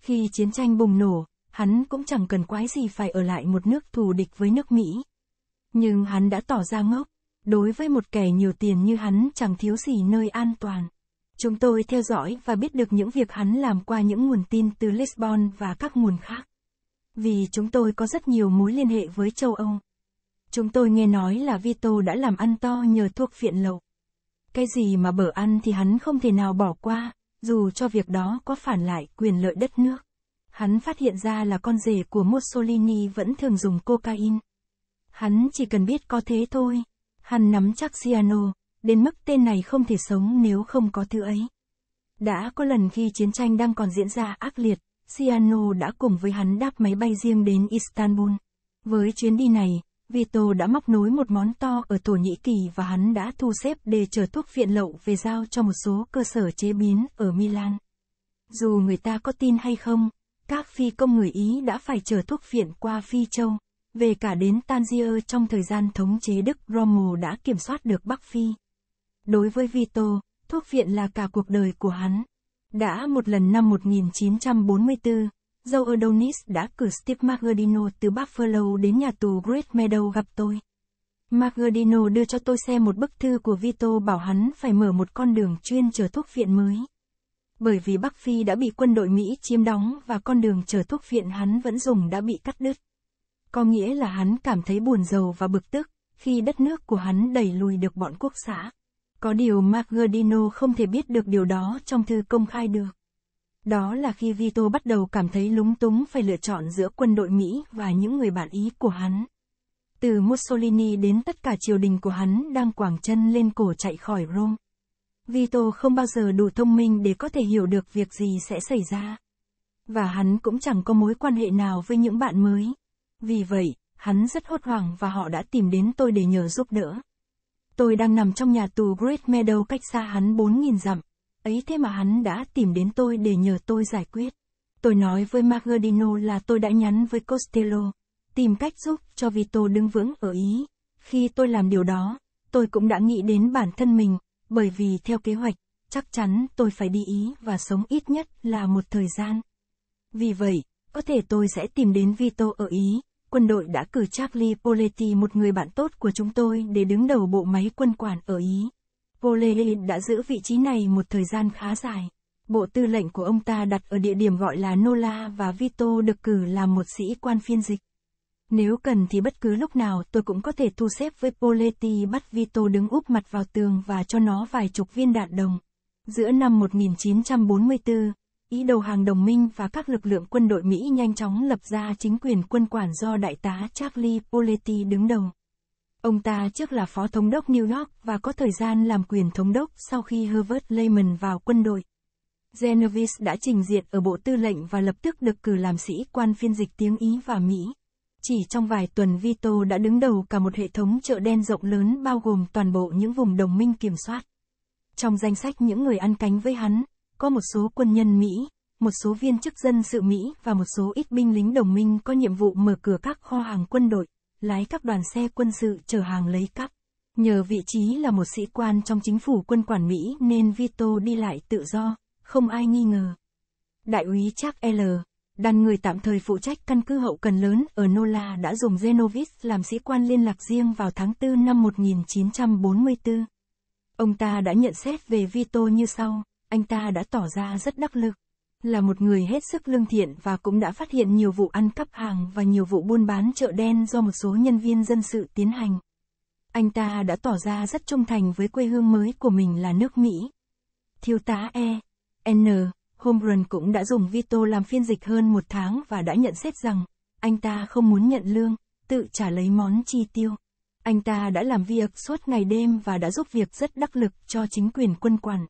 S1: Khi chiến tranh bùng nổ, hắn cũng chẳng cần quái gì phải ở lại một nước thù địch với nước Mỹ. Nhưng hắn đã tỏ ra ngốc, đối với một kẻ nhiều tiền như hắn chẳng thiếu gì nơi an toàn. Chúng tôi theo dõi và biết được những việc hắn làm qua những nguồn tin từ Lisbon và các nguồn khác. Vì chúng tôi có rất nhiều mối liên hệ với châu Âu. Chúng tôi nghe nói là Vito đã làm ăn to nhờ thuốc phiện lậu. Cái gì mà bở ăn thì hắn không thể nào bỏ qua, dù cho việc đó có phản lại quyền lợi đất nước. Hắn phát hiện ra là con rể của Mussolini vẫn thường dùng cocaine. Hắn chỉ cần biết có thế thôi. Hắn nắm chắc Ciano, đến mức tên này không thể sống nếu không có thứ ấy. Đã có lần khi chiến tranh đang còn diễn ra ác liệt, Ciano đã cùng với hắn đáp máy bay riêng đến Istanbul. Với chuyến đi này, Vito đã móc nối một món to ở Thổ Nhĩ Kỳ và hắn đã thu xếp để chờ thuốc phiện lậu về giao cho một số cơ sở chế biến ở Milan. Dù người ta có tin hay không, các phi công người Ý đã phải chờ thuốc phiện qua Phi Châu. Về cả đến Tangier trong thời gian thống chế Đức Rommel đã kiểm soát được Bắc Phi. Đối với Vito, thuốc phiện là cả cuộc đời của hắn. Đã một lần năm 1944, Joe Adonis đã cử Steve Magardino từ Buffalo đến nhà tù Great Meadow gặp tôi. Magardino đưa cho tôi xem một bức thư của Vito bảo hắn phải mở một con đường chuyên chở thuốc viện mới. Bởi vì Bắc Phi đã bị quân đội Mỹ chiếm đóng và con đường chở thuốc viện hắn vẫn dùng đã bị cắt đứt. Có nghĩa là hắn cảm thấy buồn rầu và bực tức, khi đất nước của hắn đẩy lùi được bọn quốc xã. Có điều Magardino không thể biết được điều đó trong thư công khai được. Đó là khi Vito bắt đầu cảm thấy lúng túng phải lựa chọn giữa quân đội Mỹ và những người bạn Ý của hắn. Từ Mussolini đến tất cả triều đình của hắn đang quảng chân lên cổ chạy khỏi Rome. Vito không bao giờ đủ thông minh để có thể hiểu được việc gì sẽ xảy ra. Và hắn cũng chẳng có mối quan hệ nào với những bạn mới. Vì vậy, hắn rất hốt hoảng và họ đã tìm đến tôi để nhờ giúp đỡ. Tôi đang nằm trong nhà tù Great Meadow cách xa hắn 4.000 dặm. Ấy thế mà hắn đã tìm đến tôi để nhờ tôi giải quyết. Tôi nói với Magardino là tôi đã nhắn với Costello, tìm cách giúp cho Vito đứng vững ở Ý. Khi tôi làm điều đó, tôi cũng đã nghĩ đến bản thân mình, bởi vì theo kế hoạch, chắc chắn tôi phải đi Ý và sống ít nhất là một thời gian. Vì vậy, có thể tôi sẽ tìm đến Vito ở Ý. Quân đội đã cử Charlie Poletti một người bạn tốt của chúng tôi để đứng đầu bộ máy quân quản ở Ý. Napoleon đã giữ vị trí này một thời gian khá dài. Bộ tư lệnh của ông ta đặt ở địa điểm gọi là Nola và Vito được cử làm một sĩ quan phiên dịch. Nếu cần thì bất cứ lúc nào tôi cũng có thể thu xếp với Poletti bắt Vito đứng úp mặt vào tường và cho nó vài chục viên đạn đồng. Giữa năm 1944, ý đầu hàng đồng minh và các lực lượng quân đội Mỹ nhanh chóng lập ra chính quyền quân quản do đại tá Charlie Poletti đứng đầu. Ông ta trước là phó thống đốc New York và có thời gian làm quyền thống đốc sau khi Herbert Lehman vào quân đội. Genovese đã trình diện ở Bộ Tư lệnh và lập tức được cử làm sĩ quan phiên dịch tiếng Ý và Mỹ. Chỉ trong vài tuần Vito đã đứng đầu cả một hệ thống chợ đen rộng lớn bao gồm toàn bộ những vùng đồng minh kiểm soát. Trong danh sách những người ăn cánh với hắn, có một số quân nhân Mỹ, một số viên chức dân sự Mỹ và một số ít binh lính đồng minh có nhiệm vụ mở cửa các kho hàng quân đội lái các đoàn xe quân sự chở hàng lấy cắp. Nhờ vị trí là một sĩ quan trong chính phủ quân quản Mỹ nên Vito đi lại tự do, không ai nghi ngờ. Đại úy Jack L. Đàn người tạm thời phụ trách căn cứ hậu cần lớn ở Nola đã dùng Genovis làm sĩ quan liên lạc riêng vào tháng 4 năm 1944. Ông ta đã nhận xét về Vito như sau, anh ta đã tỏ ra rất đắc lực là một người hết sức lương thiện và cũng đã phát hiện nhiều vụ ăn cắp hàng và nhiều vụ buôn bán chợ đen do một số nhân viên dân sự tiến hành. Anh ta đã tỏ ra rất trung thành với quê hương mới của mình là nước Mỹ. Thiếu tá E. N. Homerun cũng đã dùng Vito làm phiên dịch hơn một tháng và đã nhận xét rằng, anh ta không muốn nhận lương, tự trả lấy món chi tiêu. Anh ta đã làm việc suốt ngày đêm và đã giúp việc rất đắc lực cho chính quyền quân quản.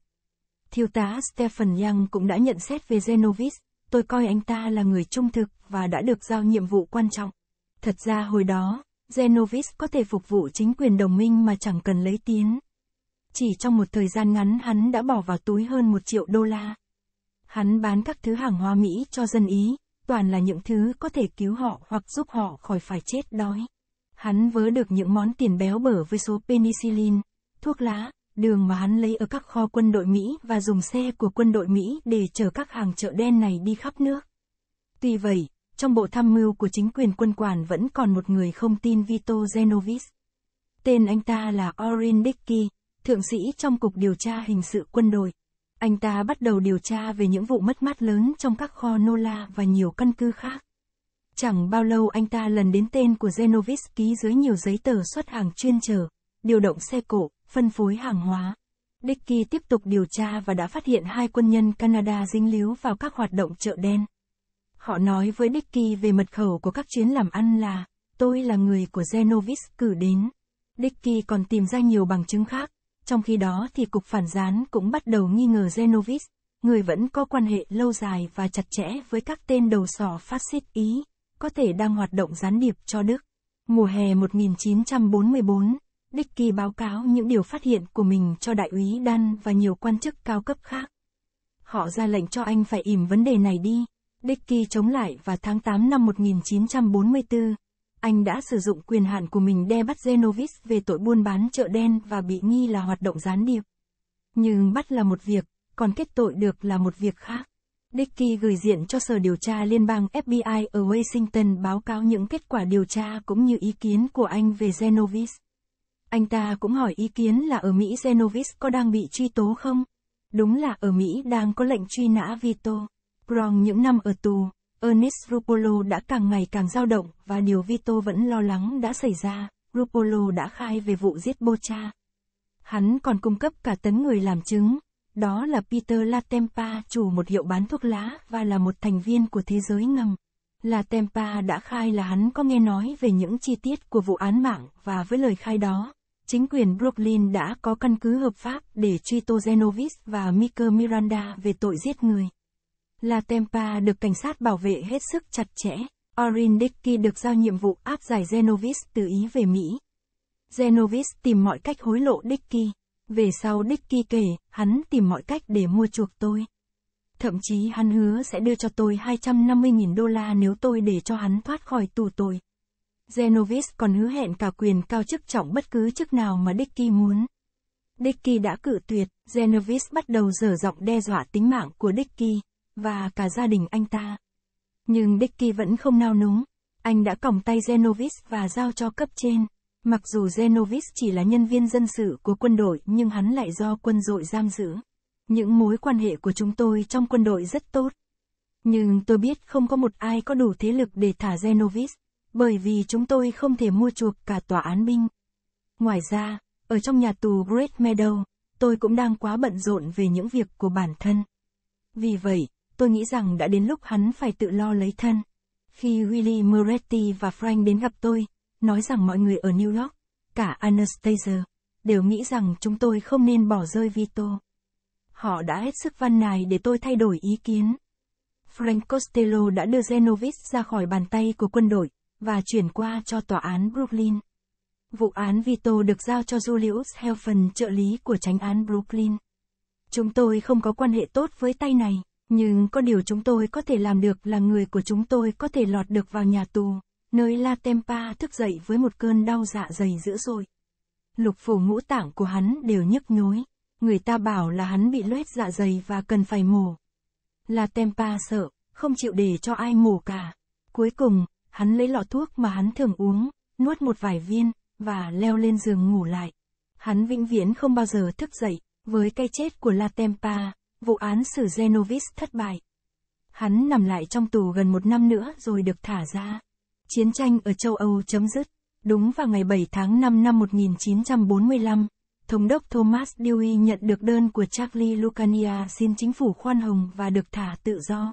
S1: Thiêu tá Stephen Young cũng đã nhận xét về Zenovis, tôi coi anh ta là người trung thực và đã được giao nhiệm vụ quan trọng. Thật ra hồi đó, Zenovis có thể phục vụ chính quyền đồng minh mà chẳng cần lấy tiếng. Chỉ trong một thời gian ngắn hắn đã bỏ vào túi hơn một triệu đô la. Hắn bán các thứ hàng hóa Mỹ cho dân Ý, toàn là những thứ có thể cứu họ hoặc giúp họ khỏi phải chết đói. Hắn vớ được những món tiền béo bở với số penicillin, thuốc lá, đường mà hắn lấy ở các kho quân đội Mỹ và dùng xe của quân đội Mỹ để chở các hàng chợ đen này đi khắp nước. Tuy vậy, trong bộ tham mưu của chính quyền quân quản vẫn còn một người không tin Vito Genovis. Tên anh ta là Orin Dickey, thượng sĩ trong Cục Điều tra Hình sự quân đội. Anh ta bắt đầu điều tra về những vụ mất mát lớn trong các kho Nola và nhiều căn cứ khác. Chẳng bao lâu anh ta lần đến tên của Genovis ký dưới nhiều giấy tờ xuất hàng chuyên chở, điều động xe cộ, phân phối hàng hóa. Dickey tiếp tục điều tra và đã phát hiện hai quân nhân Canada dính líu vào các hoạt động chợ đen. Họ nói với Dickey về mật khẩu của các chuyến làm ăn là, tôi là người của Genovis cử đến. Dickey còn tìm ra nhiều bằng chứng khác, trong khi đó thì cục phản gián cũng bắt đầu nghi ngờ Genovis, người vẫn có quan hệ lâu dài và chặt chẽ với các tên đầu sỏ phát xít Ý, có thể đang hoạt động gián điệp cho Đức. Mùa hè 1944, Dickey báo cáo những điều phát hiện của mình cho đại úy Dan và nhiều quan chức cao cấp khác. Họ ra lệnh cho anh phải im vấn đề này đi. Dickey chống lại và tháng 8 năm 1944, anh đã sử dụng quyền hạn của mình đe bắt Zenovis về tội buôn bán chợ đen và bị nghi là hoạt động gián điệp. Nhưng bắt là một việc, còn kết tội được là một việc khác. Dickey gửi diện cho Sở Điều tra Liên bang FBI ở Washington báo cáo những kết quả điều tra cũng như ý kiến của anh về Zenovis. Anh ta cũng hỏi ý kiến là ở Mỹ Zenovis có đang bị truy tố không? Đúng là ở Mỹ đang có lệnh truy nã Vito. Grong những năm ở tù, Ernest Rupolo đã càng ngày càng dao động và điều Vito vẫn lo lắng đã xảy ra. Rupolo đã khai về vụ giết Bocha. Hắn còn cung cấp cả tấn người làm chứng, đó là Peter Latempa chủ một hiệu bán thuốc lá và là một thành viên của thế giới ngầm. Latempa đã khai là hắn có nghe nói về những chi tiết của vụ án mạng và với lời khai đó, chính quyền Brooklyn đã có căn cứ hợp pháp để truy tố Zenovis và Michael Miranda về tội giết người. La Tempa được cảnh sát bảo vệ hết sức chặt chẽ. Orin Dickey được giao nhiệm vụ áp giải Zenovis từ Ý về Mỹ. Zenovis tìm mọi cách hối lộ Dickey. Về sau Dickey kể, hắn tìm mọi cách để mua chuộc tôi. Thậm chí hắn hứa sẽ đưa cho tôi 250.000 đô la nếu tôi để cho hắn thoát khỏi tù tội. Genovis còn hứa hẹn cả quyền cao chức trọng bất cứ chức nào mà Dicky muốn. Dicky đã cự tuyệt, Genovis bắt đầu dở giọng đe dọa tính mạng của Dicky, và cả gia đình anh ta. Nhưng Dicky vẫn không nao núng, anh đã còng tay Genovis và giao cho cấp trên. Mặc dù Genovis chỉ là nhân viên dân sự của quân đội nhưng hắn lại do quân đội giam giữ. Những mối quan hệ của chúng tôi trong quân đội rất tốt. Nhưng tôi biết không có một ai có đủ thế lực để thả Genovis bởi vì chúng tôi không thể mua chuộc cả tòa án binh. Ngoài ra, ở trong nhà tù Great Meadow, tôi cũng đang quá bận rộn về những việc của bản thân. Vì vậy, tôi nghĩ rằng đã đến lúc hắn phải tự lo lấy thân. Khi Willie Moretti và Frank đến gặp tôi, nói rằng mọi người ở New York, cả Anastasia, đều nghĩ rằng chúng tôi không nên bỏ rơi Vito. Họ đã hết sức văn nài để tôi thay đổi ý kiến. Frank Costello đã đưa Genovis ra khỏi bàn tay của quân đội, và chuyển qua cho tòa án Brooklyn. Vụ án Vito được giao cho Julius Helfen trợ lý của tránh án Brooklyn. Chúng tôi không có quan hệ tốt với tay này, nhưng có điều chúng tôi có thể làm được là người của chúng tôi có thể lọt được vào nhà tù, nơi La Tempa thức dậy với một cơn đau dạ dày dữ dội. Lục phủ ngũ tạng của hắn đều nhức nhối, người ta bảo là hắn bị loét dạ dày và cần phải mổ. La Tempa sợ, không chịu để cho ai mổ cả. Cuối cùng, hắn lấy lọ thuốc mà hắn thường uống, nuốt một vài viên, và leo lên giường ngủ lại. Hắn vĩnh viễn không bao giờ thức dậy, với cái chết của La Tempa, vụ án xử Genovis thất bại. Hắn nằm lại trong tù gần một năm nữa rồi được thả ra. Chiến tranh ở châu Âu chấm dứt. Đúng vào ngày 7 tháng 5 năm 1945, Thống đốc Thomas Dewey nhận được đơn của Charlie Lucania xin chính phủ khoan hồng và được thả tự do.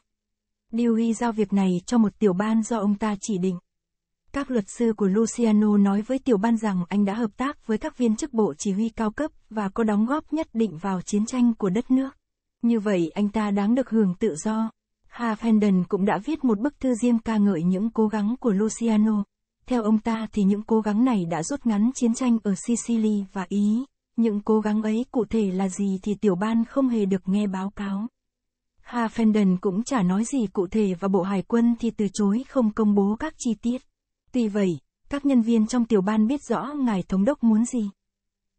S1: Dewey giao việc này cho một tiểu ban do ông ta chỉ định. Các luật sư của Luciano nói với tiểu ban rằng anh đã hợp tác với các viên chức bộ chỉ huy cao cấp và có đóng góp nhất định vào chiến tranh của đất nước. Như vậy anh ta đáng được hưởng tự do. Hà Fenden cũng đã viết một bức thư riêng ca ngợi những cố gắng của Luciano. Theo ông ta thì những cố gắng này đã rút ngắn chiến tranh ở Sicily và Ý. Những cố gắng ấy cụ thể là gì thì tiểu ban không hề được nghe báo cáo. Ha Haffenden cũng chả nói gì cụ thể và Bộ Hải quân thì từ chối không công bố các chi tiết. Tuy vậy, các nhân viên trong tiểu ban biết rõ ngài thống đốc muốn gì.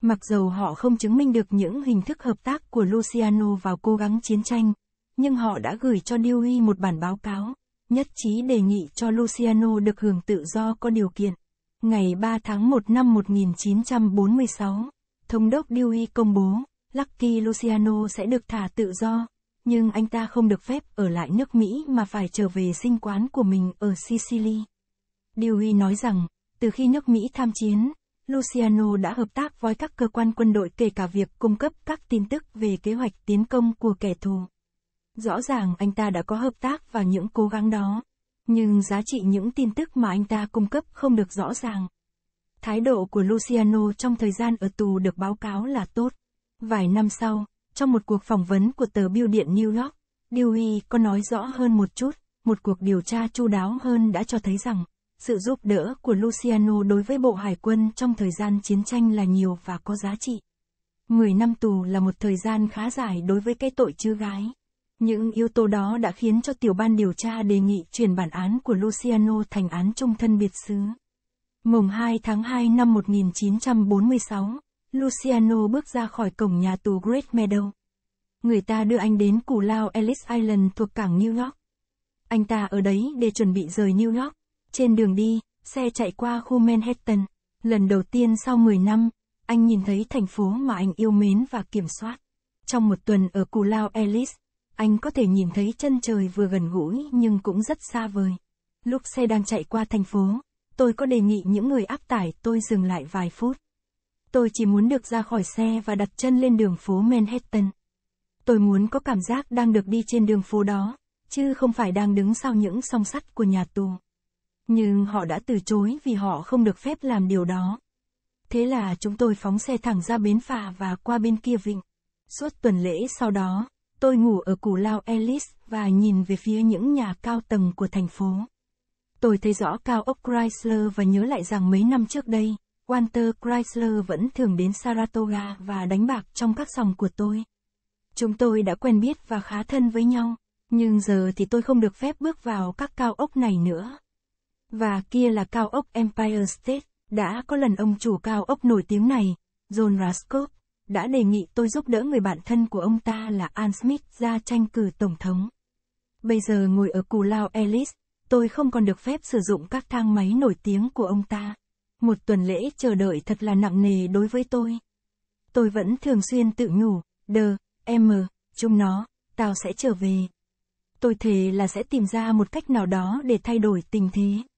S1: Mặc dù họ không chứng minh được những hình thức hợp tác của Luciano vào cố gắng chiến tranh, nhưng họ đã gửi cho Dewey một bản báo cáo, nhất trí đề nghị cho Luciano được hưởng tự do có điều kiện. Ngày 3 tháng 1 năm 1946, Thống đốc Dewey công bố, Lucky Luciano sẽ được thả tự do, nhưng anh ta không được phép ở lại nước Mỹ mà phải trở về sinh quán của mình ở Sicily. Dewey nói rằng, từ khi nước Mỹ tham chiến, Luciano đã hợp tác với các cơ quan quân đội kể cả việc cung cấp các tin tức về kế hoạch tiến công của kẻ thù. Rõ ràng anh ta đã có hợp tác và những cố gắng đó, nhưng giá trị những tin tức mà anh ta cung cấp không được rõ ràng. Thái độ của Luciano trong thời gian ở tù được báo cáo là tốt. Vài năm sau, trong một cuộc phỏng vấn của tờ Biêu điện New York, Dewey có nói rõ hơn một chút, một cuộc điều tra chu đáo hơn đã cho thấy rằng, sự giúp đỡ của Luciano đối với Bộ Hải quân trong thời gian chiến tranh là nhiều và có giá trị. 10 năm tù là một thời gian khá dài đối với cái tội chư gái. Những yếu tố đó đã khiến cho tiểu ban điều tra đề nghị chuyển bản án của Luciano thành án trung thân biệt xứ. Mùng 2 tháng 2 năm 1946 Luciano bước ra khỏi cổng nhà tù Great Meadow. Người ta đưa anh đến cù lao Ellis Island thuộc cảng New York. Anh ta ở đấy để chuẩn bị rời New York. Trên đường đi, xe chạy qua khu Manhattan. Lần đầu tiên sau 10 năm, anh nhìn thấy thành phố mà anh yêu mến và kiểm soát. Trong một tuần ở cù lao Ellis, anh có thể nhìn thấy chân trời vừa gần gũi nhưng cũng rất xa vời. Lúc xe đang chạy qua thành phố, tôi có đề nghị những người áp tải tôi dừng lại vài phút. Tôi chỉ muốn được ra khỏi xe và đặt chân lên đường phố Manhattan. Tôi muốn có cảm giác đang được đi trên đường phố đó, chứ không phải đang đứng sau những song sắt của nhà tù. Nhưng họ đã từ chối vì họ không được phép làm điều đó. Thế là chúng tôi phóng xe thẳng ra bến phà và qua bên kia vịnh. Suốt tuần lễ sau đó, tôi ngủ ở củ lao Ellis và nhìn về phía những nhà cao tầng của thành phố. Tôi thấy rõ cao ốc Chrysler và nhớ lại rằng mấy năm trước đây, Walter Chrysler vẫn thường đến Saratoga và đánh bạc trong các sòng của tôi. Chúng tôi đã quen biết và khá thân với nhau, nhưng giờ thì tôi không được phép bước vào các cao ốc này nữa. Và kia là cao ốc Empire State, đã có lần ông chủ cao ốc nổi tiếng này, John Raskoff, đã đề nghị tôi giúp đỡ người bạn thân của ông ta là An Smith ra tranh cử tổng thống. Bây giờ ngồi ở cù lao Ellis, tôi không còn được phép sử dụng các thang máy nổi tiếng của ông ta. Một tuần lễ chờ đợi thật là nặng nề đối với tôi. Tôi vẫn thường xuyên tự nhủ, đờ, em chúng nó, tao sẽ trở về. Tôi thề là sẽ tìm ra một cách nào đó để thay đổi tình thế.